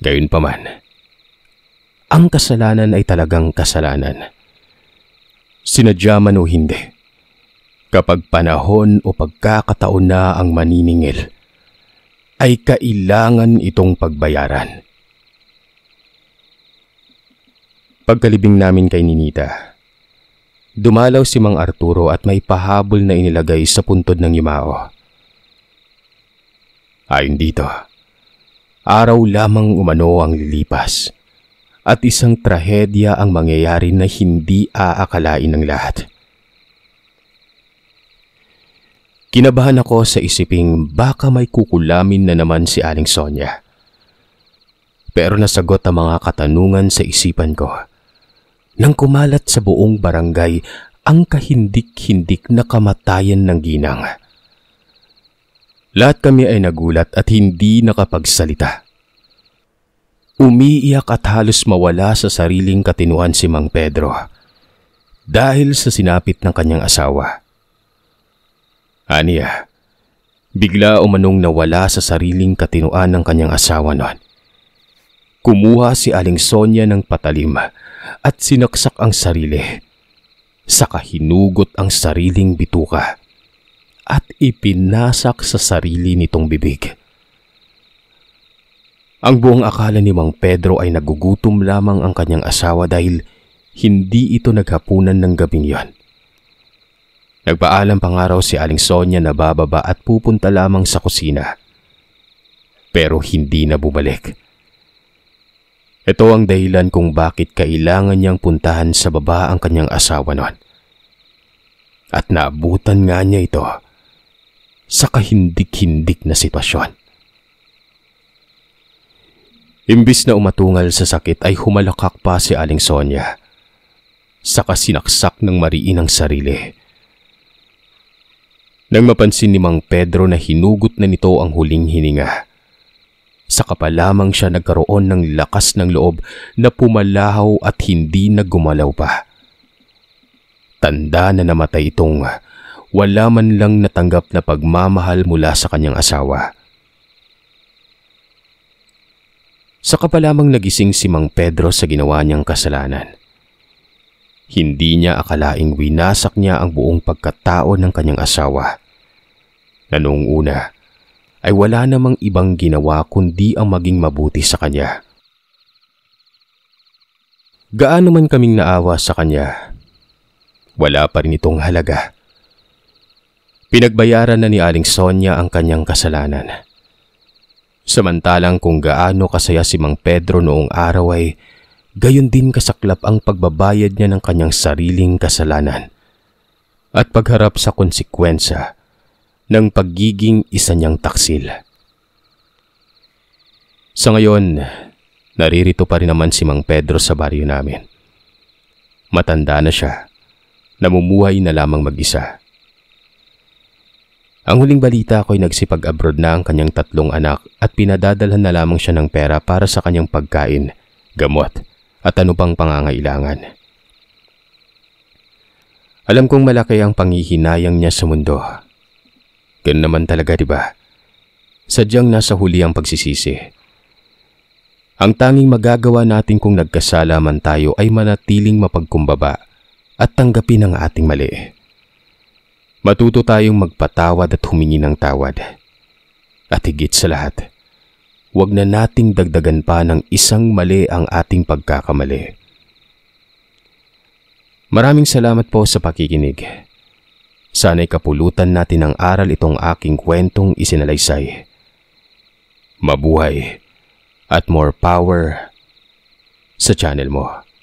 Gayunpaman, ang kasalanan ay talagang kasalanan. Sinadya man o hindi, kapag panahon o pagkakataon na ang maniningil, ay kailangan itong pagbayaran. Pagkalibing namin kay Ninita, dumalaw si Mang Arturo at may pahabol na inilagay sa puntod ng Yumao. Ayon dito, araw lamang umano ang lilipas at isang trahedya ang mangyayari na hindi aakalain ng lahat. Kinabahan ako sa isiping baka may kukulamin na naman si Aling Sonia. Pero nasagot ang mga katanungan sa isipan ko. Nang kumalat sa buong barangay ang kahindik-hindik na kamatayan ng ginang. Lahat kami ay nagulat at hindi nakapagsalita. Umiiyak at halos mawala sa sariling katinuan si Mang Pedro dahil sa sinapit ng kanyang asawa. Aniya, bigla umanong nawala sa sariling katinuan ng kanyang asawa noon. Kumuha si Aling Sonia ng patalim at sinaksak ang sarili. Saka hinugot ang sariling bituka at ipinasak sa sarili nitong bibig. Ang buong akala ni Mang Pedro ay nagugutom lamang ang kanyang asawa dahil hindi ito naghapunan ng gabing yon. Nagpaalam pang araw si Aling Sonia na bababa at pupunta lamang sa kusina. Pero hindi na bumalik. Ito ang dahilan kung bakit kailangan niyang puntahan sa baba ang kanyang asawa noon. At naabutan nga niya ito sa kahindik-hindik na sitwasyon. Imbis na umatungal sa sakit ay humalakak pa si Aling Sonia. sa kasinaksak ng mariin ang sarili nang mapansin ni Mang Pedro na hinugot na nito ang huling hininga. Saka pa lamang siya nagkaroon ng lakas ng loob na pumalahaw at hindi na gumalaw pa. Tanda na namatay itong wala man lang natanggap na pagmamahal mula sa kanyang asawa. Saka pa lamang nagising si Mang Pedro sa ginawa niyang kasalanan. Hindi niya akalaing winasak niya ang buong pagkatao ng kanyang asawa. Na noong una ay wala namang ibang ginawa kundi ang maging mabuti sa kanya. Gaano man kaming naawa sa kanya, wala pa rin itong halaga. Pinagbayaran na ni Aling Sonia ang kanyang kasalanan. Samantalang kung gaano kasaya si Mang Pedro noong araw ay gayon din kasaklap ang pagbabayad niya ng kanyang sariling kasalanan at pagharap sa konsekwensya ng pagiging isa niyang taksil. Sa ngayon, naririto pa rin naman si Mang Pedro sa baryo namin. Matanda na siya, namumuhay na lamang mag-isa. Ang huling balita ko ay nagsipag-abroad na ang kanyang tatlong anak at pinadadalhan na lamang siya ng pera para sa kanyang pagkain, gamot at ano pang pangangailangan. Alam kong malaki ang pangihinayang niya sa mundo. Ganun naman talaga, di ba? Sadyang nasa huli ang pagsisisi. Ang tanging magagawa natin kung nagkasala man tayo ay manatiling mapagkumbaba at tanggapin ang ating mali. Matuto tayong magpatawad at humingi ng tawad. At higit sa lahat, huwag na nating dagdagan pa ng isang mali ang ating pagkakamali. Maraming salamat po sa pakikinig. Sana'y kapulutan natin ang aral itong aking kwentong isinalaysay. Mabuhay at more power sa channel mo.